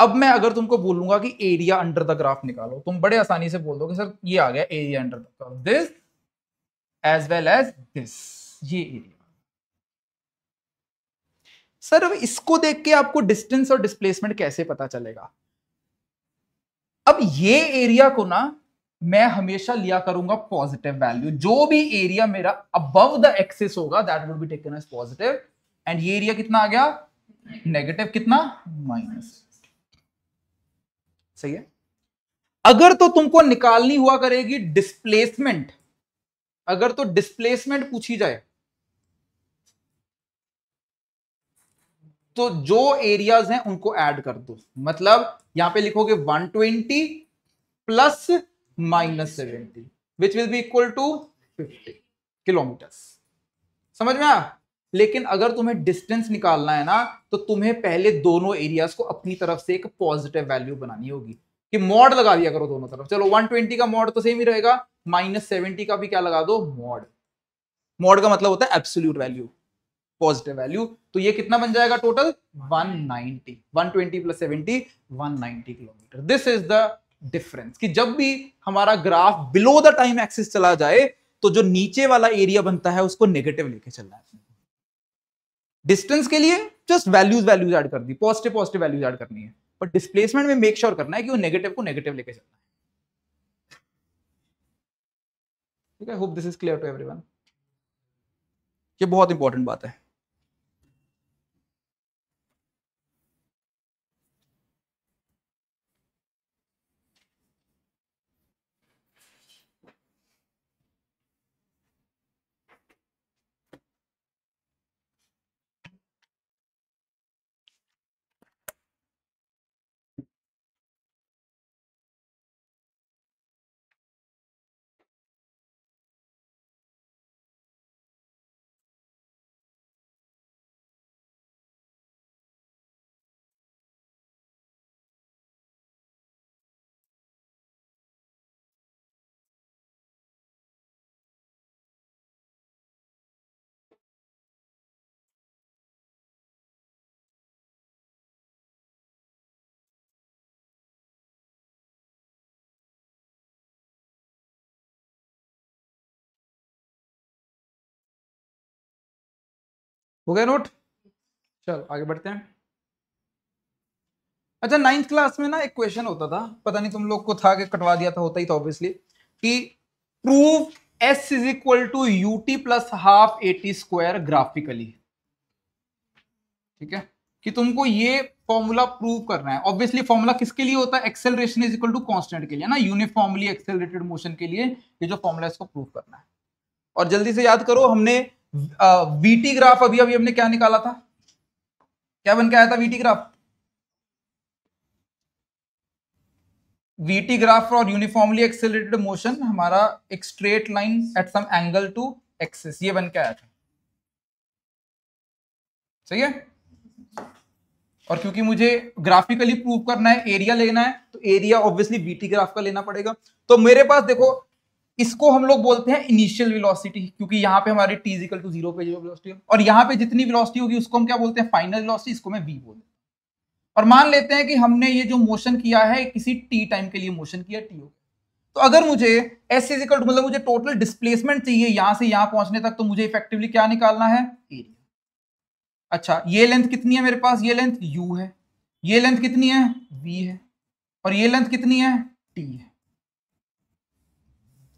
अब मैं अगर तुमको बोलूंगा कि एरिया अंडर द ग्राफ निकालो तुम बड़े आसानी से बोल दो सर ये आ गया area under the graph this as well as this ये एरिया सर अब इसको देख के आपको डिस्टेंस और डिस्प्लेसमेंट कैसे पता चलेगा अब ये एरिया को ना मैं हमेशा लिया करूंगा पॉजिटिव वैल्यू जो भी एरिया मेरा अबव द एक्सेस होगा that would be taken as positive and ये एरिया कितना आ गया नेगेटिव कितना माइनस सही है अगर तो तुमको निकालनी हुआ करेगी डिस्प्लेसमेंट अगर तो डिस्प्लेसमेंट पूछी जाए तो जो एरियाज हैं उनको ऐड कर दो मतलब यहां पे लिखोगे 120 plus minus seventy which will be equal to fifty kilometre समझ में आया लेकिन अगर तुम्हें डिस्टेंस निकालना है ना तो तुम्हें पहले दोनों एरियाज को अपनी तरफ से एक पॉजिटिव वैल्यू बनानी होगी कि मॉड लगा दिया करो दोनों तरफ चलो 120 का मॉड तो सेम ही रहेगा माइनस सेवेंटी का भी क्या लगा दो मॉड मॉड का मतलब होता है एब्सोल्यूट वैल्यू पॉजिटिव वैल्यू तो ये कितना बन जाएगा total 190 120 plus 70 190 kilometre this is the difference कि जब भी हमारा graph below the time axis चला जाए तो जो नीचे वाला एरिया बनता है उसको नेगेटिव लेके चलना है डिस्टेंस के लिए जस्ट वैल्यूज वैल्यूज ऐड कर दी पॉजिटिव पॉजिटिव वैल्यूज ऐड करनी है बट डिस्प्लेसमेंट में मेक श्योर sure करना है कि वो नेगेटिव को नेगेटिव लेके चलना है ठीक है hope this is clear to everyone ये बहुत इंपॉर्टेंट बात है हो गया नोट चलो आगे बढ़ते हैं अच्छा नाइन्थ क्लास में ना एक क्वेश्चन होता था पता नहीं तुम लोग को था कि कटवा दिया था होता ही था ऑब्वियसली कि prove s is equal to U T plus half A T square graphically ठीक है कि तुमको ये फॉर्मूला प्रूव करना है ऑब्वियसली फॉर्मूला किसके लिए होता है acceleration is equal to constant के लिए ना यूनिफॉर्मली एक्सेलरेटेड मोशन के लिए ये जो फॉर्मूला इसको प्रूव करना है और जल्दी से याद करो हमने वीटी ग्राफ अभी अभी हमने क्या निकाला था क्या बन के आया था VT graph VT graph for uniformly accelerated motion हमारा एक straight line at some angle to axis ये बन के आया था सही है और क्योंकि मुझे ग्राफिकली प्रूव करना है एरिया लेना है तो एरिया ऑब्वियसली बीटी ग्राफ का लेना पड़ेगा तो मेरे पास देखो इसको हम लोग बोलते हैं इनिशियल वेलोसिटी क्योंकि यहाँ पे हमारी टी इजिकल टू जीरो पे जो वेलोसिटी है और यहाँ पे जितनी वेलोसिटी होगी उसको हम क्या बोलते हैं फाइनल वेलोसिटी इसको मैं वी बोलते हैं और मान लेते हैं कि हमने ये जो मोशन किया है किसी टी टाइम के लिए मोशन किया टी ओ तो अगर मुझे एस इजिकल टू मतलब मुझे टोटल डिस्प्लेसमेंट चाहिए यहां से यहां पहुंचने तक तो मुझे इफेक्टिवली क्या निकालना है एरिया अच्छा ये लेंथ कितनी है मेरे पास ये लेंथ यू है ये लेंथ कितनी है वी है और ये लेंथ कितनी है टी है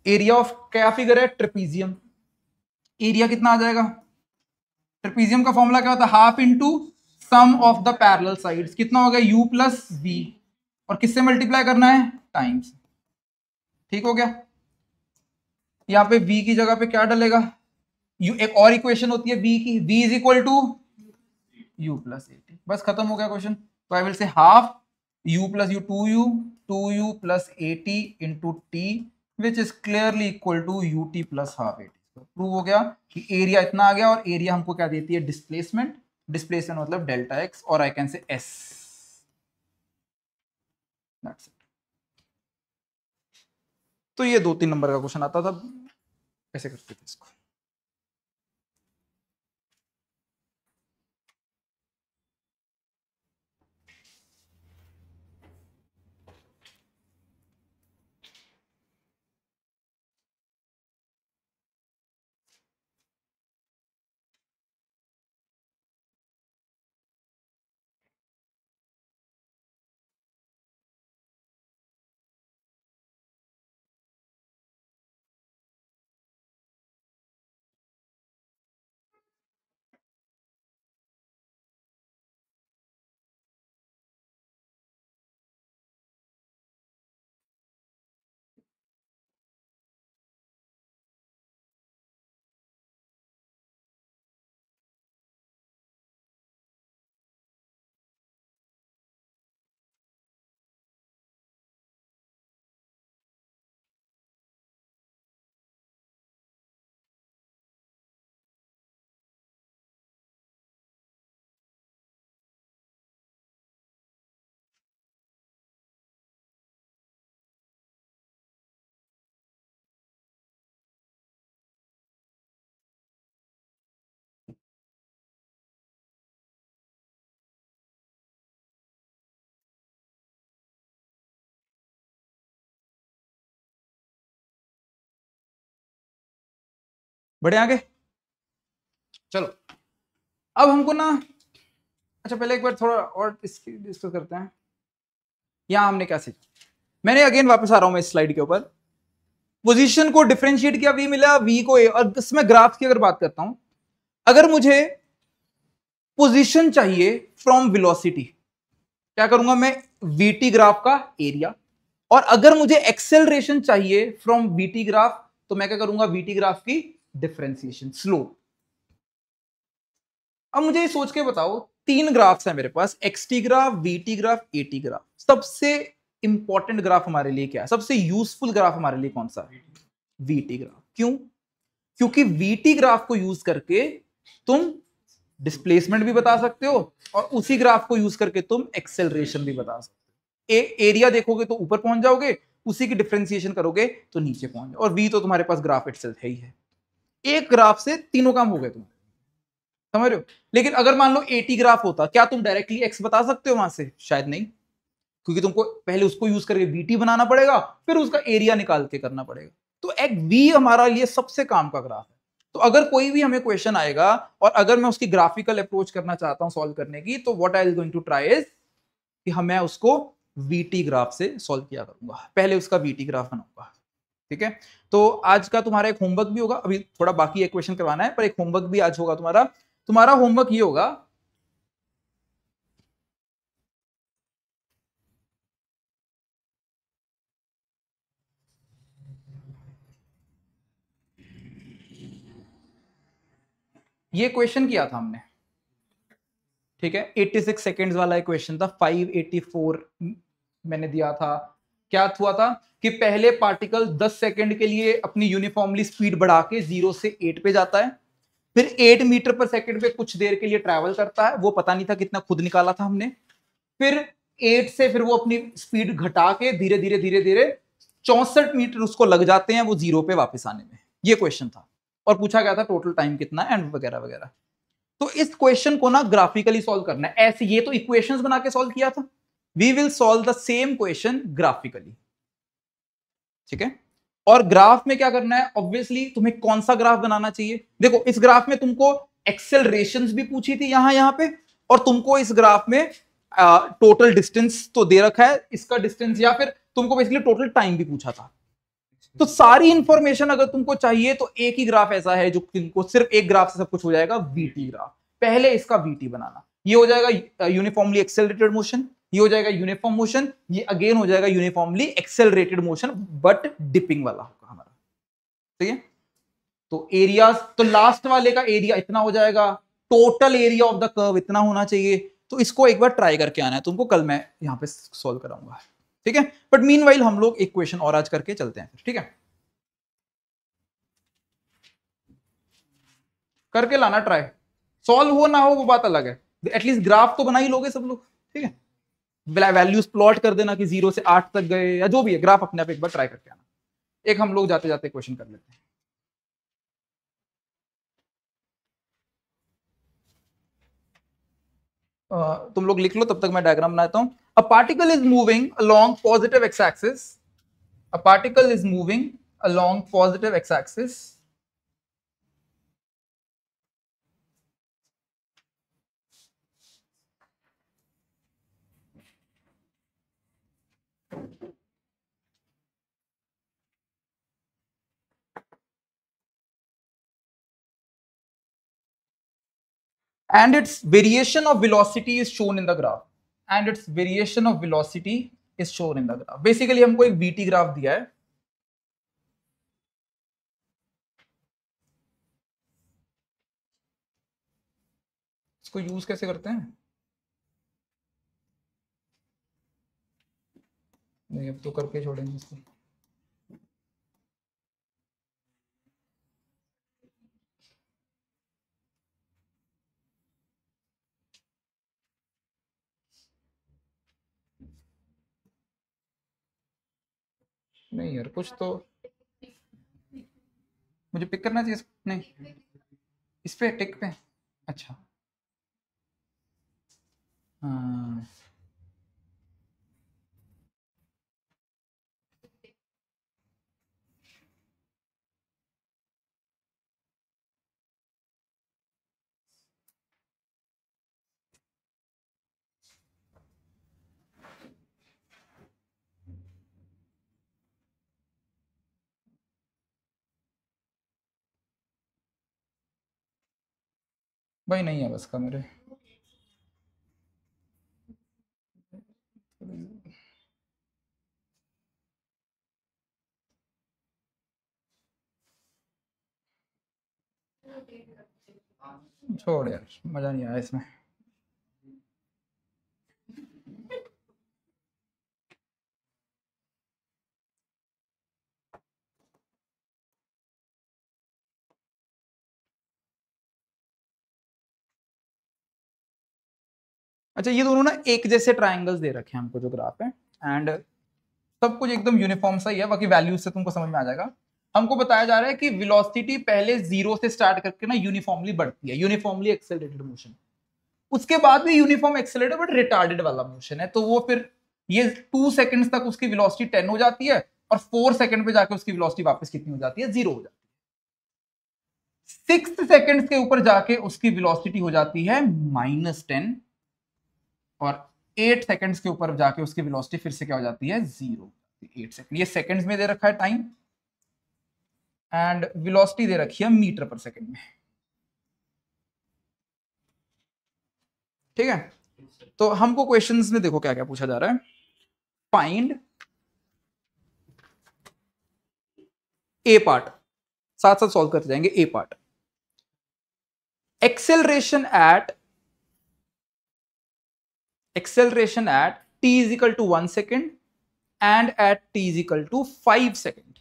एरिया ऑफ क्या फिगर है ट्रिपीजियम एरिया कितना आ जाएगा ट्रिपीजियम का फॉर्मूला क्या होता है half into sum of the parallel side कितना हो गया यू प्लस वी और किससे मल्टीप्लाई करना है टाइम्स ठीक हो गया यहां पे v की जगह पे क्या डलेगा यू एक और इक्वेशन होती है v की v is equal to you plus AT बस खत्म हो गया क्वेश्चन तो I will say half u plus u to u to you plus AT into t which is clearly equal to U T plus half A t prove हो गया कि area इतना आ गया और एरिया हमको क्या देती है डिस्प्लेसमेंट डिस्प्लेसमेंट मतलब डेल्टा एक्स और आई कैन से एस तो ये दो तीन नंबर का क्वेश्चन आता था ऐसे करते थे इसको बढ़े आगे चलो अब हमको ना अच्छा पहले एक बार थोड़ा और इसकी डिस्कस करते हैं यहां हमने क्या सीखा मैंने अगेन वापस आ रहा हूं मैं इस स्लाइड के ऊपर पोजीशन को डिफ्रेंशिएट किया वी मिला वी को ए और इसमें ग्राफ की अगर बात करता हूं अगर मुझे पोजीशन चाहिए फ्रॉम वेलोसिटी क्या करूंगा मैं वीटी ग्राफ का एरिया और अगर मुझे एक्सेलरेशन चाहिए फ्रॉम वीटी ग्राफ तो मैं क्या करूंगा वीटी ग्राफ की डिफ्रेंसिएशन स्लो अब मुझे सोच के बताओ तीन ग्राफ्स हैं मेरे पास XT graph VT graph AT graph सबसे इंपॉर्टेंट ग्राफ हमारे लिए क्या है सबसे यूजफुल ग्राफ हमारे लिए कौन सा वीटी ग्राफ क्यों क्योंकि वीटी ग्राफ को यूज करके तुम डिस्प्लेसमेंट भी बता सकते हो और उसी ग्राफ को यूज करके तुम एक्सेलरेशन भी बता सकते हो ए, एरिया देखोगे तो ऊपर पहुंच जाओगे उसी की डिफ्रेंसिएशन करोगे तो नीचे पहुंच जाओ और वी तो तुम्हारे पास ग्राफ इट है ही है एक ग्राफ से तीनों काम हो गए तुम समझ रहे हो लेकिन अगर मान लो एटी ग्राफ होता क्या तुम डायरेक्टली एक्स बता सकते हो वहां से शायद नहीं क्योंकि तुमको पहले उसको यूज करके बीटी बनाना पड़ेगा फिर उसका एरिया निकाल के करना पड़ेगा तो एक वी हमारा लिए सबसे काम का ग्राफ है तो अगर कोई भी हमें क्वेश्चन आएगा और अगर मैं उसकी ग्राफिकल अप्रोच करना चाहता हूं सॉल्व करने की तो what I is going to try is कि हमें हाँ, उसको वीटी ग्राफ से सॉल्व किया करूंगा पहले उसका वीटी ग्राफ बनाऊंगा ठीक है तो आज का तुम्हारा एक होमवर्क भी होगा अभी थोड़ा बाकी क्वेश्चन करवाना है पर एक होमवर्क भी आज होगा तुम्हारा तुम्हारा होमवर्क ये होगा ये क्वेश्चन किया था हमने ठीक है 86 सेकंड्स वाला क्वेश्चन था 584 मैंने दिया था क्या हुआ था कि पहले पार्टिकल 10 सेकंड के लिए अपनी यूनिफॉर्मली स्पीड बढ़ा के जीरो से एट पे जाता है फिर एट मीटर पर सेकंड पे कुछ देर के लिए ट्रैवल करता है वो पता नहीं था कितना खुद निकाला था हमने फिर एट से फिर वो अपनी स्पीड घटा के धीरे धीरे धीरे धीरे चौसठ मीटर उसको लग जाते हैं वो जीरो पे वापस आने में ये क्वेश्चन था और पूछा गया था टोटल टाइम कितना एंड वगैरह वगैरह तो इस क्वेश्चन को ना ग्राफिकली सोल्व करना है ऐसे ये तो इक्वेशन बना के सोल्व किया था we will solve the same question graphically ठीक है और ग्राफ में क्या करना है ऑब्वियसली तुम्हें कौन सा ग्राफ बनाना चाहिए देखो इस ग्राफ में तुमको एक्सेलरेशन भी पूछी थी यहां यहां पे और तुमको इस ग्राफ में टोटल डिस्टेंस तो दे रखा है इसका डिस्टेंस या फिर तुमको बेसिकली टोटल टाइम भी पूछा था तो सारी इंफॉर्मेशन अगर तुमको चाहिए तो एक ही ग्राफ ऐसा है जो तुमको सिर्फ एक ग्राफ से सब कुछ हो जाएगा वीटी ग्राफ पहले इसका वीटी बनाना ये हो जाएगा यूनिफॉर्मली एक्सेलरेटेड मोशन ये हो जाएगा यूनिफॉर्म मोशन ये अगेन हो जाएगा uniformly accelerated motion but dipping वाला होगा हमारा ठीक है तो एरिया तो लास्ट वाले का एरिया इतना हो जाएगा total area of the curve इतना होना चाहिए तो इसको एक बार ट्राई करके आना है तुमको कल मैं यहां पे सॉल्व कराऊंगा ठीक है बट मीन हम लोग एक क्वेश्चन और आज करके चलते हैं ठीक है करके लाना ट्राई सॉल्व हो ना हो वो बात अलग है एटलीस्ट ग्राफ तो बना ही लोगे सब लोग ठीक है वैल्यूज प्लॉट कर देना कि जीरो से आठ तक गए या जो भी है ग्राफ अपने आप एक बार ट्राई करके आना एक हम लोग जाते जाते क्वेश्चन कर लेते हैं तुम लोग लिख लो तब तक मैं डायग्राम बनाता हूं a particle is moving along positive x axis a particle is moving along positive x axis and its variation of velocity is shown in the graph and its variation of velocity is shown in the graph basically हमको एक BT graph दिया है इसको use कैसे करते हैं नहीं अब तो करके छोड़ेंगे इसको नहीं यार कुछ तो मुझे पिक करना चाहिए नहीं इस पे टिक पे अच्छा हाँ भाई नहीं है बस का मेरे छोड़ यार मज़ा नहीं आया इसमें अच्छा ये दोनों ना एक जैसे ट्राइंगल्स दे रखे हैं हमको जो ग्राफ है एंड सब कुछ एकदम यूनिफॉर्म सा ही है बाकी वैल्यूज से तुमको समझ में आ जाएगा हमको बताया जा रहा है कि वेलोसिटी पहले जीरो से स्टार्ट करके ना यूनिफॉर्मली बढ़ती है यूनिफॉर्मली एक्सेलरेटेड मोशन उसके बाद भी यूनिफॉर्म एक्सेलरेटेड बट रिटार्डेड वाला मोशन है तो वो फिर ये टू सेकंड्स तक उसकी वेलोसिटी टेन हो जाती है और फोर सेकंड पे जाकर उसकी वेलोसिटी वापस कितनी हो जाती है जीरो हो जाती है सिक्स सेकेंड्स के ऊपर जाके उसकी वेलोसिटी हो जाती है माइनस टेन और एट सेकेंड्स के ऊपर जाके उसकी वेलोसिटी फिर से क्या हो जाती है जीरो एट सेकेंड ये सेकेंड्स में दे रखा है टाइम एंड वेलोसिटी दे रखी है मीटर पर सेकेंड में ठीक है तो हमको क्वेश्चंस में देखो क्या क्या पूछा जा रहा है फाइंड ए पार्ट साथ साथ सॉल्व करते जाएंगे a part acceleration at acceleration at t is equal to 1 second and at t is equal to 5 second.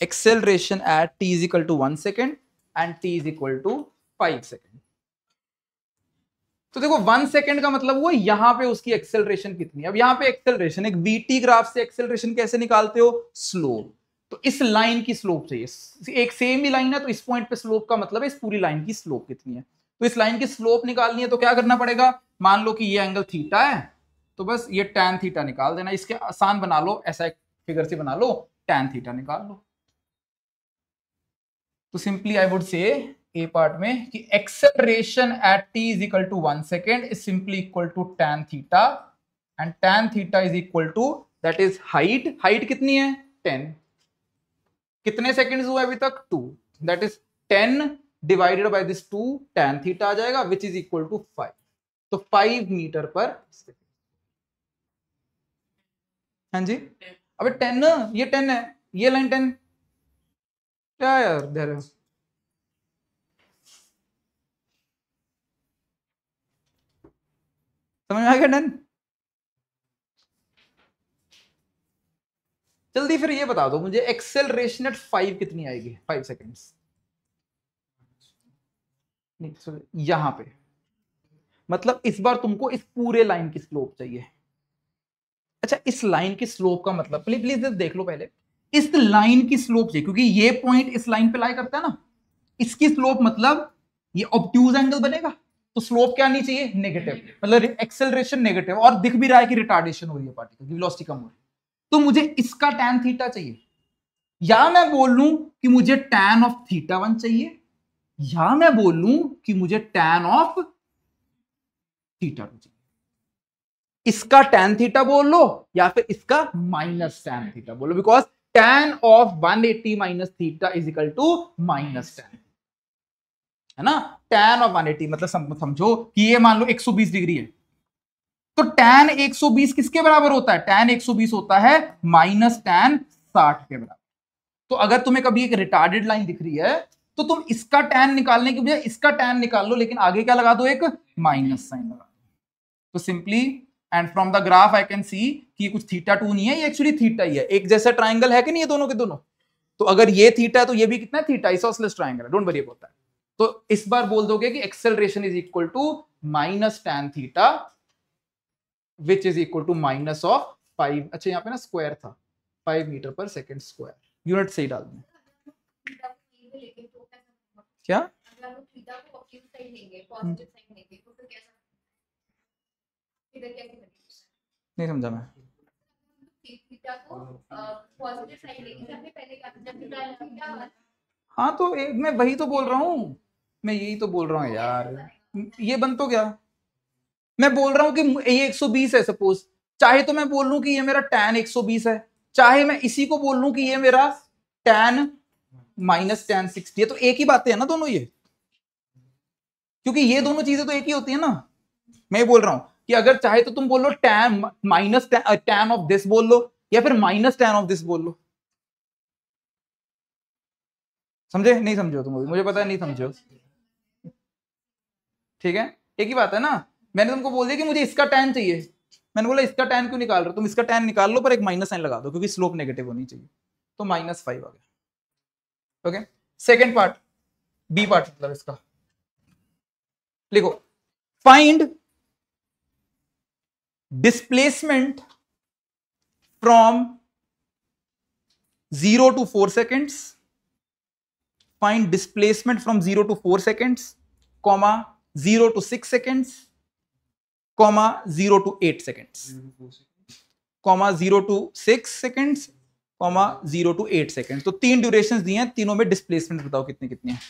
Acceleration at t is equal to 1 second and t is equal to 5 second. तो देखो one second का मतलब हुआ यहां पे उसकी acceleration कितनी अब यहां पे एक्सेलरेशन एक बीटी ग्राफ से एक्सेलरेशन कैसे निकालते हो स्लोप तो इस लाइन की स्लोप चाहिए एक सेम ही लाइन है तो इस पॉइंट पे स्लोप का मतलब है इस पूरी लाइन की स्लोप कितनी है तो इस लाइन की स्लोप निकालनी है तो क्या करना पड़ेगा मान लो कि ये एंगल थीटा है तो बस ये टेन थीटा निकाल देना इसके आसान बना लो ऐसा एक फिगर से बना लो टेन थीटा निकाल लो तो सिंपली आई वुड से ए पार्ट में कि acceleration at t is equal to one second is simply equal to tan theta and tan theta is equal to that is height height कितनी है ten कितने second हुआ अभी तक two that is ten divided by this two tan theta आ जाएगा which is equal to five तो five metre per हाँ जी अबे टेन ये टेन है ये लाइन टेन क्या यार धैर्य समझ में आ गया टेन जल्दी फिर ये बता दो मुझे एक्सेल एट फाइव कितनी आएगी फाइव सेकेंड्स यहां पे मतलब इस बार तुमको इस पूरे लाइन की स्लोप चाहिए अच्छा इस लाइन की स्लोप का मतलब प्लीज प्लीज देख लो पहले इस लाइन की स्लोप चाहिए क्योंकि ये पॉइंट इस लाइन पे लाई करता है ना इसकी स्लोप मतलब ये ऑब्ट्यूज एंगल बनेगा तो स्लोप क्या आनी चाहिए नेगेटिव मतलब एक्सेलरेशन नेगेटिव और दिख भी रहा है कि रिटार्डेशन हो रही है पार्टिकल की वेलोसिटी कम हो रही है तो मुझे इसका टैन थीटा चाहिए या मैं बोल लूं कि मुझे टैन ऑफ थीटा वन चाहिए या मैं बोल लूं कि मुझे टैन ऑफ थीटा टू जी इसका टेन थीटा बोल लो या फिर इसका माइनस टेन थीटा बोलो because tan of 180 eighty minus theta is equal to minus tan है ना टेन ऑफ 180 मतलब समझो कि ये मान लो 120 डिग्री है तो टेन 120 किसके बराबर होता है टेन 120 होता है माइनस टेन साठ के बराबर तो अगर तुम्हें कभी एक रिटार्डेड लाइन दिख रही है तो तुम इसका टेन निकालने के बजाय इसका टेन निकाल लो लेकिन आगे क्या लगा दो एक माइनस साइन लगा तो simply and from the graph I can see कि ये कुछ थीटा टू नहीं है ये एक्चुअली थीटा ही है एक जैसा ट्राइंगल है कि नहीं ये दोनों के दोनों तो अगर ये थीटा है तो ये भी कितना थीटा इसोसलेस ट्राइंगल है डोंट वरी अबाउट दैट तो इस बार बोल दोगे कि acceleration is equal to minus tan theta which is equal to minus of five अच्छा यहाँ पे ना स्क्वायर था फाइव मीटर पर सेकेंड स्क्वायर यूनिट से ही डाल दें क्या नहीं समझा मैं हाँ, हाँ तो ए, मैं वही तो बोल रहा हूँ मैं यही तो बोल रहा हूँ यार ये बन तो क्या मैं बोल रहा हूँ कि ये 120 है सपोज चाहे तो मैं बोल लू कि ये मेरा tan 120 है चाहे मैं इसी को बोल लू कि ये मेरा टेन माइनस टेन सिक्सटी है तो एक ही बातें है ना दोनों ये क्योंकि ये दोनों चीजें तो एक ही होती है ना मैं बोल रहा हूँ कि अगर चाहे तो तुम बोलो tan minus tan of this बोल लो या फिर माइनस टैन ऑफ दिस बोल लो समझे नहीं समझो तुम मुझे पता है नहीं समझो ठीक है एक ही बात है ना मैंने तुमको बोल दिया कि मुझे इसका टैन चाहिए मैंने बोला इसका टैन क्यों निकाल रहे हो तुम इसका टैन निकाल लो पर एक माइनस साइन लगा दो क्योंकि स्लोप नेगेटिव होनी चाहिए तो माइनस फाइव आ गया okay second part B part मतलब इसका लिखो find displacement from zero to four seconds find displacement from zero to four seconds comma zero to six seconds comma zero to eight seconds comma zero to six seconds comma zero to eight seconds तो तीन duration दिए हैं तीनों में displacement बताओ कितने कितने हैं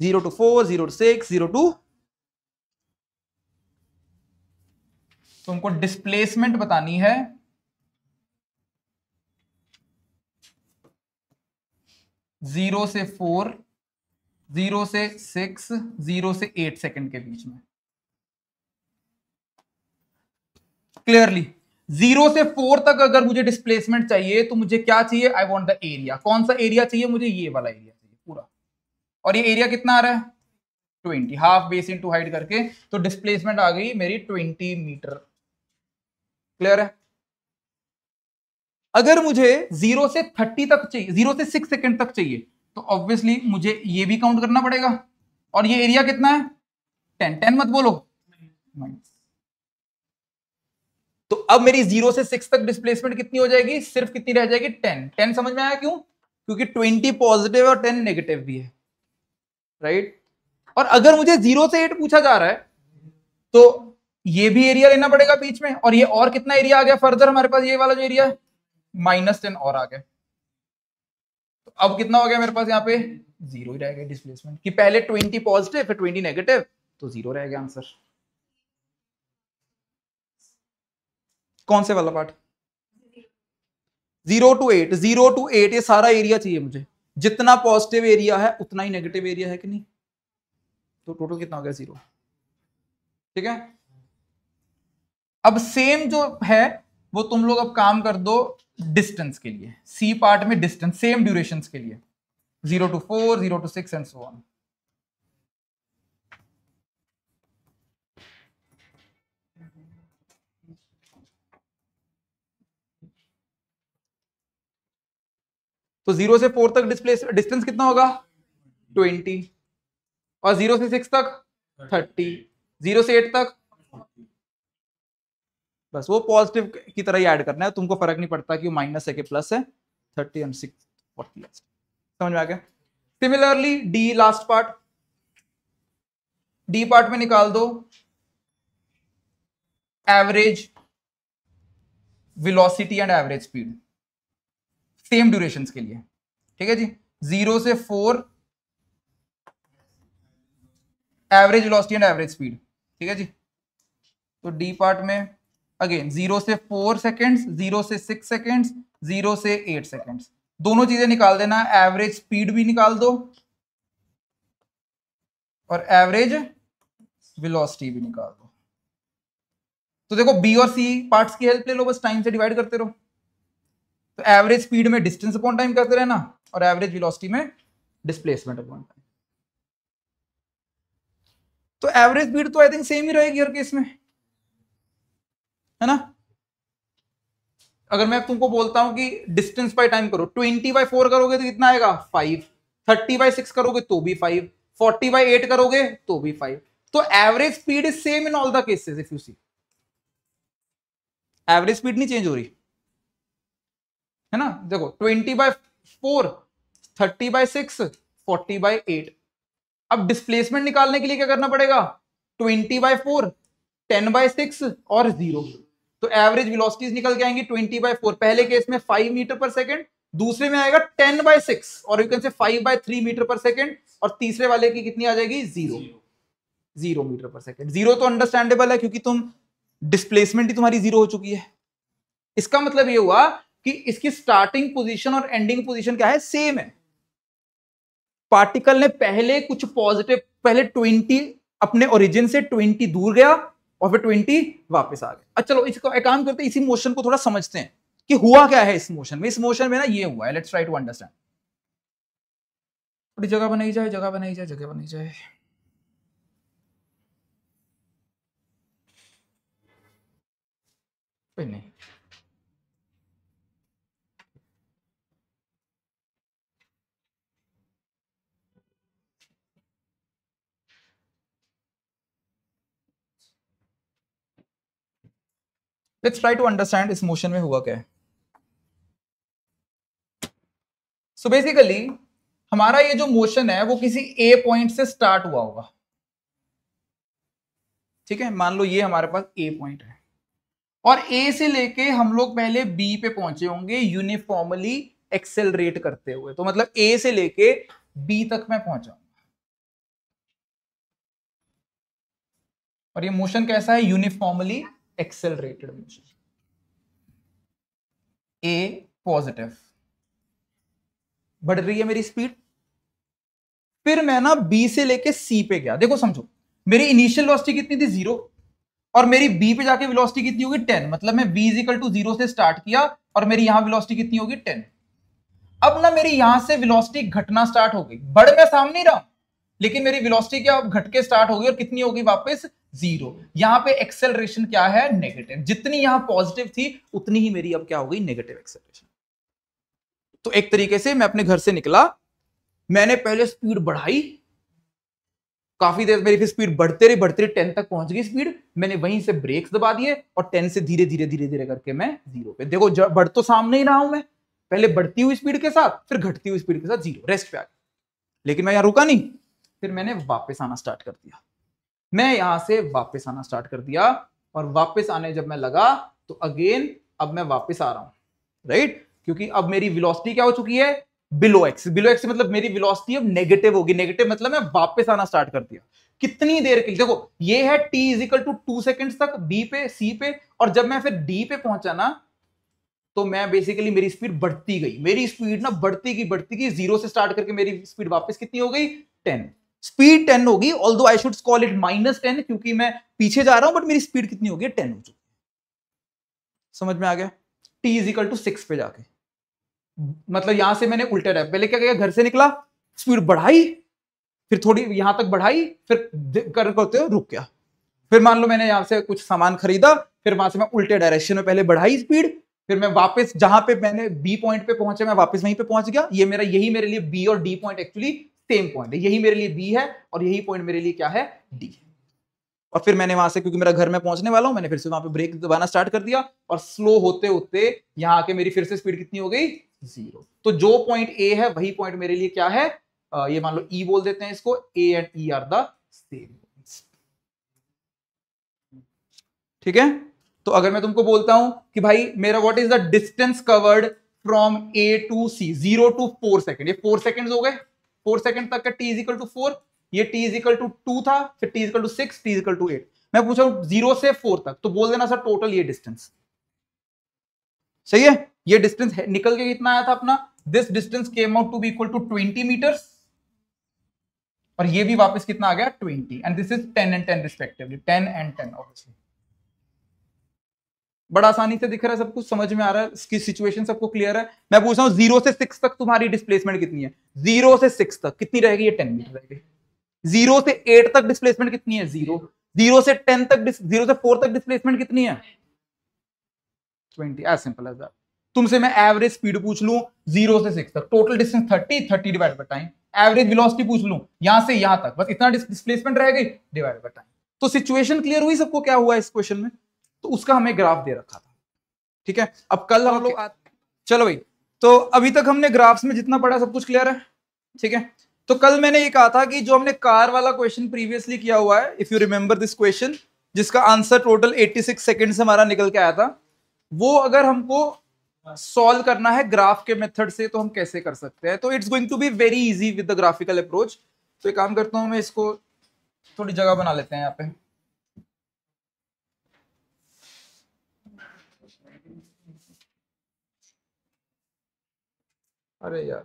zero to four zero to six zero to तो हमको डिस्प्लेसमेंट बतानी है जीरो से फोर जीरो से सिक्स जीरो से एट सेकेंड के बीच में क्लियरली जीरो से फोर तक अगर मुझे डिस्प्लेसमेंट चाहिए तो मुझे क्या चाहिए आई वॉन्ट द एरिया कौन सा एरिया चाहिए मुझे ये वाला एरिया चाहिए पूरा और ये एरिया कितना आ रहा है twenty half base into height करके तो डिस्प्लेसमेंट आ गई मेरी ट्वेंटी मीटर क्लियर है अगर मुझे जीरो से थर्टी तक चाहिए जीरो से सिक्स सेकेंड तक चाहिए तो ऑब्वियसली मुझे ये भी काउंट करना पड़ेगा और ये एरिया कितना है टेन टेन मत बोलो तो अब मेरी जीरो से सिक्स तक डिस्प्लेसमेंट कितनी हो जाएगी सिर्फ कितनी रह जाएगी टेन टेन समझ में आया क्यों क्योंकि ट्वेंटी पॉजिटिव और टेन नेगेटिव भी है राइट right? और अगर मुझे जीरो से एट पूछा जा रहा है तो ये भी एरिया लेना पड़ेगा बीच में और ये और कितना एरिया आ गया फर्दर हमारे पास ये वाला जो एरिया है माइनस टेन और आ गया तो अब कितना हो गया मेरे पास यहाँ पे जीरो ही रहेगा डिस्प्लेसमेंट कि पहले ट्वेंटी पॉजिटिव फिर ट्वेंटी नेगेटिव तो जीरो रहेगा आंसर कौन से वाला part zero to eight zero to eight ये सारा एरिया चाहिए मुझे जितना पॉजिटिव एरिया है उतना ही नेगेटिव एरिया है कि नहीं तो टोटल कितना हो गया जीरो ठीक है अब सेम जो है वो तुम लोग अब काम कर दो डिस्टेंस के लिए सी पार्ट में डिस्टेंस सेम ड्यूरेशन के लिए zero to four zero to six and so on तो जीरो से फोर तक डिस्प्लेस डिस्टेंस कितना होगा ट्वेंटी और जीरो से सिक्स तक थर्टी जीरो से एट तक बस वो पॉजिटिव की तरह ही ऐड करना है तुमको फर्क नहीं पड़ता कि वो माइनस है कि प्लस है थर्टी एंड सिक्स फोर्टी समझ में आ गया similarly D last part D part में निकाल दो average velocity and average speed same duration के लिए ठीक है जी जीरो से four average velocity and average speed ठीक है जी तो डी पार्ट में अगेन जीरो से फोर सेकेंड्स जीरो से सिक्स सेकेंड्स जीरो से एट सेकेंड्स दोनों चीजें निकाल देना एवरेज स्पीड भी निकाल दो और एवरेज वेलोसिटी भी निकाल दो तो देखो बी और सी पार्ट्स की हेल्प ले लो बस टाइम से डिवाइड करते रहो तो एवरेज स्पीड में डिस्टेंस अपॉन टाइम करते रहना और एवरेज वेलोसिटी में डिस्प्लेसमेंट अपॉन टाइम तो एवरेज स्पीड तो आई थिंक सेम ही रहेगी हर केस में है ना अगर मैं तुमको बोलता हूं कि डिस्टेंस बाय टाइम करो ट्वेंटी बाय फोर करोगे तो कितना आएगा फाइव थर्टी बाय सिक्स करोगे तो भी फाइव फोर्टी बाय एट करोगे तो भी फाइव तो average speed is same in all the cases if you see average speed नहीं चेंज हो रही है ना देखो twenty by four thirty by six forty by eight अब डिस्प्लेसमेंट निकालने के लिए क्या करना पड़ेगा twenty by four ten by six और जीरो तो एवरेज विलोसिटीज निकल के आएंगी ट्वेंटी बाय फोर पहले केस में फाइव मीटर पर सेकेंड दूसरे में आएगा टेन बाय सिक्स और you can say five by three metre पर सेकेंड और तीसरे वाले की कितनी आ जाएगी जीरो जीरो मीटर पर सेकेंड जीरो तो अंडरस्टैंडेबल है क्योंकि तुम डिस्प्लेसमेंट ही तुम्हारी जीरो हो चुकी है इसका मतलब ये हुआ कि इसकी स्टार्टिंग पोजीशन और एंडिंग पोजीशन क्या है सेम है पार्टिकल ने पहले कुछ पॉजिटिव पहले 20 अपने ओरिजिन से 20 दूर गया और फिर ट्वेंटी वापस आ गए चलो इसको एक काम करते हैं इसी मोशन को थोड़ा समझते हैं कि हुआ क्या है इस मोशन में इस मोशन में ना ये हुआ है लेट्स ट्राई टू अंडरस्टैंड थोड़ी जगह बनाई जाए जगह बनाई जाए जगह बनाई जाए नहीं लेट्स ट्राई टू अंडरस्टैंड इस मोशन में हुआ क्या है सो so बेसिकली हमारा ये जो मोशन है वो किसी ए पॉइंट से स्टार्ट हुआ होगा ठीक है मान लो ये हमारे पास ए पॉइंट है और ए से लेके हम लोग पहले बी पे पहुंचे होंगे यूनिफॉर्मली एक्सेलरेट करते हुए तो मतलब ए से लेके बी तक मैं पहुंचाऊंगा और ये मोशन कैसा है uniformly accelerated motion a positive बढ़ रही है मेरी स्पीड फिर मैं ना बी से लेके सी पे गया देखो समझो मेरी इनिशियल वेलोसिटी कितनी थी जीरो और मेरी बी पे जाके वेलोसिटी कितनी होगी टेन मतलब मैं बी इजिकल टू जीरो से स्टार्ट किया और मेरी यहां वेलोसिटी कितनी होगी टेन अब ना मेरी यहां से वेलोसिटी घटना स्टार्ट हो गई बढ़ मैं सामने रहा हूं लेकिन मेरी वेलोसिटी क्या घटके स्टार्ट होगी और कितनी होगी वापस जीरो यहां पे एक्सेलरेशन क्या है नेगेटिव जितनी यहां पॉजिटिव थी उतनी ही मेरी अब क्या हो गई नेगेटिव एक्सेलरेशन तो एक तरीके से मैं अपने घर से निकला मैंने पहले स्पीड बढ़ाई काफी देर मेरी फिर स्पीड बढ़ते रही बढ़ते रही टेन तक पहुंच गई स्पीड मैंने वहीं से ब्रेक्स दबा दिए और टेन से धीरे धीरे धीरे धीरे करके मैं जीरो पे देखो बढ़ तो सामने ही रहा हूं मैं पहले बढ़ती हुई स्पीड के साथ फिर घटती हुई स्पीड के साथ जीरो रेस्ट पे आ गया लेकिन मैं यहां रुका नहीं फिर मैंने वापस आना स्टार्ट कर दिया मैं यहां से वापस आना स्टार्ट कर दिया और वापस आने जब मैं लगा तो अगेन अब मैं वापस आ रहा हूं राइट right? क्योंकि अब मेरी विलोसिटी क्या हो चुकी है बिलो एक्स बिलो एक्स मतलब मेरी विलोसिटी अब नेगेटिव होगी नेगेटिव मतलब मैं वापस आना स्टार्ट कर दिया कितनी देर के लिए देखो ये है t is equal to two second तक b पे c पे और जब मैं फिर d पे पहुंचा ना तो मैं बेसिकली मेरी स्पीड बढ़ती गई मेरी स्पीड ना बढ़ती गई बढ़ती गई जीरो से स्टार्ट करके मेरी स्पीड वापस कितनी हो गई टेन स्पीड टेन होगी although I should call it minus ten क्योंकि मैं पीछे जा रहा हूं बट मेरी स्पीड कितनी होगी टेन हो चुकी समझ में आ गया T is equal to six पे जाके मतलब यहां से मैंने उल्टे रहा पहले क्या किया घर से निकला स्पीड बढ़ाई फिर थोड़ी यहां तक बढ़ाई फिर कर करते हुए रुक गया फिर मान लो मैंने यहां से कुछ सामान खरीदा फिर वहां से मैं उल्टे डायरेक्शन में पहले बढ़ाई स्पीड फिर मैं वापस जहां पे मैंने बी पॉइंट पे पहुंचा मैं वापस वहीं पे पहुंच गया ये मेरा यही मेरे लिए बी और D point actually same point है यही मेरे लिए बी है और यही पॉइंट मेरे लिए क्या है डी और फिर मैंने वहां से क्योंकि मेरा घर में पहुंचने वाला हूं मैंने फिर से वहां पे ब्रेक दबाना स्टार्ट कर दिया और स्लो होते होते यहां आके मेरी फिर से स्पीड कितनी हो गई जीरो तो जो पॉइंट ए है वही पॉइंट मेरे लिए क्या है आ, ये मान लो ई e बोल देते हैं इसको A and E are the same ठीक है तो अगर मैं तुमको बोलता हूं कि भाई मेरा what is the distance covered from A to C zero to four second ये फोर सेकेंड हो गए फोर सेकंड तक का T is equal to four ये T is equal to two था फिर T is equal to six T is equal to eight मैं पूछ रहा हूं जीरो से फोर तक तो बोल देना सर टोटल ये डिस्टेंस सही है ये डिस्टेंस निकल के कितना आया था अपना this distance came out to be equal to twenty metres और ये भी वापस कितना आ गया twenty and this is ten and ten respectively ten and ten obviously बड़ा आसानी से दिख रहा है सब कुछ समझ में आ रहा है इसकी सिचुएशन सबको क्लियर है मैं पूछ रहा हूँ जीरो से सिक्स तक तुम्हारी डिस्प्लेसमेंट कितनी है जीरो से सिक्स तक कितनी रहेगी ये टेन मीटर रहेगी जीरो से एट तक डिस्प्लेसमेंट कितनी है जीरो जीरो से टेन तक जीरो से फोर तक डिस्प्लेसमेंट कितनी है ट्वेंटी एज सिंपल एज तुमसे मैं एवरेज स्पीड पूछ लू जीरो से सिक्स तक total distance thirty thirty divide by time average velocity पूछ लू यहां से यहां तक बस इतना डिस्प्लेसमेंट रहेगी डिवाइड बाय टाइम तो सिचुएशन क्लियर हुई सबको क्या हुआ इस क्वेश्चन में तो उसका हमें ग्राफ दे रखा था ठीक है अब कल हम लोग चलो भाई तो अभी तक हमने ग्राफ्स में जितना पढ़ा सब कुछ क्लियर है ठीक है तो कल मैंने ये कहा था कि जो हमने कार वाला क्वेश्चन प्रीवियसली किया हुआ है if you remember this question जिसका आंसर टोटल 86 सेकेंड से हमारा निकल के आया था वो अगर हमको सॉल्व करना है ग्राफ के मेथड से तो हम कैसे कर सकते हैं तो it's going to be very easy with the graphical approach तो एक काम करता हूँ मैं इसको थोड़ी जगह बना लेते हैं यहाँ पे अरे यार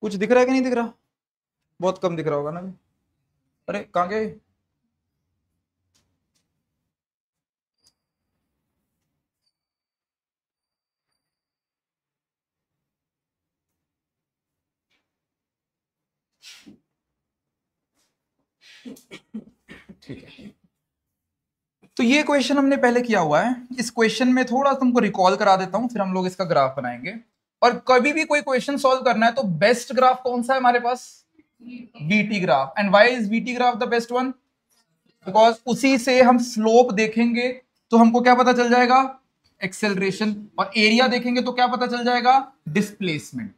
कुछ दिख रहा है कि नहीं दिख रहा बहुत कम दिख रहा होगा ना अरे कहाँ गए ठीक है तो ये क्वेश्चन हमने पहले किया हुआ है इस क्वेश्चन में थोड़ा तुमको रिकॉल करा देता हूं फिर हम लोग इसका ग्राफ बनाएंगे और कभी भी कोई क्वेश्चन सॉल्व करना है तो बेस्ट ग्राफ कौन सा है हमारे पास VT graph and why is VT graph the best one because उसी से हम स्लोप देखेंगे तो हमको क्या पता चल जाएगा एक्सेलरेशन और एरिया देखेंगे तो क्या पता चल जाएगा डिस्प्लेसमेंट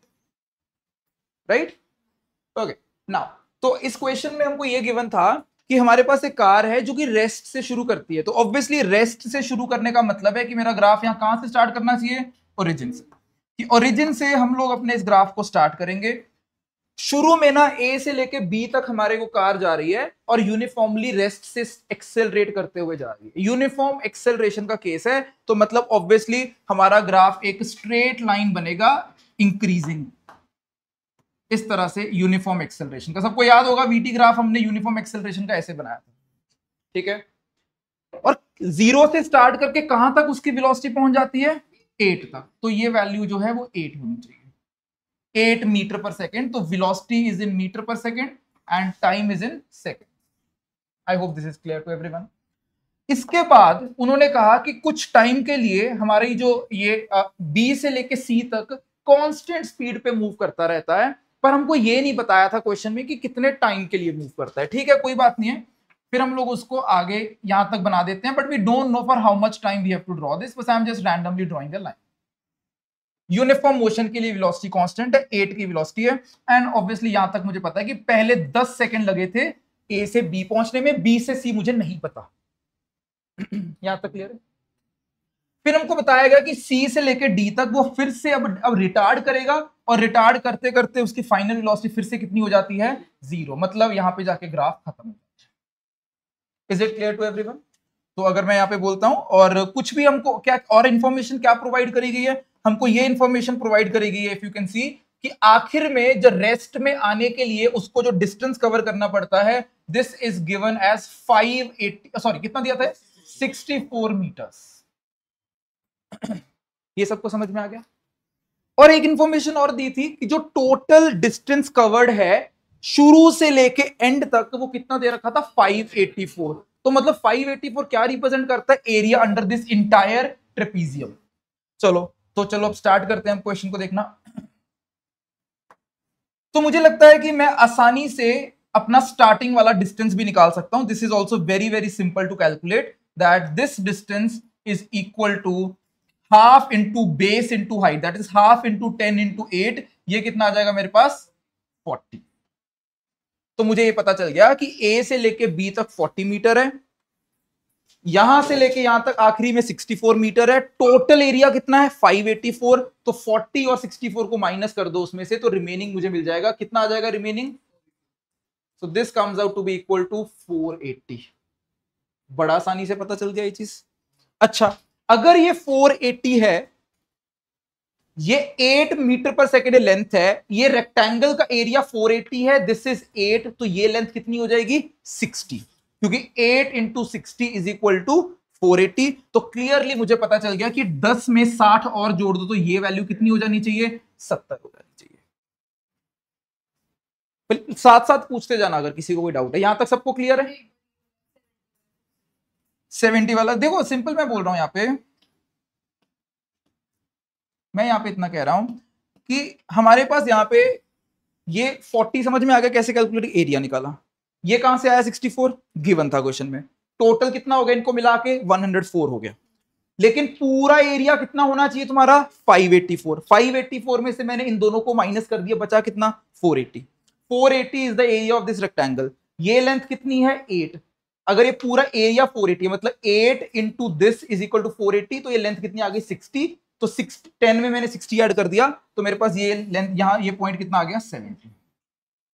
राइट ओके नाउ तो इस क्वेश्चन में हमको ये गिवन था कि हमारे पास एक कार है जो कि रेस्ट से शुरू करती है तो ऑब्वियसली रेस्ट से शुरू करने का मतलब है कि मेरा ग्राफ यहाँ कहाँ से स्टार्ट करना चाहिए ओरिजिन से कि ओरिजिन से हम लोग अपने इस ग्राफ को स्टार्ट करेंगे शुरू में ना ए से लेके बी तक हमारे को कार जा रही है और यूनिफॉर्मली रेस्ट से एक्सेलरेट करते हुए जा रही है यूनिफॉर्म एक्सेलरेशन का केस है तो मतलब ऑब्वियसली हमारा ग्राफ एक स्ट्रेट लाइन बनेगा इंक्रीजिंग इस तरह से यूनिफॉर्म एक्सेलरेशन का सबको याद होगा वीटी ग्राफ हमने यूनिफॉर्म एक्सेलरेशन का ऐसे बनाया था ठीक है और जीरो से स्टार्ट करके कहां तक उसकी वेलोसिटी पहुंच जाती है एट तक तो ये वैल्यू जो है वो एट होनी चाहिए एट मीटर पर सेकेंड तो विलोसिटी इज इन मीटर पर second and time is in second I hope this is clear to everyone इसके बाद उन्होंने कहा कि कुछ टाइम के लिए हमारी जो ये बी से लेके सी तक कांस्टेंट स्पीड पे मूव करता रहता है पर हमको ये नहीं बताया था क्वेश्चन में कि कितने टाइम के लिए मूव करता है ठीक है कोई बात नहीं है फिर हम लोग उसको आगे यहां तक बना देते हैं but we don't know for how much time we have to draw this बस I am just randomly drawing the line uniform motion के लिए वेलोसिटी कांस्टेंट है एट की वेलोसिटी है एंड ऑब्वियसली यहां तक मुझे पता है कि पहले दस सेकंड लगे थे ए से बी पहुंचने में बी से सी मुझे नहीं पता यहां तक क्लियर है फिर हमको बताया गया कि सी से लेकर डी तक वो फिर से अब अब रिटार्ड करेगा और रिटार्ड करते करते उसकी फाइनल वेलोसिटी फिर से कितनी हो जाती है जीरो मतलब यहाँ पे जाके ग्राफ खत्म हो जाता है is it clear to everyone तो अगर मैं यहाँ पे बोलता हूं और कुछ भी हमको क्या और इन्फॉर्मेशन क्या प्रोवाइड करी गई है हमको ये इन्फॉर्मेशन प्रोवाइड करी गई है इफ यू कैन सी कि आखिर में जो रेस्ट में आने के लिए उसको जो डिस्टेंस कवर करना पड़ता है this is given as 580 sorry कितना दिया था फोर मीटर्स ये सबको समझ में आ गया और एक इंफॉर्मेशन और दी थी कि जो टोटल डिस्टेंस कवर्ड है शुरू से लेके एंड तक वो कितना दे रखा था 584 तो मतलब 584 क्या रिप्रेजेंट करता है area under this entire trapezium चलो तो चलो अब स्टार्ट करते हैं क्वेश्चन को देखना तो मुझे लगता है कि मैं आसानी से अपना स्टार्टिंग वाला डिस्टेंस भी निकाल सकता हूं this is also very very simple to calculate that this distance is equal to half into base into height that is half into ten into eight ये कितना आ जाएगा मेरे पास फोर्टी तो मुझे ये पता चल गया कि ए से लेके बी तक फोर्टी मीटर है यहां से लेके यहां तक आखिरी में 64 मीटर है टोटल एरिया कितना है 584 तो 40 और 64 को माइनस कर दो उसमें से तो रिमेनिंग मुझे मिल जाएगा कितना आ जाएगा remaining so this comes out to be equal to 480 बड़ा आसानी से पता चल गया ये चीज अच्छा अगर ये 480 है ये 8 मीटर पर सेकेंड लेंथ है ये रेक्टेंगल का एरिया 480 है दिस इज 8 तो ये लेंथ कितनी हो जाएगी 60 क्योंकि 8 into sixty is equal to 480 तो क्लियरली मुझे पता चल गया कि 10 में 60 और जोड़ दो तो ये वैल्यू कितनी हो जानी चाहिए 70 हो जानी चाहिए साथ साथ पूछते जाना अगर किसी को कोई डाउट है यहां तक सबको क्लियर है सेवेंटी वाला देखो सिंपल मैं बोल रहा हूं यहाँ पे मैं यहाँ पे इतना कह रहा हूं कि हमारे पास यहाँ पे ये फोर्टी समझ में आ गया कैसे कैलकुलेट एरिया निकाला ये कहां से आया सिक्सटी फोर गिवन था क्वेश्चन में टोटल कितना हो गया इनको मिला के वन हंड्रेड फोर हो गया लेकिन पूरा एरिया कितना होना चाहिए तुम्हारा 584 584 में से मैंने इन दोनों को माइनस कर दिया बचा कितना 480 480 is the area of this rectangle ये लेंथ कितनी है एट अगर ये पूरा एरिया 480 मतलब 8 into this is equal to 480 तो ये लेंथ कितनी आ गई 60 तो सिक्स टेन में मैंने 60 ऐड कर दिया तो मेरे पास ये लेंथ यहां ये पॉइंट कितना आ गया 70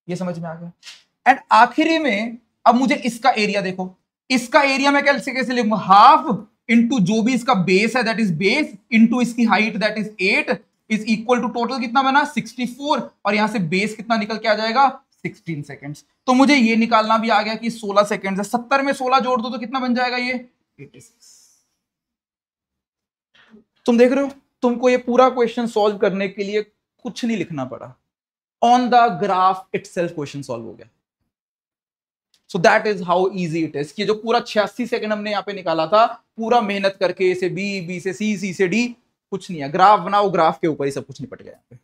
ये समझ में आ गया एंड आखिरी में अब मुझे इसका एरिया देखो इसका एरिया मैं कैसे कैसे लिखूंगा हाफ इंटू जो भी इसका बेस है दैट इज बेस इंटू इसकी height that is eight is equal to total कितना बना सिक्सटी और यहां से बेस कितना निकल के आ जाएगा सिक्सटीन सेकेंड्स तो मुझे ये निकालना भी आ गया कि सोलह सेकेंड है सत्तर में सोलह जोड़ दो तो कितना बन जाएगा ये 86. तुम देख रहे हो तुमको ये पूरा क्वेश्चन सॉल्व करने के लिए कुछ नहीं लिखना पड़ा on the graph it question solve हो गया so that is how easy it is ये जो पूरा छियासी सेकेंड हमने यहाँ पे निकाला था पूरा मेहनत करके इसे बी बी से सी सी से डी कुछ नहीं है ग्राफ बनाओ ग्राफ के ऊपर ही सब कुछ निपट गया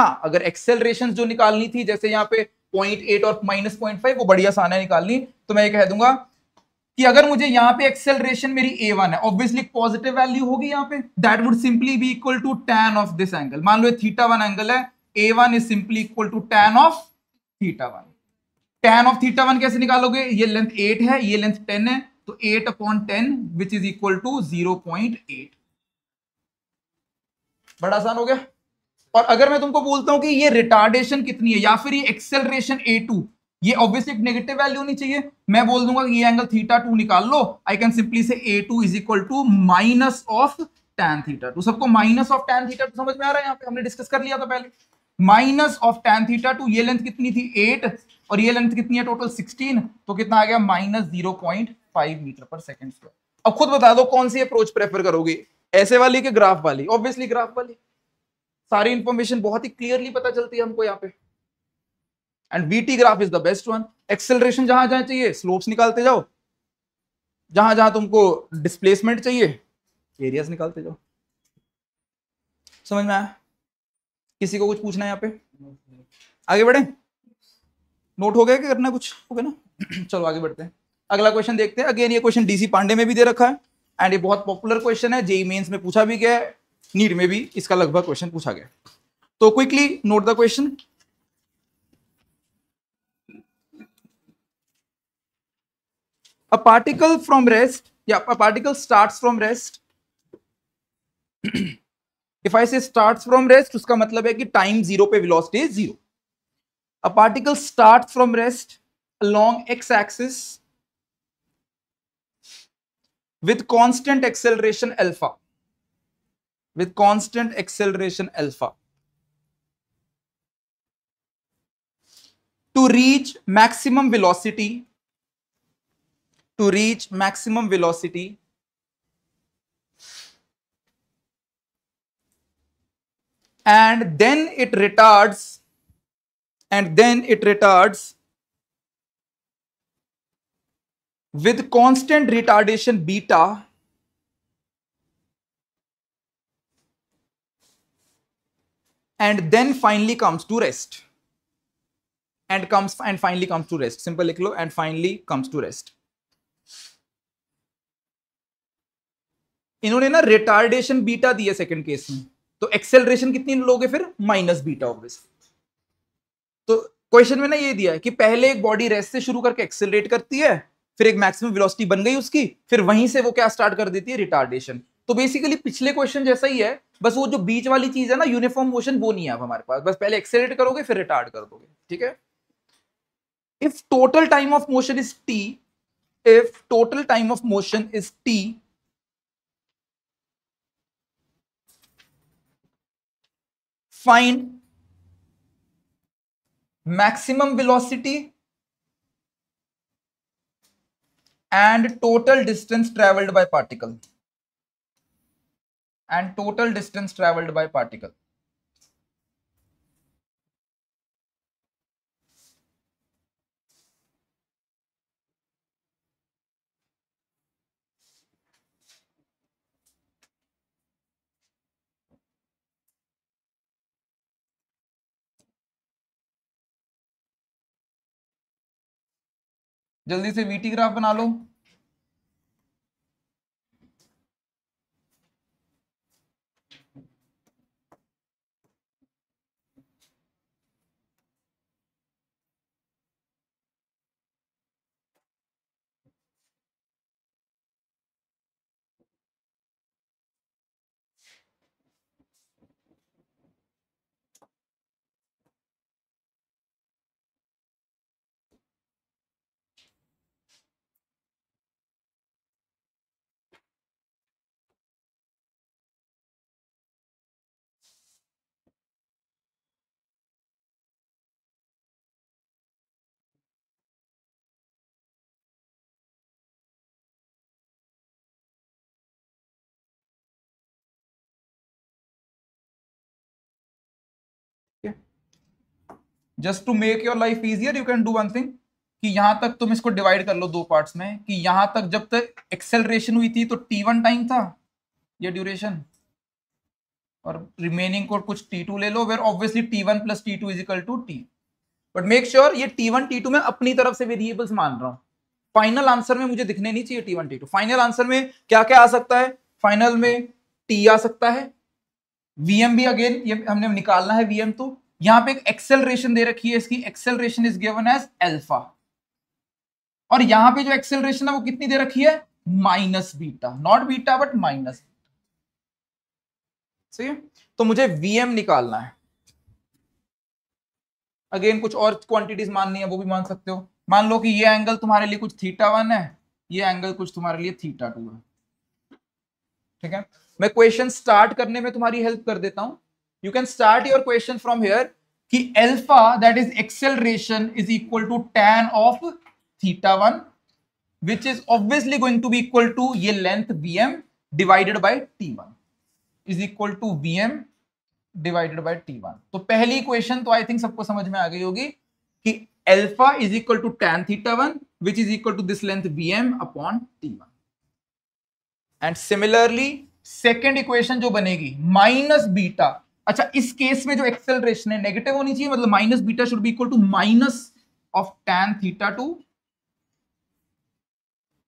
हाँ अगर एक्सेलरेशन जो निकालनी थी जैसे यहाँ पे पॉइंट एट और माइनस पॉइंट फाइव वो बढ़िया आसान है निकालनी तो मैं ये कह दूंगा कि अगर मुझे यहाँ पे एक्सेलरेशन मेरी ए वन है ऑब्वियसली पॉजिटिव वैल्यू होगी यहाँ पे that would simply be equal to tan of this angle मान लो थीटा वन एंगल है A one is simply equal to tan of theta one tan of theta one कैसे निकालोगे ये लेंथ एट है ये लेंथ टेन है तो eight upon ten which is equal to zero point eight बड़ा आसान हो गया और अगर मैं तुमको बोलता हूं कि ये रिटार्डेशन कितनी है या फिर ये एक्सेलरेशन ए टू ये ऑब्वियसली एक नेगेटिव वैल्यू नहीं चाहिए मैं बोल दूंगा कि ये एंगल थीटा टू निकाल लो आई can simply say A two is equal to minus of tan theta two सबको minus of tan theta two समझ में आ रहा है यहाँ पे हमने डिस्कस कर लिया था पहले minus of tan theta two ये लेंथ कितनी थी एट और ये लेंथ कितनी है टोटल सिक्सटीन तो कितना आ गया minus zero point five metre पर सेकेंड स्क्वायर अब खुद बता दो कौन सी अप्रोच प्रेफर करोगे ऐसे वाली के ग्राफ वाली ऑब्वियसली ग्राफ वाली सारी इंफॉर्मेशन बहुत ही क्लियरली पता चलती है हमको यहाँ पे and VT graph is the best one acceleration जहां जहां चाहिए स्लोप्स निकालते जाओ जहां जहां तुमको डिस्प्लेसमेंट चाहिए एरियाज निकालते जाओ समझ में आया किसी को कुछ पूछना है यहाँ पे आगे बढ़े नोट हो गया क्या करना कुछ हो गया ना चलो आगे बढ़ते हैं अगला क्वेश्चन देखते हैं अगेन ये क्वेश्चन डीसी पांडे में भी दे रखा है एंड ये बहुत पॉपुलर क्वेश्चन है जेई मेंस e में पूछा भी गया है नीट में भी इसका लगभग क्वेश्चन पूछा गया तो quickly note the question a particle from rest या a particle starts from rest if I say starts from rest उसका मतलब है कि टाइम जीरो पे velocity zero a particle starts from rest along X axis with constant acceleration alpha with constant acceleration alpha. To reach maximum velocity, to reach maximum velocity, and then it retards, and then it retards with constant retardation beta and then finally comes to rest and comes and finally comes to rest simple like lo and finally comes to rest इन्होंने ना retardation beta दिया second case में तो acceleration कितनी लोगे फिर minus beta obviously तो question में ना ये दिया है कि पहले एक बॉडी रेस्ट से शुरू करके एक्सेलरेट करती है फिर एक मैक्सिमम वेलोसिटी बन गई उसकी फिर वहीं से वो क्या स्टार्ट कर देती है रिटार्डेशन तो बेसिकली पिछले क्वेश्चन जैसा ही है बस वो जो बीच वाली चीज है ना यूनिफॉर्म मोशन वो नहीं है अब हमारे पास बस पहले एक्सेलेट करोगे फिर रिटार्ड कर दोगे ठीक है if total time of motion is T if total time of motion is T find maximum velocity and total distance travelled by particle and total distance traveled by particle. जल्दी से VT graph बना लो just to make your life easier you can do one thing कि यहां तक तुम इसको divide कर लो दो पार्ट्स में कि यहां तक जब तक एक्सेलरेशन हुई थी तो टी वन टाइम था ये ड्यूरेशन और रिमेनिंग को कुछ टी टू ले लो where obviously T one plus T two is equal to T but make sure ये टी वन टी टू में अपनी तरफ से वेरिएबल्स मान रहा हूं फाइनल आंसर में मुझे दिखने नहीं चाहिए T one T two final answer में क्या क्या आ सकता है फाइनल में टी आ सकता है वीएम भी अगेन ये हमने निकालना है वीएम तो यहां पे एक एक्सेलरेशन दे रखी है इसकी acceleration is given as alpha और यहां पे जो एक्सेलरेशन है वो कितनी दे रखी है minus beta not beta but minus सही तो मुझे वीएम निकालना है अगेन कुछ और क्वांटिटीज माननी है वो भी मान सकते हो मान लो कि ये एंगल तुम्हारे लिए कुछ थीटा वन है ये एंगल कुछ तुम्हारे लिए थीटा टू है ठीक है मैं क्वेश्चन स्टार्ट करने में तुम्हारी हेल्प कर देता हूं you can start your question from here कि alpha that is acceleration is equal to tan of theta one which is obviously going to be equal to ये length vm divided by t1 is equal to vm divided by t1 तो पहली equation तो I think सबको समझ में आ गई होगी कि alpha is equal to tan theta one which is equal to this length vm upon t1 and similarly second equation जो बनेगी माइनस बीटा अच्छा इस केस में जो एक्सेलरेशन है नेगेटिव होनी चाहिए मतलब minus beta should be equal to minus of tan theta two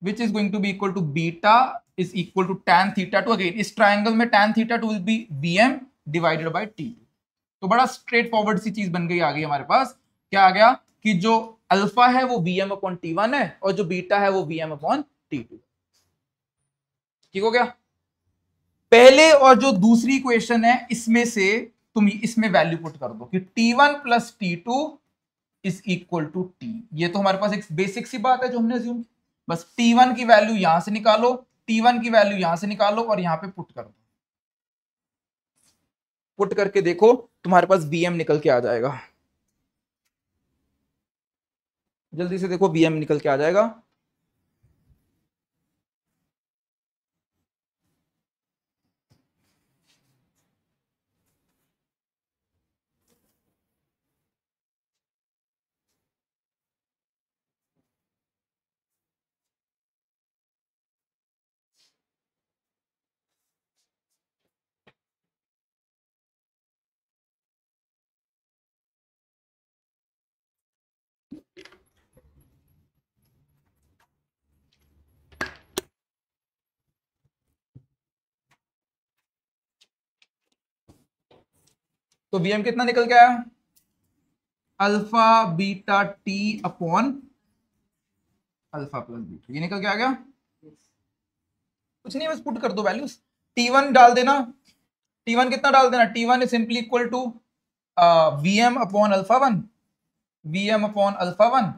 which is going to be equal to beta is equal to tan theta two again इस triangle में tan theta two will be B M divided by T तो बड़ा straight forward सी चीज बन गई आ गई हमारे पास क्या आ गया कि जो अल्फा है वो B M upon T one है और जो बीटा है वो B M upon T two ठीक हो गया पहले और जो दूसरी क्वेश्चन है इसमें से तुम इसमें वैल्यू पुट कर दो कि T one plus T two is equal to T ये तो हमारे पास एक बेसिक सी बात है जो हमने ज्यूम बस टी वन की वैल्यू यहां से निकालो टी वन की वैल्यू यहां से निकालो और यहां पे पुट कर दो पुट करके देखो तुम्हारे पास बी एम निकल के आ जाएगा जल्दी से देखो बी एम निकल के आ जाएगा तो वी कितना निकल गया alpha beta T upon alpha plus beta ये निकल के आ गया कुछ नहीं बस पुट कर दो वैल्यूज टी वन डाल देना टी वन कितना डाल देना T one is simply equal to V M upon alpha one V M upon alpha one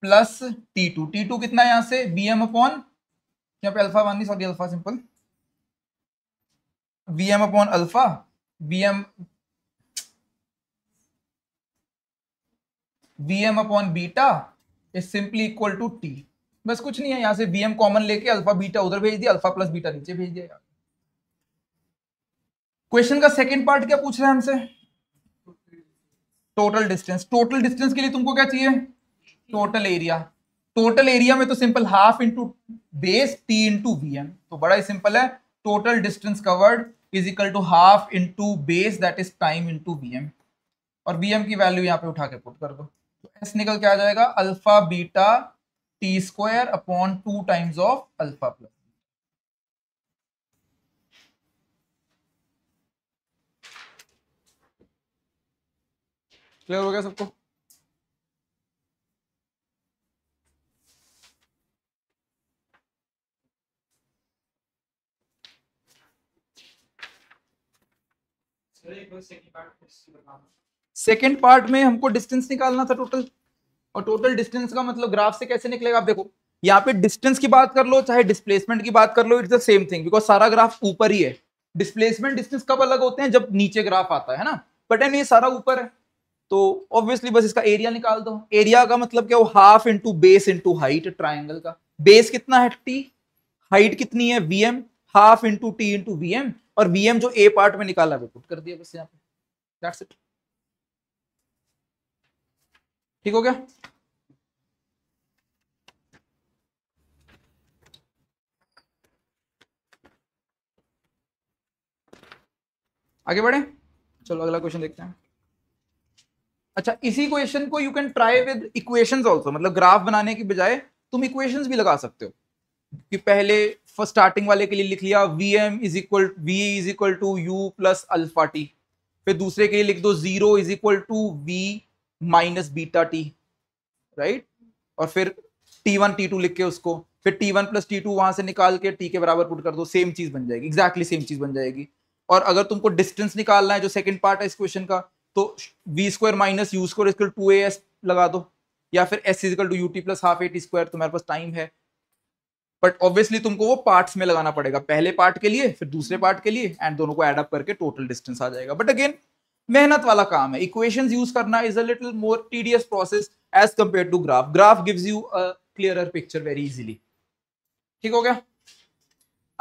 plus T two T two कितना यहां से वी एम अपॉन यहाँ पे अल्फा वन नहीं sorry alpha simple V M upon alpha V M V M upon beta is simply equal to T बस कुछ नहीं है यहाँ से वी एम कॉमन लेके अल्फा बीटा उधर भेज दिया अल्फा प्लस बीटा नीचे भेज दिया क्वेश्चन का सेकेंड पार्ट क्या पूछ रहे हैं हमसे टोटल डिस्टेंस टोटल डिस्टेंस के लिए तुमको क्या चाहिए टोटल एरिया टोटल एरिया में तो simple half into base T into V M तो बड़ा ही सिंपल है total distance covered is equal to half into base that is time into V M और वी एम की वैल्यू यहाँ पे उठा के पुट कर दो एस निकल के आ जाएगा alpha beta T square upon two times of alpha plus clear हो गया सबको एक बस एक बार फिर से बताना सेकेंड पार्ट में हमको डिस्टेंस निकालना था टोटल और टोटल डिस्टेंस का मतलब ग्राफ से कैसे निकलेगा आप देखो यहाँ पे डिस्टेंस की बात कर लो चाहे डिस्प्लेसमेंट की बात कर लो it's the same thing because सारा ग्राफ ऊपर ही है डिस्प्लेसमेंट डिस्टेंस कब अलग होते हैं जब नीचे ग्राफ आता है ना बट एन ये सारा ऊपर है तो ऑब्वियसली बस इसका एरिया निकाल दो एरिया का मतलब क्या वो half into base into height triangle का बेस कितना है टी हाइट कितनी है V M half into T into V M और वी एम जो ए पार्ट में निकाला वो पुट कर दिया बस यहाँ पे दैट्स इट ठीक हो गया आगे बढ़े चलो अगला क्वेश्चन देखते हैं अच्छा इसी क्वेश्चन को you can try with equations also मतलब ग्राफ बनाने की बजाय तुम इक्वेशंस भी लगा सकते हो कि पहले फर्स्ट स्टार्टिंग वाले के लिए लिख लिया V M is equal V is equal to you plus alpha T फिर दूसरे के लिए लिख दो zero is equal to V minus beta T right और फिर टी वन टी टू लिख के उसको फिर T one plus T two वहां से निकाल के टी के बराबर पुट कर दो सेम चीज बन जाएगी एग्जैक्टली सेम चीज बन जाएगी और अगर तुमको डिस्टेंस निकालना है जो सेकंड पार्ट है इस क्वेश्चन का तो V square minus you square is equal to A S लगा दो या फिर S equal to U T plus half A T square तुम्हारे पास टाइम है बट ऑब्वियसली तुमको वो पार्ट्स में लगाना पड़ेगा पहले पार्ट के लिए फिर दूसरे पार्ट के लिए एंड दोनों को एडअप करके टोटल डिस्टेंस आ जाएगा बट अगेन मेहनत वाला काम है इक्वेशंस यूज करना is a little more tedious process as compare to graph graph gives you a clearer picture very easily ठीक हो गया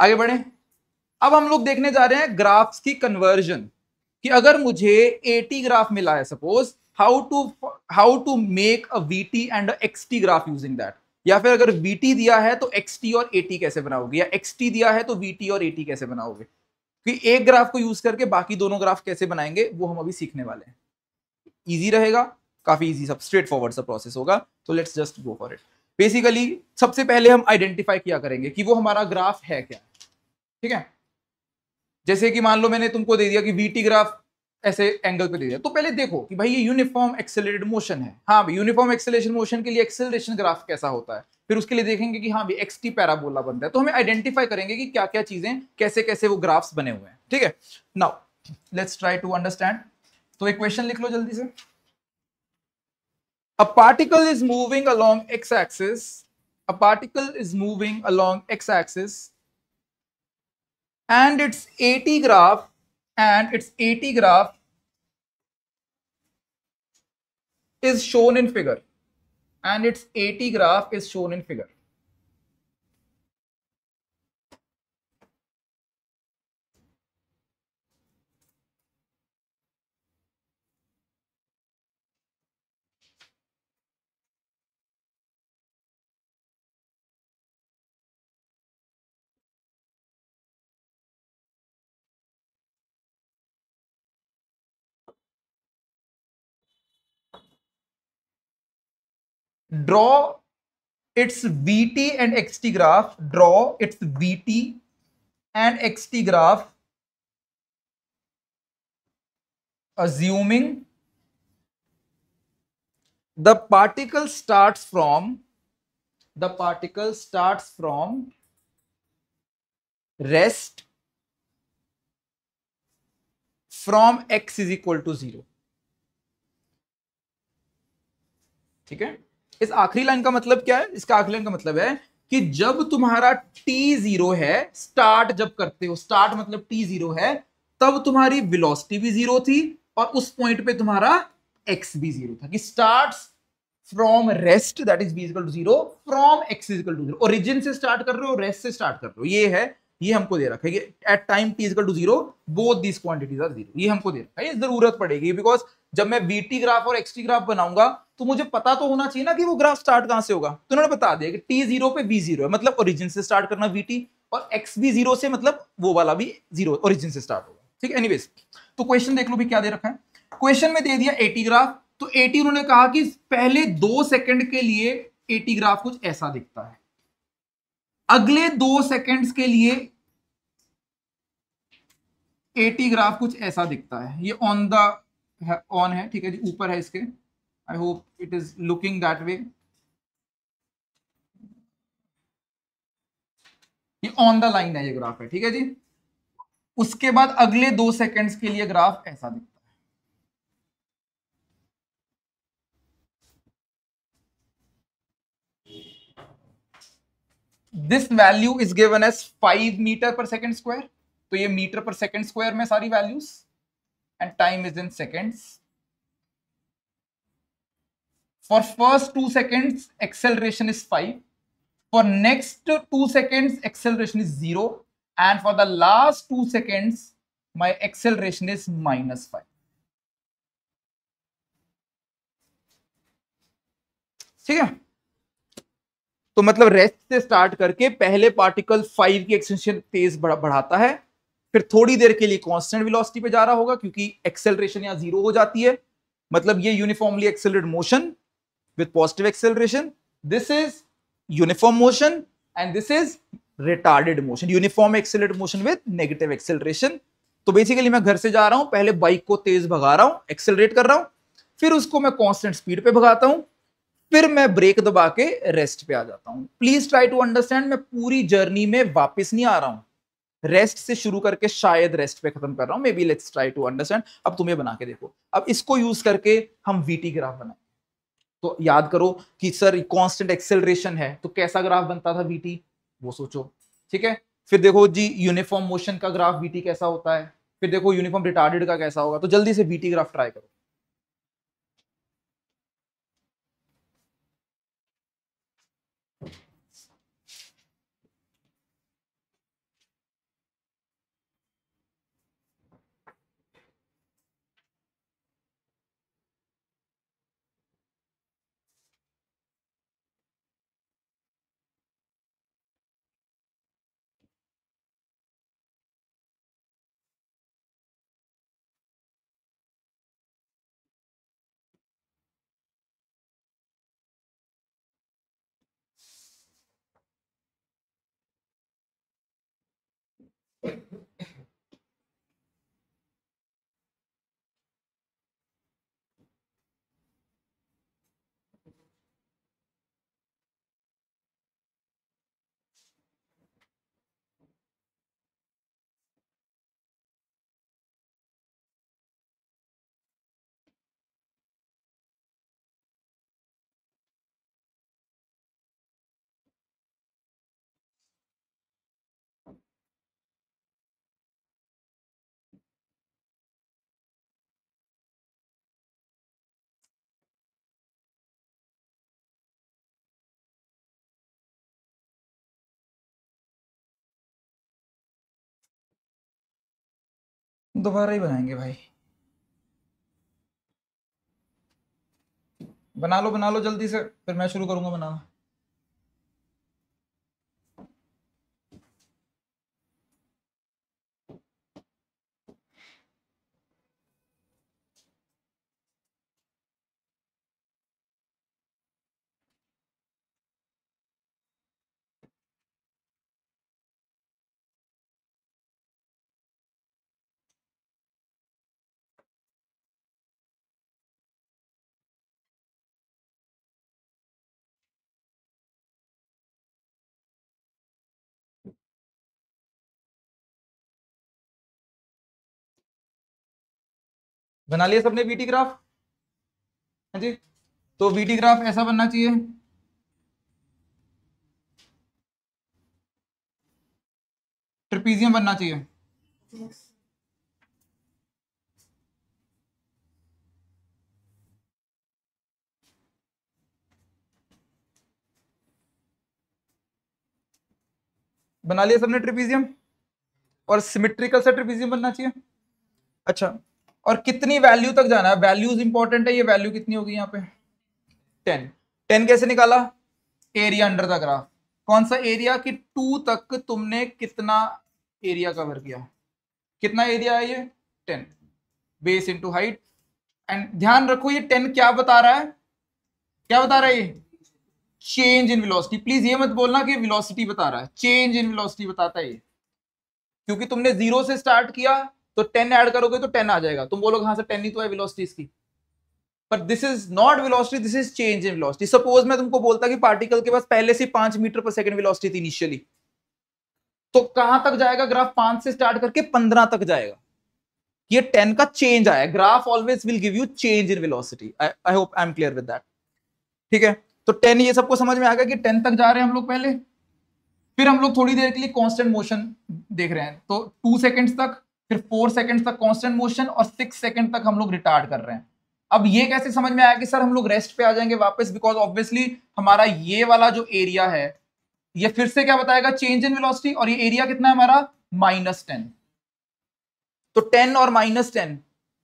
आगे बढ़े अब हम लोग देखने जा रहे हैं ग्राफ्स की कन्वर्जन कि अगर मुझे टी ग्राफ मिला है suppose how to how to make a T and XT graph using that या फिर अगर टी दिया है तो टी और टी कैसे बनाओगे या टी दिया है तो टी और टी कैसे बनाओगे कि एक ग्राफ को यूज करके बाकी दोनों ग्राफ कैसे बनाएंगे वो हम अभी सीखने वाले हैं ईजी रहेगा काफी ईजी सब स्ट्रेट फॉरवर्ड सा प्रोसेस होगा तो let's just go for it basically सबसे पहले हम आइडेंटिफाई किया करेंगे कि वो हमारा ग्राफ है क्या ठीक है जैसे कि मान लो मैंने तुमको दे दिया कि वीटी ग्राफ ऐसे एंगल पे दे दिया तो पहले देखो कि भाई ये यूनिफॉर्म एक्सेलेटेड मोशन है हाँ यूनिफॉर्म एक्सेलेशन मोशन के लिए एक्सेलरेशन ग्राफ कैसा होता है फिर उसके लिए देखेंगे कि हाँ भी एक्स टी पैराबोला बनता है तो हमें आइडेंटिफाई करेंगे कि क्या क्या चीजें कैसे कैसे वो ग्राफ्स बने हुए हैं ठीक है now let's try to understand तो एक क्वेश्चन लिख लो जल्दी से a particle is moving along X axis a particle is moving along X axis and its AT graph and its AT graph is shown in figure and its AT graph is shown in figure. draw its VT and XT graph, draw its VT and XT graph, assuming the particle starts from, the particle starts from rest from x is equal to 0. Okay. इस आखिरी line का मतलब क्या है इसका आखिरी line का मतलब है कि जब तुम्हारा टी जीरो है स्टार्ट जब करते हो स्टार्ट मतलब टी जीरो है तब तुम्हारी वेलोसिटी भी जीरो थी और उस पॉइंट पे तुम्हारा एक्स भी जीरो था कि start from rest that is V equal to zero from X is equal to zero origin से स्टार्ट कर रहे हो रेस्ट से स्टार्ट कर रहे हो ये है ये हमको दे रखा है at time T equal to zero both these quantities are zero ये हमको दे रखा है ये जरूरत पड़ेगी बिकॉज जब मैं बी टी ग्राफ और एक्स टी ग्राफ बनाऊंगा तो मुझे पता तो होना चाहिए ना कि वो ग्राफ स्टार्ट कहां से होगा तो उन्होंने बता दिया कि टी जीरो पे वी जीरो है मतलब ओरिजिन से स्टार्ट करना वी टी और एक्स भी जीरो से मतलब वो वाला भी जीरो ओरिजिन से स्टार्ट होगा ठीक है एनीवेज तो क्वेश्चन देख लो भी क्या दे रखा है क्वेश्चन में दे दिया एटी ग्राफ तो एटी उन्होंने कहा कि पहले दो सेकेंड के लिए एटी ग्राफ कुछ ऐसा दिखता है अगले दो सेकेंड के लिए एटी ग्राफ कुछ ऐसा दिखता है ये ऑन द ऑन है ठीक है जी ऊपर है इसके I hope it is looking that way. ये ऑन द लाइन है ये ग्राफ है ठीक है जी उसके बाद अगले दो सेकंड्स के लिए ग्राफ ऐसा दिखता है this value is given as five metre पर सेकंड स्क्वायर तो ये मीटर पर सेकंड स्क्वायर में सारी values and time is in seconds for first two seconds acceleration is five for next two seconds acceleration is zero and for the last 2 seconds my acceleration is minus 5 ठीक है तो मतलब rest से start करके पहले particle five की extension तेज बढ़ा, बढ़ाता है फिर थोड़ी देर के लिए कांस्टेंट वेलोसिटी पे जा रहा होगा क्योंकि एक्सेलरेशन यहां जीरो हो जाती है मतलब ये uniformly accelerate motion with positive acceleration. This is uniform motion and this is retarded motion. Uniform accelerated motion with negative acceleration. तो बेसिकली मैं घर से जा रहा हूँ पहले बाइक को तेज भगा रहा हूँ एक्सेलरेट कर रहा हूँ फिर उसको मैं कांस्टेंट स्पीड पे भगाता हूँ फिर मैं ब्रेक दबा के रेस्ट पे आ जाता हूँ प्लीज ट्राई टू अंडरस्टैंड मैं पूरी जर्नी में वापस नहीं आ रहा हूँ रेस्ट से शुरू करके शायद रेस्ट पे खत्म कर रहा हूं maybe let's try to understand अब तुम्हें बना के देखो अब इसको यूज करके हम वीटी ग्राफ बनाए तो याद करो कि सर कांस्टेंट एक्सेलरेशन है तो कैसा ग्राफ बनता था वीटी वो सोचो ठीक है फिर देखो जी यूनिफॉर्म मोशन का ग्राफ बीटी कैसा होता है फिर देखो यूनिफॉर्म रिटार्डेड का कैसा होगा तो जल्दी से वीटी ग्राफ ट्राई करो दोबारा ही बनाएंगे भाई बना लो बना लो जल्दी से फिर मैं शुरू करूँगा बनाना बना लिया सबने बीटी ग्राफ हाँ जी तो बीटी ग्राफ ऐसा बनना चाहिए ट्रिपीजियम बनना चाहिए बना लिया सबने ट्रिपीजियम और सिमेट्रिकल सा ट्रिपीजियम बनना चाहिए अच्छा और कितनी वैल्यू तक जाना है वैल्यूज इंपॉर्टेंट है ये वैल्यू कितनी होगी यहाँ पे टेन टेन कैसे निकाला एरिया अंडर द ग्राफ कौन सा एरिया की टू तक तुमने कितना एरिया कवर किया कितना एरिया है ये ten base into height and ध्यान रखो ये टेन क्या बता रहा है क्या बता रहा है ये चेंज इन विलोसिटी प्लीज ये मत बोलना कि विलोसिटी बता रहा है चेंज इन विलोसिटी बताता है ये क्योंकि तुमने जीरो से स्टार्ट किया तो टेन ऐड करोगे तो टेन आ जाएगा तुम बोलोगे हाँ सर टेन ही तो है वेलोसिटी इसकी पर this is not velocity this is change in velocity suppose मैं तुमको बोलता कि पार्टिकल के पास पहले से पांच मीटर पर सेकेंड वेलोसिटी थी इनिशियली तो कहां तक जाएगा ग्राफ पांच से स्टार्ट करके पंद्रह तक जाएगा ये टेन का चेंज आया graph always will give you change in velocity I hope I am clear with that ठीक है तो टेन ये सबको समझ में आ गया कि टेन तक जा रहे हैं हम लोग पहले फिर हम लोग थोड़ी देर के लिए कॉन्स्टेंट मोशन देख रहे हैं तो टू सेकेंड्स तक फिर फोर सेकंड तक कांस्टेंट मोशन और सिक्स सेकंड तक हम लोग रिटार्ड कर रहे हैं अब ये कैसे समझ में आया कि सर हम लोग रेस्ट पे आ जाएंगे वापस बिकॉज ऑब्वियसली हमारा ये वाला जो एरिया है ये फिर से क्या बताएगा चेंज इन वेलोसिटी और ये एरिया कितना है हमारा माइनस टेन तो टेन और माइनस टेन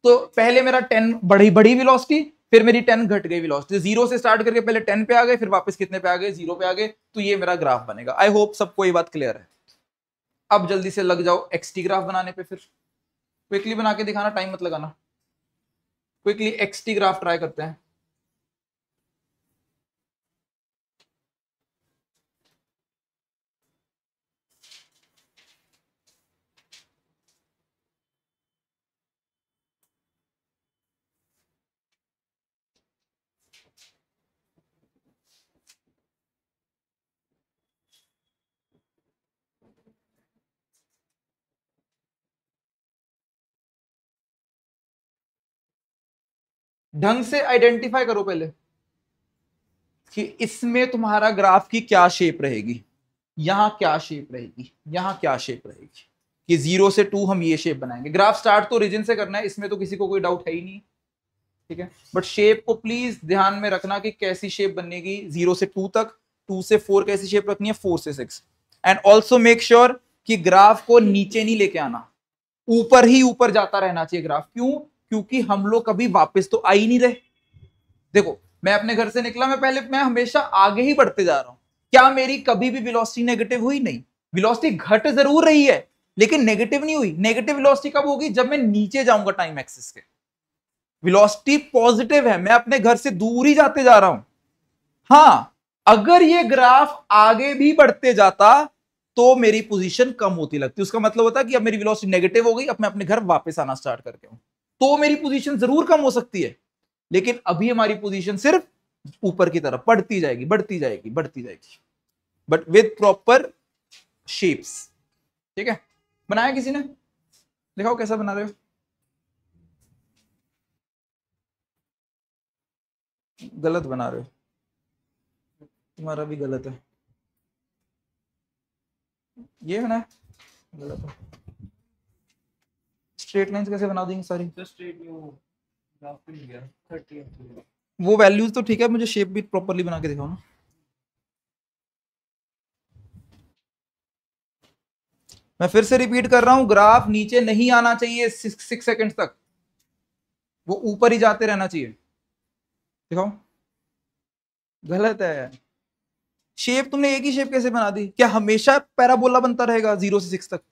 तो पहले मेरा टेन बढ़ी बढ़ी वेलोसिटी फिर मेरी टेन घट गई वेलोसिटी जीरो से स्टार्ट करके पहले टेन पे आ गए फिर वापस कितने पे आ गए जीरो पे आ गए तो ये मेरा ग्राफ बनेगा आई होप सबको ये बात क्लियर है अब जल्दी से लग जाओ एक्सटी ग्राफ बनाने पे फिर क्विकली बना के दिखाना टाइम मत लगाना क्विकली एक्सटी ग्राफ ट्राई करते हैं ढंग से आइडेंटिफाई करो पहले कि इसमें तुम्हारा ग्राफ की क्या शेप रहेगी यहां क्या शेप रहेगी यहां क्या शेप रहेगी कि जीरो से टू हम ये शेप बनाएंगे ग्राफ स्टार्ट तो रीजन से करना है इसमें तो किसी को कोई डाउट है ही नहीं ठीक है बट शेप को प्लीज ध्यान में रखना कि कैसी शेप बनेगी जीरो से टू तक टू से फोर कैसी शेप रखनी है फोर से six and also make sure कि ग्राफ को नीचे नहीं लेके आना ऊपर ही ऊपर जाता रहना चाहिए ग्राफ क्यों क्योंकि हम लोग कभी वापस तो आ ही नहीं रहे देखो मैं अपने घर से निकला मैं पहले मैं हमेशा आगे ही बढ़ते जा रहा हूं क्या मेरी कभी भी विलोसिटी नेगेटिव हुई नहीं विलोसिटी घट जरूर रही है लेकिन नेगेटिव नहीं हुई नेगेटिव विलोसिटी कब होगी जब मैं नीचे जाऊंगा टाइम एक्सिस के विलोसिटी पॉजिटिव है मैं अपने घर से दूर ही जाते जा रहा हूं हाँ अगर ये ग्राफ आगे भी बढ़ते जाता तो मेरी पोजीशन कम होती लगती उसका मतलब होता कि अब मेरी वेलोसिटी नेगेटिव हो गई अब मैं अपने घर वापस आना स्टार्ट करके हूं तो मेरी पोजीशन जरूर कम हो सकती है लेकिन अभी हमारी पोजीशन सिर्फ ऊपर की तरफ बढ़ती जाएगी बढ़ती जाएगी बढ़ती जाएगी बट विद प्रॉपर शेप्स ठीक है बनाया किसी ने दिखाओ कैसा बना रहे हो गलत बना रहे हो तुम्हारा भी गलत है ये है ना गलत है स्ट्रेट लाइंस कैसे बना देंगे सारी स्ट्रेट वो ग्राफ मिल गया 30 वो वैल्यूज तो ठीक है मुझे शेप भी प्रॉपरली बना के दिखाओ ना मैं फिर से रिपीट कर रहा हूं ग्राफ नीचे नहीं आना चाहिए सिक्स सेकंड्स तक वो ऊपर ही जाते रहना चाहिए दिखाओ गलत है शेप तुमने एक ही शेप कैसे बना दी क्या हमेशा पैराबोला बनता रहेगा जीरो से सिक्स तक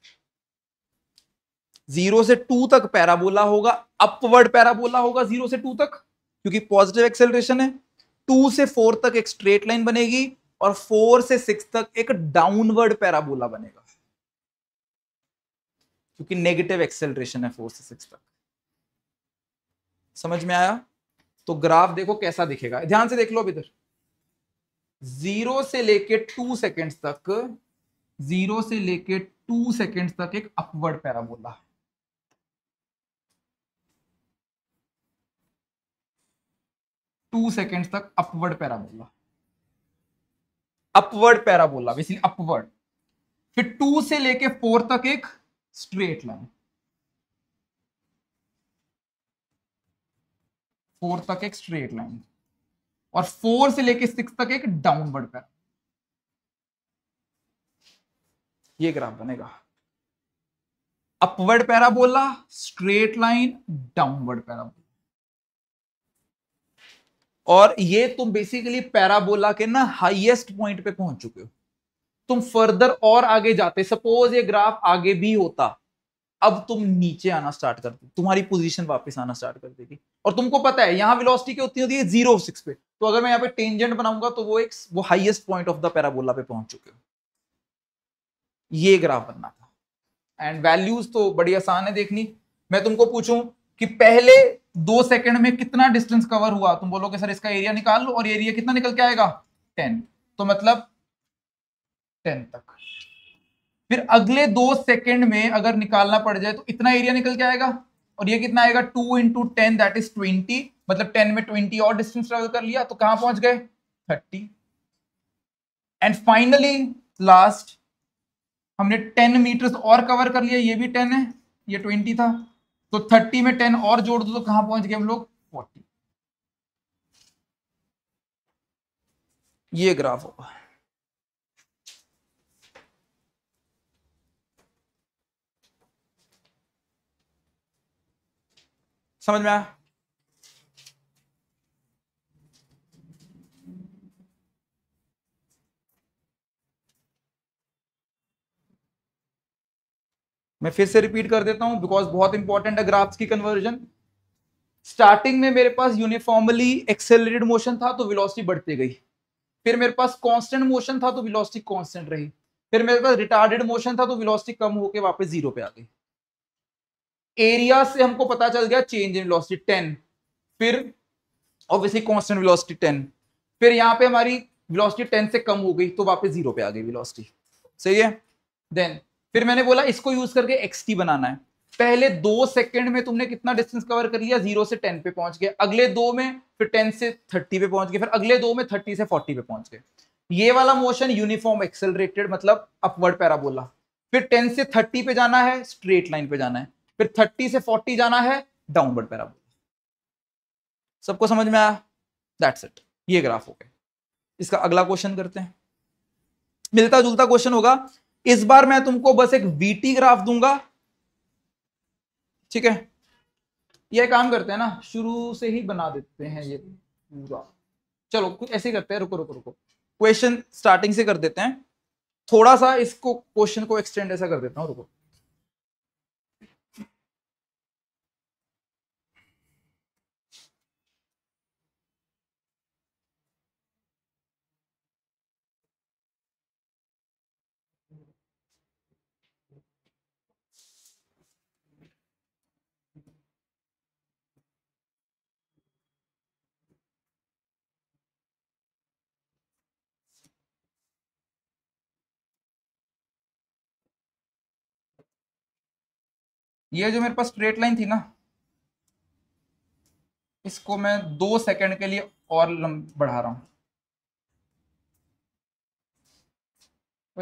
जीरो से टू तक पैराबोला होगा अपवर्ड पैराबोला होगा जीरो से टू तक क्योंकि पॉजिटिव एक्सेलरेशन है टू से फोर तक एक स्ट्रेट लाइन बनेगी और फोर से सिक्स तक एक डाउनवर्ड पैराबोला बनेगा क्योंकि नेगेटिव एक्सेलरेशन है फोर से सिक्स तक समझ में आया तो ग्राफ देखो कैसा दिखेगा ध्यान से देख लो अब इधर जीरो से लेके टू सेकेंड्स तक जीरो से लेके टू सेकेंड्स तक एक अपवर्ड पैराबोला है टू सेकेंड तक upward parabola upward parabola basically upward फिर टू से लेके फोर तक एक स्ट्रेट लाइन फोर तक एक स्ट्रेट लाइन और फोर से लेके सिक्स तक एक डाउनवर्ड पैरा ये ग्राफ बनेगा upward parabola straight line downward parabola और ये तुम बेसिकली पैराबोला के ना हाईएस्ट पॉइंट पे पहुंच चुके हो तुम फर्दर और आगे जाते सपोज ये ग्राफ आगे भी होता अब तुम नीचे आना स्टार्ट करते तुम्हारी पोजीशन वापस आना स्टार्ट कर देगी और तुमको पता है यहाँ वेलोसिटी क्या होती होती है जीरो सिक्स पे तो अगर मैं यहाँ पे टेंजेंट बनाऊंगा तो वो एक वो highest point of the parabola पे पहुंच चुके हो ये ग्राफ बनना था एंड वैल्यूज तो बड़ी आसान है देखनी मैं तुमको पूछूं कि पहले दो सेकंड में कितना डिस्टेंस कवर हुआ तुम बोलोगे सर इसका एरिया निकाल लो और एरिया कितना निकल के आएगा टेन तो मतलब टेन तक फिर अगले दो सेकंड में अगर निकालना पड़ जाए तो इतना एरिया निकल के आएगा और ये कितना आएगा two into ten that is twenty मतलब टेन में ट्वेंटी और डिस्टेंस ट्रेवल कर लिया तो कहां पहुंच गए थर्टी एंड फाइनली लास्ट हमने टेन मीटर्स और कवर कर लिया ये भी टेन है ये ट्वेंटी था तो थर्टी में टेन और जोड़ दो तो कहां पहुंच गए हम लोग फोर्टी ये ग्राफ होगा समझ में आया मैं फिर से रिपीट कर देता हूं बिकॉज बहुत इंपॉर्टेंट है ग्राफ्स की कन्वर्जन स्टार्टिंग में मेरे पास यूनिफॉर्मली एक्सेलरेटेड मोशन था तो वेलोसिटी बढ़ती गई फिर मेरे पास कांस्टेंट मोशन था तो वेलोसिटी कांस्टेंट रही फिर मेरे पास रिटार्डेड मोशन था तो वेलोसिटी कम होकर वापस जीरो पे आ गई एरिया से हमको पता चल गया चेंज इन वेलोसिटी टेन फिर ऑब्वियसली कांस्टेंट वेलोसिटी टेन फिर यहां पे हमारी वेलोसिटी टेन से कम हो गई तो वापस जीरो पे आ गई वेलोसिटी सही है देन फिर मैंने बोला इसको यूज करके एक्स टी बनाना है पहले दो सेकंड में तुमने कितना डिस्टेंस कवर कर लिया जीरो से टेन पे पहुंच गए अगले दो में फिर टेन से थर्टी पे पहुंच गए फिर अगले दो में थर्टी से फोर्टी पे पहुंच गए ये वाला मोशन यूनिफॉर्म एक्सेलरेटेड मतलब अपवर्ड पैराबोला फिर टेन से थर्टी पे जाना है स्ट्रेट लाइन पे जाना है फिर थर्टी से फोर्टी जाना है डाउनवर्ड पैराबोला सबको समझ में आया दैट्स इट ये ग्राफ हो गया इसका अगला क्वेश्चन करते हैं मिलता जुलता क्वेश्चन होगा इस बार मैं तुमको बस एक वीटी ग्राफ दूंगा ठीक है यह काम करते हैं ना शुरू से ही बना देते हैं ये पूरा चलो कुछ ऐसे ही करते हैं रुको रुको रुको क्वेश्चन स्टार्टिंग से कर देते हैं थोड़ा सा इसको क्वेश्चन को एक्सटेंड ऐसा कर देता हूँ रुको ये जो मेरे पास स्ट्रेट लाइन थी ना इसको मैं दो सेकंड के लिए और बढ़ा रहा हूं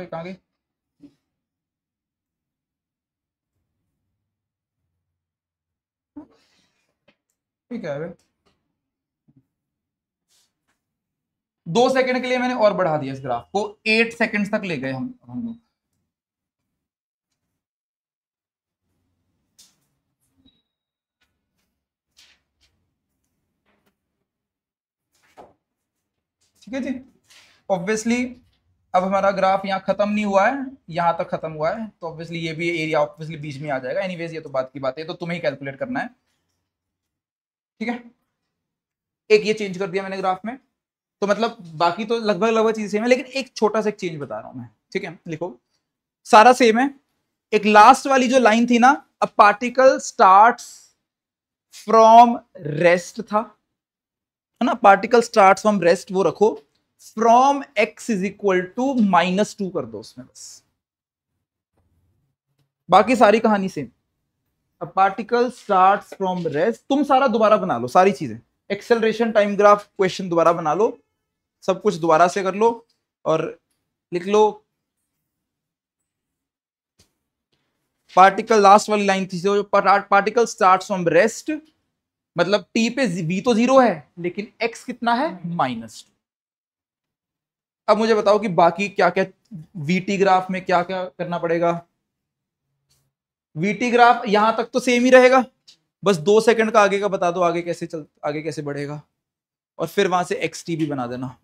कहाँ गई ठीक है अरे दो सेकंड के लिए मैंने और बढ़ा दिया इस ग्राफ को एट सेकंड्स तक ले गए हम हम लोग ठीक है जी ऑब्वियसली अब हमारा ग्राफ यहाँ खत्म नहीं हुआ है यहाँ तक खत्म हुआ है तो ऑब्वियसली ये भी एरिया ऑब्वियसली बीच में आ जाएगा एनीवेज ये तो बात की बात है तो तुम्हें कैलकुलेट करना है ठीक है एक ये चेंज कर दिया मैंने ग्राफ में तो मतलब बाकी तो लगभग लगभग चीज सेम है लेकिन एक छोटा सा एक चेंज बता रहा हूं मैं ठीक है लिखो सारा सेम है एक लास्ट वाली जो लाइन थी ना a particle start from rest था है ना पार्टिकल स्टार्ट फ्रॉम रेस्ट वो रखो from X is equal to minus two कर दो उसमें बस बाकी सारी कहानी same particle start from rest तुम सारा दोबारा बना लो सारी चीजें एक्सेलरेशन टाइम ग्राफ क्वेश्चन दोबारा बना लो सब कुछ दोबारा से कर लो और लिख लो पार्टिकल लास्ट वाली लाइन थी जो पार्टिकल स्टार्ट फ्रॉम रेस्ट मतलब t पे v तो जीरो है लेकिन x कितना है माइनस hmm. टू अब मुझे बताओ कि बाकी क्या क्या वी टी ग्राफ में क्या क्या करना पड़ेगा वी टी ग्राफ यहां तक तो सेम ही रहेगा बस दो सेकंड का आगे का बता दो आगे कैसे चल आगे कैसे बढ़ेगा और फिर वहां से एक्स टी भी बना देना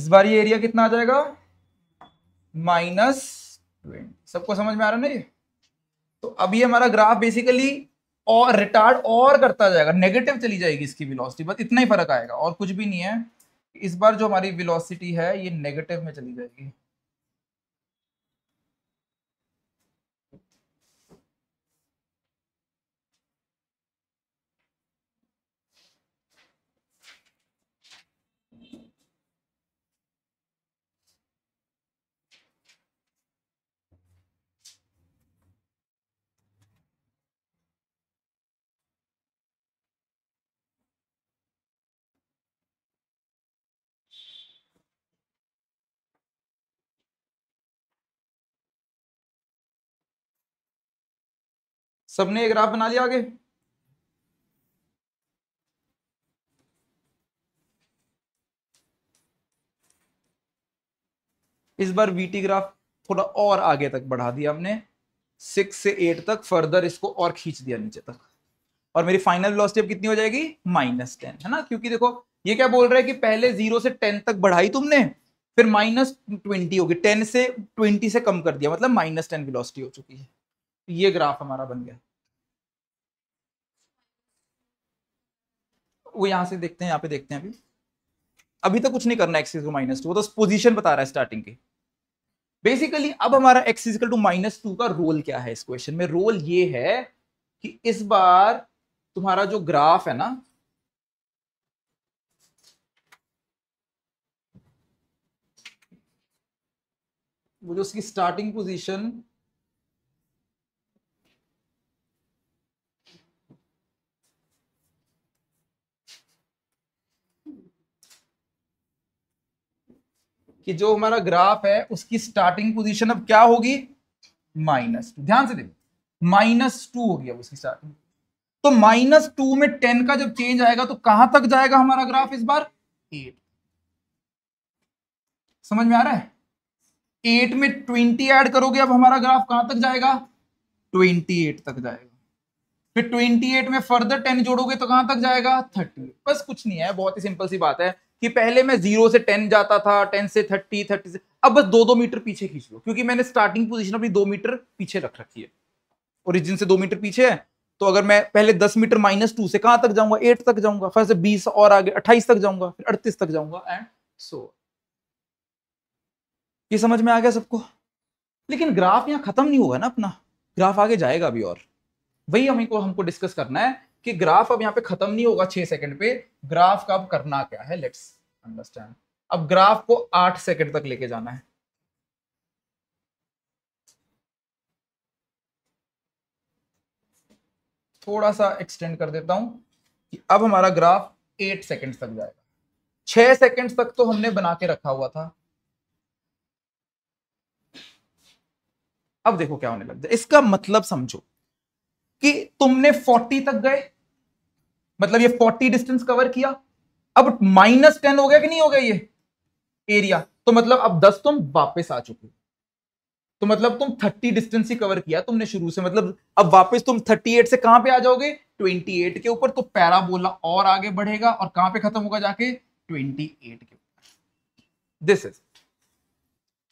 इस बार ये एरिया कितना आ जाएगा माइनस ट्वेंटी सबको समझ में आ रहा है ना ये तो अब ये हमारा ग्राफ बेसिकली और रिटार्ड और करता जाएगा नेगेटिव चली जाएगी इसकी वेलोसिटी बस इतना ही फर्क आएगा और कुछ भी नहीं है इस बार जो हमारी वेलोसिटी है ये नेगेटिव में चली जाएगी सबने एक ग्राफ बना लिया आगे इस बार वीटी ग्राफ थोड़ा और आगे तक बढ़ा दिया हमने सिक्स से एट तक फर्दर इसको और खींच दिया नीचे तक और मेरी फाइनल वेलोसिटी अब कितनी हो जाएगी माइनस टेन है ना क्योंकि देखो ये क्या बोल रहा है कि पहले जीरो से टेन तक बढ़ाई तुमने फिर माइनस ट्वेंटी होगी टेन से ट्वेंटी से कम कर दिया मतलब माइनस टेन विलोसिटी हो चुकी है ये ग्राफ हमारा बन गया वो यहां से देखते हैं यहां पे देखते हैं अभी अभी तो कुछ नहीं करना एक्सिस को माइनस टू वो तो पोजीशन बता रहा है स्टार्टिंग की बेसिकली अब हमारा X is equal to minus two का रोल क्या है इस क्वेश्चन में रोल ये है कि इस बार तुम्हारा जो ग्राफ है ना वो जो उसकी स्टार्टिंग पोजीशन कि जो हमारा ग्राफ है उसकी स्टार्टिंग पोजीशन अब क्या होगी माइनस टू ध्यान से देखो माइनस टू हो गया उसकी स्टार्टिंग तो माइनस टू में टेन का जब चेंज आएगा तो कहां तक जाएगा हमारा ग्राफ इस बार एट समझ में आ रहा है एट में ट्वेंटी ऐड करोगे अब हमारा ग्राफ कहां तक जाएगा ट्वेंटी एट तक जाएगा फिर ट्वेंटी एट में फर्दर टेन जोड़ोगे तो कहां तक जाएगा थर्टी बस कुछ नहीं है बहुत ही सिंपल सी बात है कि पहले मैं जीरो से टेन जाता था टेन से थर्टी थर्टी से अब बस दो दो मीटर पीछे खींच लो क्योंकि मैंने स्टार्टिंग पोजिशन अपनी दो मीटर पीछे रख रखी है ओरिजिन से दो मीटर पीछे है तो अगर मैं पहले दस मीटर माइनस टू से कहां तक जाऊंगा एट तक जाऊंगा फिर से बीस और आगे अट्ठाईस तक जाऊंगा फिर अड़तीस तक जाऊंगा एंड सो ये समझ में आ गया सबको लेकिन ग्राफ यहाँ खत्म नहीं होगा ना अपना ग्राफ आगे जाएगा अभी और वही हमें को हमको डिस्कस करना है कि ग्राफ अब यहाँ पे खत्म नहीं होगा छह सेकंड पे ग्राफ का अब करना क्या है लेट्स अंडरस्टैंड अब ग्राफ को आठ सेकंड तक लेके जाना है थोड़ा सा एक्सटेंड कर देता हूं कि अब हमारा ग्राफ एट सेकंड तक जाएगा छह सेकंड तक तो हमने बना के रखा हुआ था अब देखो क्या होने लग जाए इसका मतलब समझो कि तुमने 40 तक गए मतलब ये 40 डिस्टेंस कवर किया अब माइनस टेन हो गया कि नहीं हो गया ये एरिया तो मतलब अब 10 तुम वापस आ चुके तो मतलब तुम 30 डिस्टेंस ही कवर किया तुमने शुरू से मतलब अब वापस तुम 38 से कहां पे आ जाओगे 28 के ऊपर तो पैराबोला और आगे बढ़ेगा और कहां पे खत्म होगा जाके 28 के ऊपर दिस इज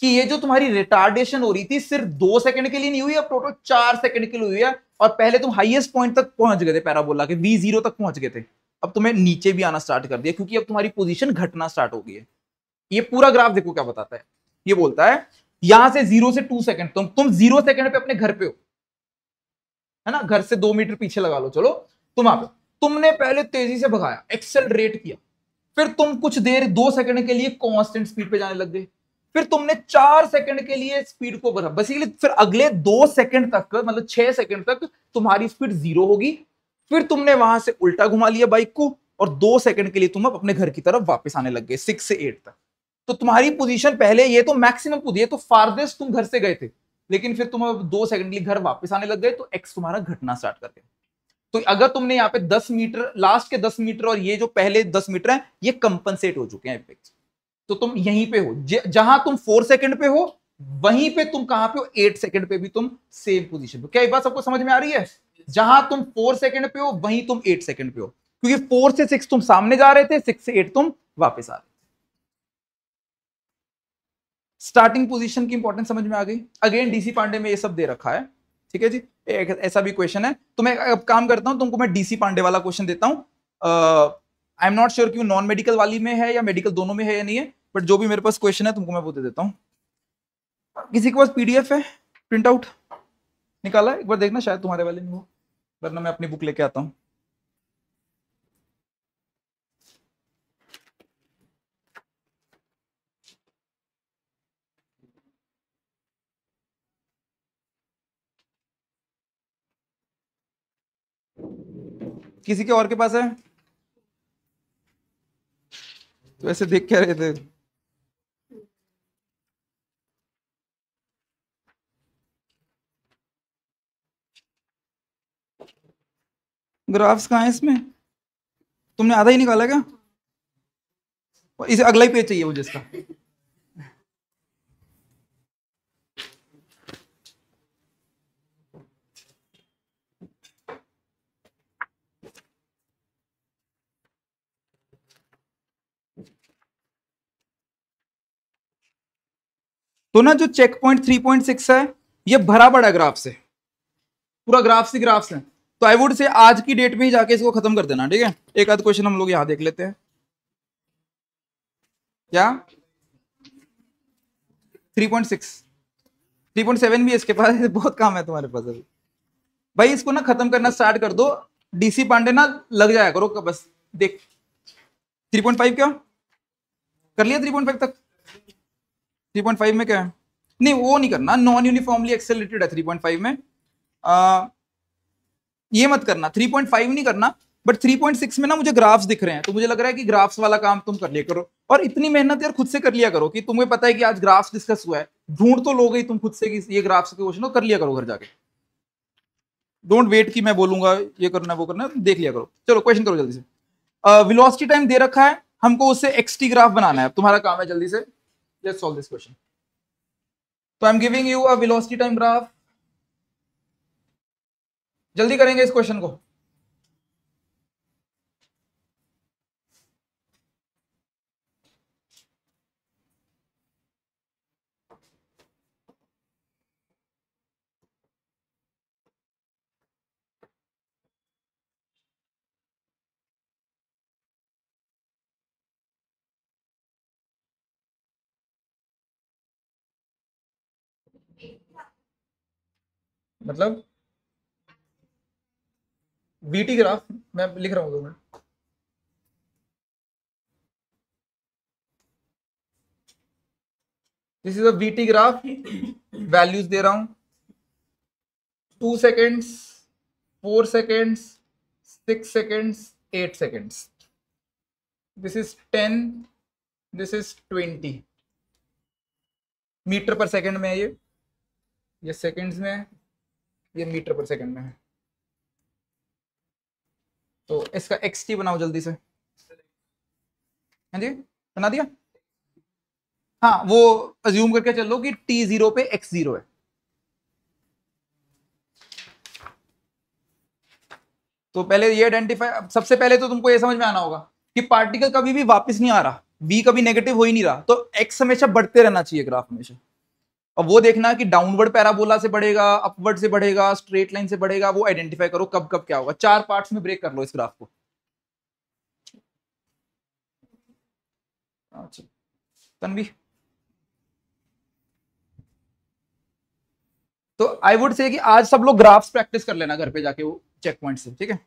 कि ये जो तुम्हारी रिटार्डेशन हो रही थी सिर्फ दो सेकंड के लिए नहीं हुई अब टोटल चार सेकंड के लिए हुई है और पहले तुम हाईएस्ट पॉइंट तक पहुंच गए थे पैराबोला के वी जीरो तक पहुंच गए थे अब तुम्हें नीचे भी आना स्टार्ट कर दिया क्योंकि अब तुम्हारी पोजिशन घटना स्टार्ट हो गई है ये पूरा ग्राफ देखो क्या बताता है ये बोलता है यहां से जीरो से टू सेकंड तुम तुम जीरो सेकंड पे अपने घर पे हो है ना घर से दो मीटर पीछे लगा लो चलो तुम आप तुमने पहले तेजी से भगाया एक्सेलरेट किया फिर तुम कुछ देर दो सेकंड के लिए कांस्टेंट स्पीड पे जाने लग गए फिर तुमने चार सेकंड के लिए स्पीड को बढ़ा बेसिकली फिर अगले दो सेकंड तक मतलब छह सेकंड तक तुम्हारी स्पीड जीरो होगी फिर तुमने वहां से उल्टा घुमा लिया बाइक को और दो सेकंड के लिए तुम अपने घर की तरफ वापस आने लग गए सिक्स से एट तक तो तुम्हारी पोजीशन पहले ये तो मैक्सिमम है तो फार्देस्ट तुम घर से गए थे लेकिन फिर तुम अब दो सेकंड के लिए घर वापस आने लग गए तो एक्स तुम्हारा घटना स्टार्ट कर गया तो अगर तुमने यहाँ पे दस मीटर लास्ट के दस मीटर और ये जो पहले दस मीटर है ये कंपनसेट हो चुके हैं तो तुम यहीं पे हो जहां तुम फोर सेकंड पे हो वहीं पे तुम कहां पे हो एट सेकंड पे भी तुम सेम पोजीशन पे क्या बात सबको समझ में आ रही है जहां तुम फोर सेकंड पे हो वहीं तुम एट सेकंड पे हो क्योंकि फोर से सिक्स तुम सामने जा रहे थे सिक्स से एट तुम वापस आ रहे थे स्टार्टिंग पोजिशन की इंपॉर्टेंस समझ में आ गई अगेन डीसी पांडे में यह सब दे रखा है ठीक है जी एक ऐसा भी क्वेश्चन है तो मैं अब काम करता हूं तुमको मैं डीसी पांडे वाला क्वेश्चन देता हूं आई एम नॉट श्योर कि नॉन मेडिकल वाली में है या मेडिकल दोनों में है या नहीं है बट जो भी मेरे पास क्वेश्चन है तुमको मैं वो दे देता हूँ किसी के पास पीडीएफ है प्रिंट आउट निकाला एक बार देखना शायद तुम्हारे वाले में हो वरना मैं अपनी बुक लेके आता हूँ किसी के और के पास है तो ऐसे देख क्या रहे थे ग्राफ्स कहाँ हैं इसमें तुमने आधा ही निकाला क्या इसे अगला ही पेज चाहिए मुझे इसका तो ना जो check point three point six है ये भरा बड़ा ग्राफ से पूरा ग्राफ्स ही ग्राफ्स है तो आई वुड से आज की डेट में ही जाके इसको खत्म कर देना ठीक है एक आध क्वेश्चन हम लोग यहाँ देख लेते हैं क्या 3.6 3.7 भी इसके पास बहुत काम है तुम्हारे पास अभी भाई इसको ना खत्म करना स्टार्ट कर दो डीसी पांडे ना लग जाया करो बस देख थ्री पॉइंट फाइव क्या कर लिया थ्री पॉइंट फाइव तक थ्री पॉइंट फाइव में क्या है नहीं वो नहीं करना नॉन यूनिफॉर्मली एक्सेलरेटेड है थ्री पॉइंट फाइव में आ, ये मत करना 3.5 नहीं करना बट 3.6 में ना मुझे ग्राफ्स दिख रहे हैं तो मुझे लग रहा है कि ग्राफ्स वाला काम तुम कर लिया करो और इतनी मेहनत यार खुद से कर लिया करो कि तुम्हें पता है कि आज ग्राफ्स डिस्कस हुआ है ढूंढ तो लोगे तुम खुद से कि ये ग्राफ्स के क्वेश्चन कर लिया करो घर जाके डोंट वेट कि मैं बोलूंगा ये करना वो करना देख लिया करो चलो क्वेश्चन करो जल्दी से विलोसिटी टाइम दे रखा है हमको उससे एक्सटी ग्राफ बनाना है तुम्हारा काम है जल्दी से लेट्स सॉल्व दिस क्वेश्चन तो I am giving you a velocity time graph जल्दी करेंगे इस क्वेश्चन को मतलब बीटी ग्राफ मैं लिख रहा हूं दो minute this is a VT graph values दे रहा हूं two seconds four seconds six seconds eight seconds this is ten this is twenty metre पर सेकेंड में है ये ये सेकेंड्स में है ये मीटर पर सेकेंड में है तो इसका एक्स टी बनाओ जल्दी से हाँ जी बना दिया हाँ वो अज्यूम करके चल लो कि टी जीरो पे एक्स जीरो है तो पहले ये आइडेंटिफाई सबसे पहले तो तुमको ये समझ में आना होगा कि पार्टिकल कभी भी वापस नहीं आ रहा वी कभी नेगेटिव हो ही नहीं रहा तो एक्स हमेशा बढ़ते रहना चाहिए ग्राफ हमेशा अब वो देखना कि डाउनवर्ड पैराबोला से बढ़ेगा अपवर्ड से बढ़ेगा स्ट्रेट लाइन से बढ़ेगा वो आइडेंटिफाई करो कब कब क्या होगा चार पार्ट्स में ब्रेक कर लो इस ग्राफ को हाँ, तो आई वुड से कि आज सब लोग ग्राफ्स प्रैक्टिस कर लेना घर पे जाके वो चेक पॉइंट से ठीक है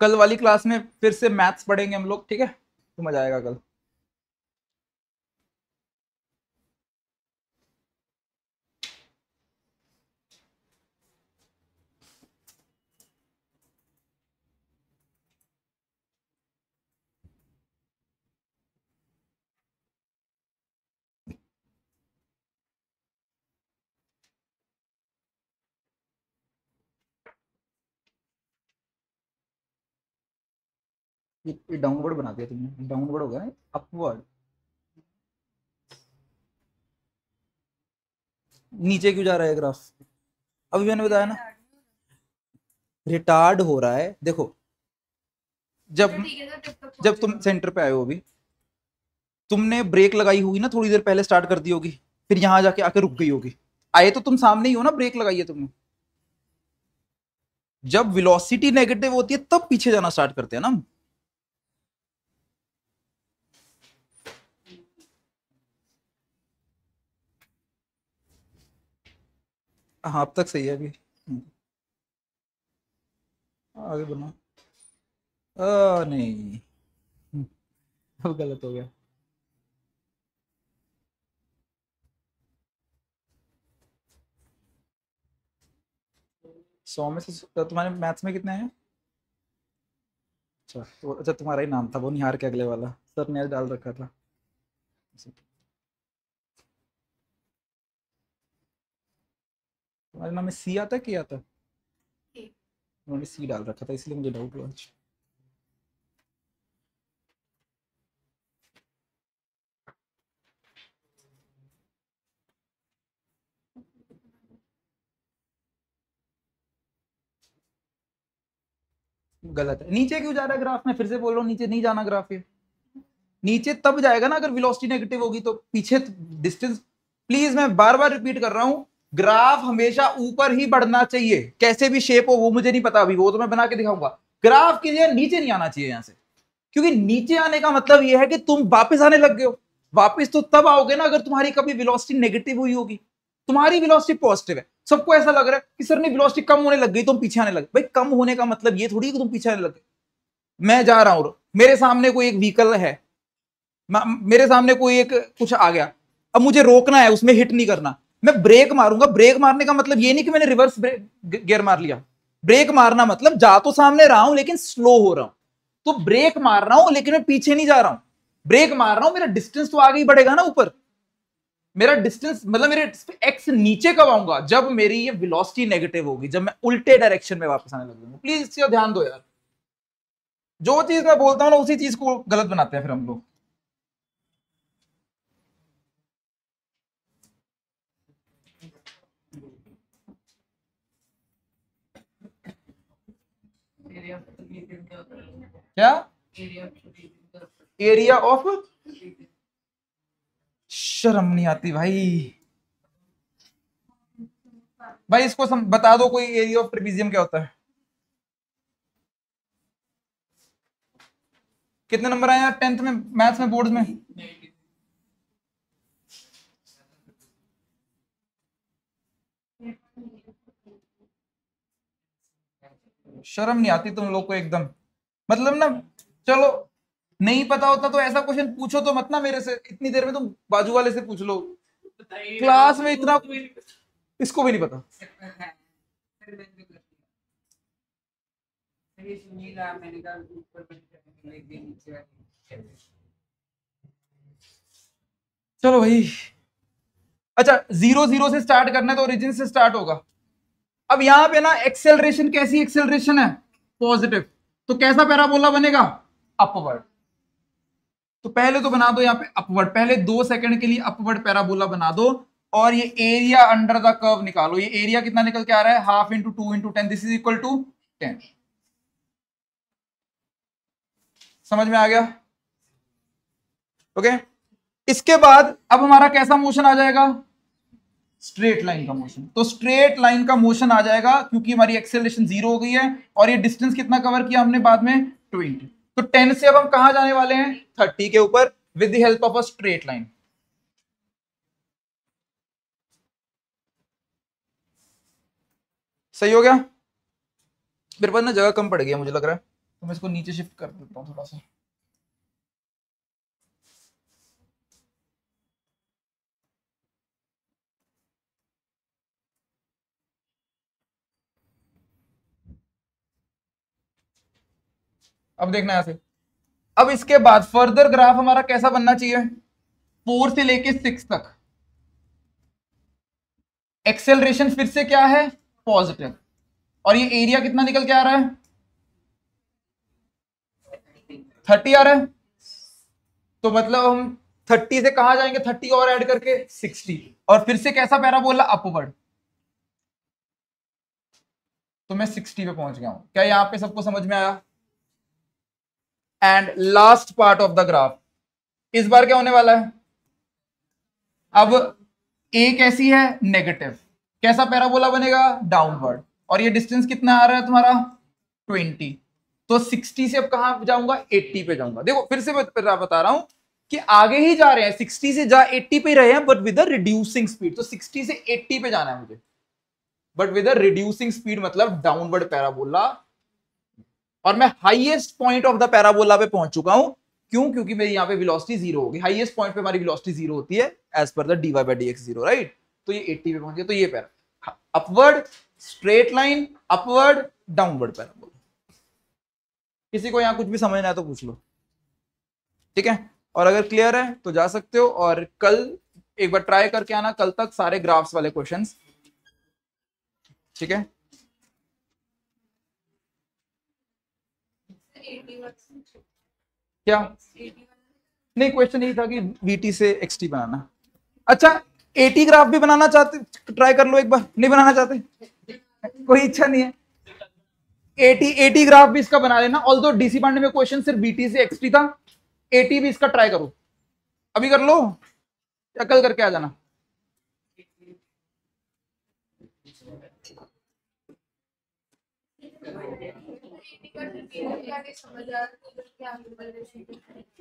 कल वाली क्लास में फिर से मैथ्स पढ़ेंगे हम लोग ठीक है तो मजा आएगा कल ये डाउनवर्ड बना दिया तुमने डाउनवर्ड हो गया ना अपवर्ड नीचे क्यों जा रहा है ग्राफ अभी मैंने बताया ना रिटार्ड हो रहा है देखो जब जब तुम सेंटर पे आए हो अभी तुमने ब्रेक लगाई होगी ना थोड़ी देर पहले स्टार्ट कर दी होगी फिर यहां जाके आके रुक गई होगी आए तो तुम सामने ही हो ना ब्रेक लगाई है तुमने जब वेलोसिटी नेगेटिव होती है तब पीछे जाना स्टार्ट करते हैं ना हाँ अब तक सही है अभी हम्म। आगे बना आ, नहीं हम्म, अब गलत हो गया सौ में से तुम्हारे मैथ्स में कितने हैं अच्छा तो अच्छा तुम्हारा ही नाम था वो निहार के अगले वाला सर ने डाल रखा था तुम्हारे नाम में सी आता है आता है उन्होंने सी डाल रखा था इसलिए मुझे डाउट हुआ गलत है नीचे क्यों जा रहा है ग्राफ में फिर से बोल रहा हूँ नीचे नहीं जाना ग्राफ ये नीचे तब जाएगा ना अगर वेलोसिटी नेगेटिव होगी तो पीछे डिस्टेंस प्लीज मैं बार बार रिपीट कर रहा हूँ ग्राफ हमेशा ऊपर ही बढ़ना चाहिए कैसे भी शेप हो वो मुझे नहीं पता अभी वो तो मैं बना के दिखाऊंगा ग्राफ के लिए नीचे नहीं आना चाहिए यहां से क्योंकि नीचे आने का मतलब यह है कि तुम वापस आने लग गए हो वापस तो तब आओगे ना अगर तुम्हारी कभी वेलोसिटी नेगेटिव हुई होगी तुम्हारी वेलोसिटी पॉजिटिव है सबको ऐसा लग रहा है कि सर नहीं वेलोसिटी कम होने लग गई तुम पीछे आने लग भाई कम होने का मतलब ये थोड़ी कि तुम पीछे आने लग गए मैं जा रहा हूं मेरे सामने कोई एक व्हीकल है मेरे सामने कोई एक कुछ आ गया अब मुझे रोकना है उसमें हिट नहीं करना मैं ब्रेक मारूंगा ब्रेक मारने का मतलब ये नहीं कि मैंने रिवर्स गियर मार लिया ब्रेक मारना मतलब जा तो सामने रहा हूं लेकिन स्लो हो रहा हूं तो ब्रेक मार रहा हूं लेकिन मैं पीछे नहीं जा रहा हूं ब्रेक मार रहा हूं मेरा डिस्टेंस तो आगे ही बढ़ेगा ना ऊपर मेरा डिस्टेंस मतलब मेरे एक्स नीचे कब आऊंगा जब मेरी ये वेलोसिटी नेगेटिव होगी जब मैं उल्टे डायरेक्शन में वापस आने लगूंगा प्लीज इसका ध्यान दो यार जो चीज मैं बोलता हूँ ना उसी चीज को गलत बनाते हैं फिर हम लोग क्या एरिया ऑफ शर्म नहीं आती भाई भाई इसको सम, बता दो कोई एरिया ऑफ ट्रिपीजियम क्या होता है कितने नंबर आए हैं टेंथ में मैथ्स में बोर्ड में शर्म नहीं आती तुम लोग को एकदम मतलब ना चलो नहीं पता होता तो ऐसा क्वेश्चन पूछो तो मत ना मेरे से इतनी देर में तुम बाजू वाले से पूछ लो क्लास में इतना इसको भी नहीं पता चलो भाई अच्छा जीरो जीरो से स्टार्ट करना है तो ओरिजिन से स्टार्ट होगा अब यहां पे ना एक्सेलरेशन कैसी एक्सेलरेशन है पॉजिटिव तो कैसा पैराबोला बनेगा अपवर्ड तो पहले तो बना दो यहां पे अपवर्ड पहले दो सेकंड के लिए अपवर्ड पैराबोला बना दो और ये एरिया अंडर द कर्व निकालो ये एरिया कितना निकल के आ रहा है half into two into ten this is equal to ten समझ में आ गया ओके okay? इसके बाद अब हमारा कैसा मोशन आ जाएगा स्ट्रेट लाइन का मोशन तो स्ट्रेट लाइन का मोशन आ जाएगा क्योंकि हमारी एक्सेलेशन जीरो हो गई है और ये डिस्टेंस कितना कवर किया हमने बाद में ट्वेंटी तो टेन से अब हम कहा जाने वाले हैं थर्टी के ऊपर with the help of a straight line सही हो गया मेरे पास ना जगह कम पड़ गया मुझे लग रहा है तो मैं इसको नीचे शिफ्ट कर देता हूँ थोड़ा सा अब देखना यहां से अब इसके बाद फर्दर ग्राफ हमारा कैसा बनना चाहिए फोर से लेके सिक्स तक एक्सेलरेशन फिर से क्या है पॉजिटिव और ये एरिया कितना निकल के आ रहा है थर्टी आ रहा है तो मतलब हम थर्टी से कहा जाएंगे थर्टी और ऐड करके सिक्सटी और फिर से कैसा पैरा बोला अपवर्ड तो मैं सिक्सटी पे पहुंच गया हूं क्या यहां पे सबको समझ में आया and last part of the graph इस बार क्या होने वाला है अब ए कैसी है नेगेटिव कैसा पैराबोला बनेगा डाउनवर्ड और ये डिस्टेंस कितना आ रहा है तुम्हारा ट्वेंटी तो सिक्सटी से अब कहा जाऊंगा एट्टी पे जाऊंगा देखो फिर से मैं बता रहा हूं कि आगे ही जा रहे हैं सिक्सटी से जा एट्टी पे रहे हैं बट विद रिड्यूसिंग स्पीड तो सिक्सटी से एट्टी पे जाना है मुझे बट विद रिड्यूसिंग स्पीड मतलब डाउनवर्ड पैराबोला और मैं highest point of the parabola पे पहुंच चुका हूं क्यों क्योंकि मेरी यहाँ पे विलोसिटी जीरो होगी हाईएस्ट पॉइंट पे हमारी विलोसिटी जीरो होती है as per the d Y by D x zero right तो ये एट्टी पे पहुंच गया तो ये para upward straight line upward downward parabola किसी को यहां कुछ भी समझना है तो पूछ लो ठीक है और अगर क्लियर है तो जा सकते हो और कल एक बार ट्राई करके आना कल तक सारे ग्राफ्स वाले क्वेश्चंस ठीक है क्या नहीं क्वेश्चन यही था कि वीटी से एक्सटी बनाना अच्छा एटी ग्राफ भी बनाना चाहते ट्राई कर लो एक बार नहीं बनाना चाहते कोई इच्छा नहीं है एटी एटी ग्राफ भी इसका बना लेना ऑल्दो डीसी पांडे में क्वेश्चन सिर्फ बीटी से एक्सटी था एटी भी इसका ट्राई करो अभी कर लो या कल करके आ जाना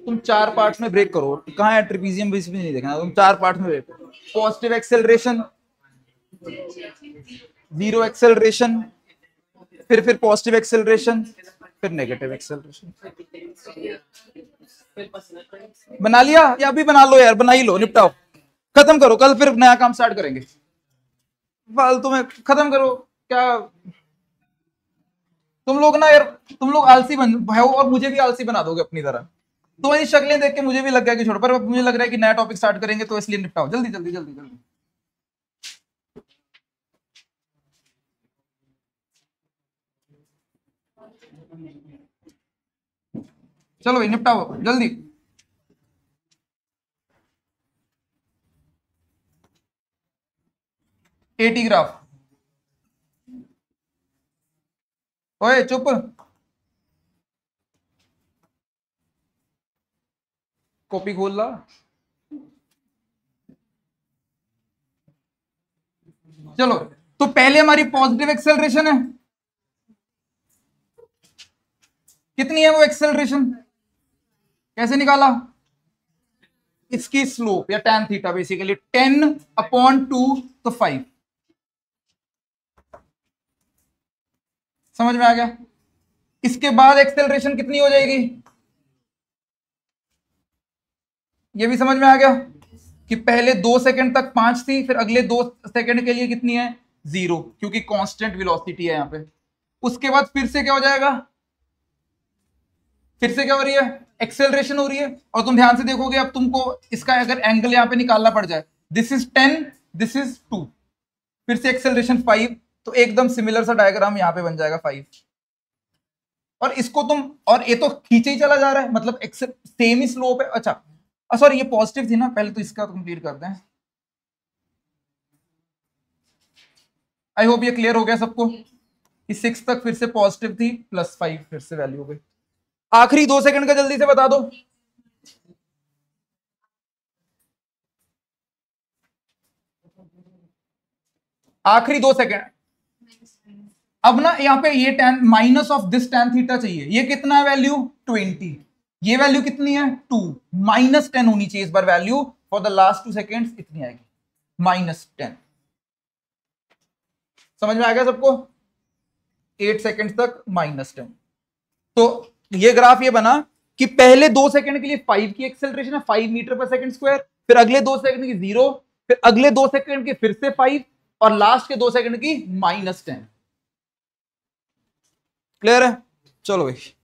तुम चार पार्ट्स में ब्रेक करो कहा है ट्रिपीजियम भी नहीं देखना तुम चार पार्ट्स में ब्रेक करो पॉजिटिव एक्सेलरेशन जीरो एक्सेलरेशन फिर फिर पॉजिटिव एक्सेलरेशन फिर नेगेटिव एक्सेलरेशन बना लिया या अभी बना लो यार बना ही लो निपटाओ खत्म करो कल फिर नया काम स्टार्ट करेंगे फालतू में खत्म करो क्या तुम लोग ना यार तुम लोग आलसी बन भाई और मुझे भी आलसी बना दोगे अपनी तरह तो वही शक्लें देख के मुझे भी लग गया कि छोड़ पर मुझे लग रहा है कि नया टॉपिक स्टार्ट करेंगे तो इसलिए निपटाओ जल्दी जल्दी जल्दी जल्दी चलो भाई निपटाओ जल्दी एटी ग्राफ ओए चुप कॉपी खोल ला चलो तो पहले हमारी पॉजिटिव एक्सेलरेशन है कितनी है वो एक्सेलरेशन कैसे निकाला इसकी स्लोप या tan theta basically ten upon two तो फाइव समझ में आ गया इसके बाद एक्सेलरेशन कितनी हो जाएगी ये भी समझ में आ गया कि पहले दो सेकंड तक पांच थी फिर अगले दो सेकंड के लिए कितनी है जीरो क्योंकि कांस्टेंट वेलोसिटी है यहां पे उसके बाद फिर से क्या हो जाएगा फिर से क्या हो रही है एक्सेलरेशन हो रही है और तुम ध्यान से देखोगे अब तुमको इसका अगर एंगल यहां पे निकालना पड़ जाए this is ten this is two फिर से एक्सेलरेशन फाइव तो एकदम सिमिलर सा डायग्राम यहां पे बन जाएगा फाइव और इसको तुम और ये तो खींचे ही चला जा रहा है मतलब सेम ही स्लोप है अच्छा सॉरी ये पॉजिटिव थी ना पहले तो इसका कंप्लीट कर दें आई होप ये क्लियर हो गया सबको कि सिक्स तक फिर से पॉजिटिव थी प्लस फाइव फिर से वैल्यू हो गई आखिरी दो सेकंड का जल्दी से बता दो आखिरी दो सेकंड अब ना यहाँ पे ये ten minus of this tan theta चाहिए ये कितना वैल्यू ट्वेंटी ये वैल्यू कितनी है टू माइनस टेन होनी चाहिए इस बार value for the last two second कितनी आएगी माइनस टेन समझ में आ गया सबको एट सेकेंड तक माइनस टेन तो ये ग्राफ ये बना कि पहले दो सेकेंड के लिए फाइव की एक्सेलरेशन है फाइव मीटर पर सेकेंड स्क्वायर फिर अगले दो सेकंड की जीरो फिर अगले दो सेकंड के फिर से फाइव और लास्ट के दो सेकंड की माइनस टेन क्लियर है चलो भाई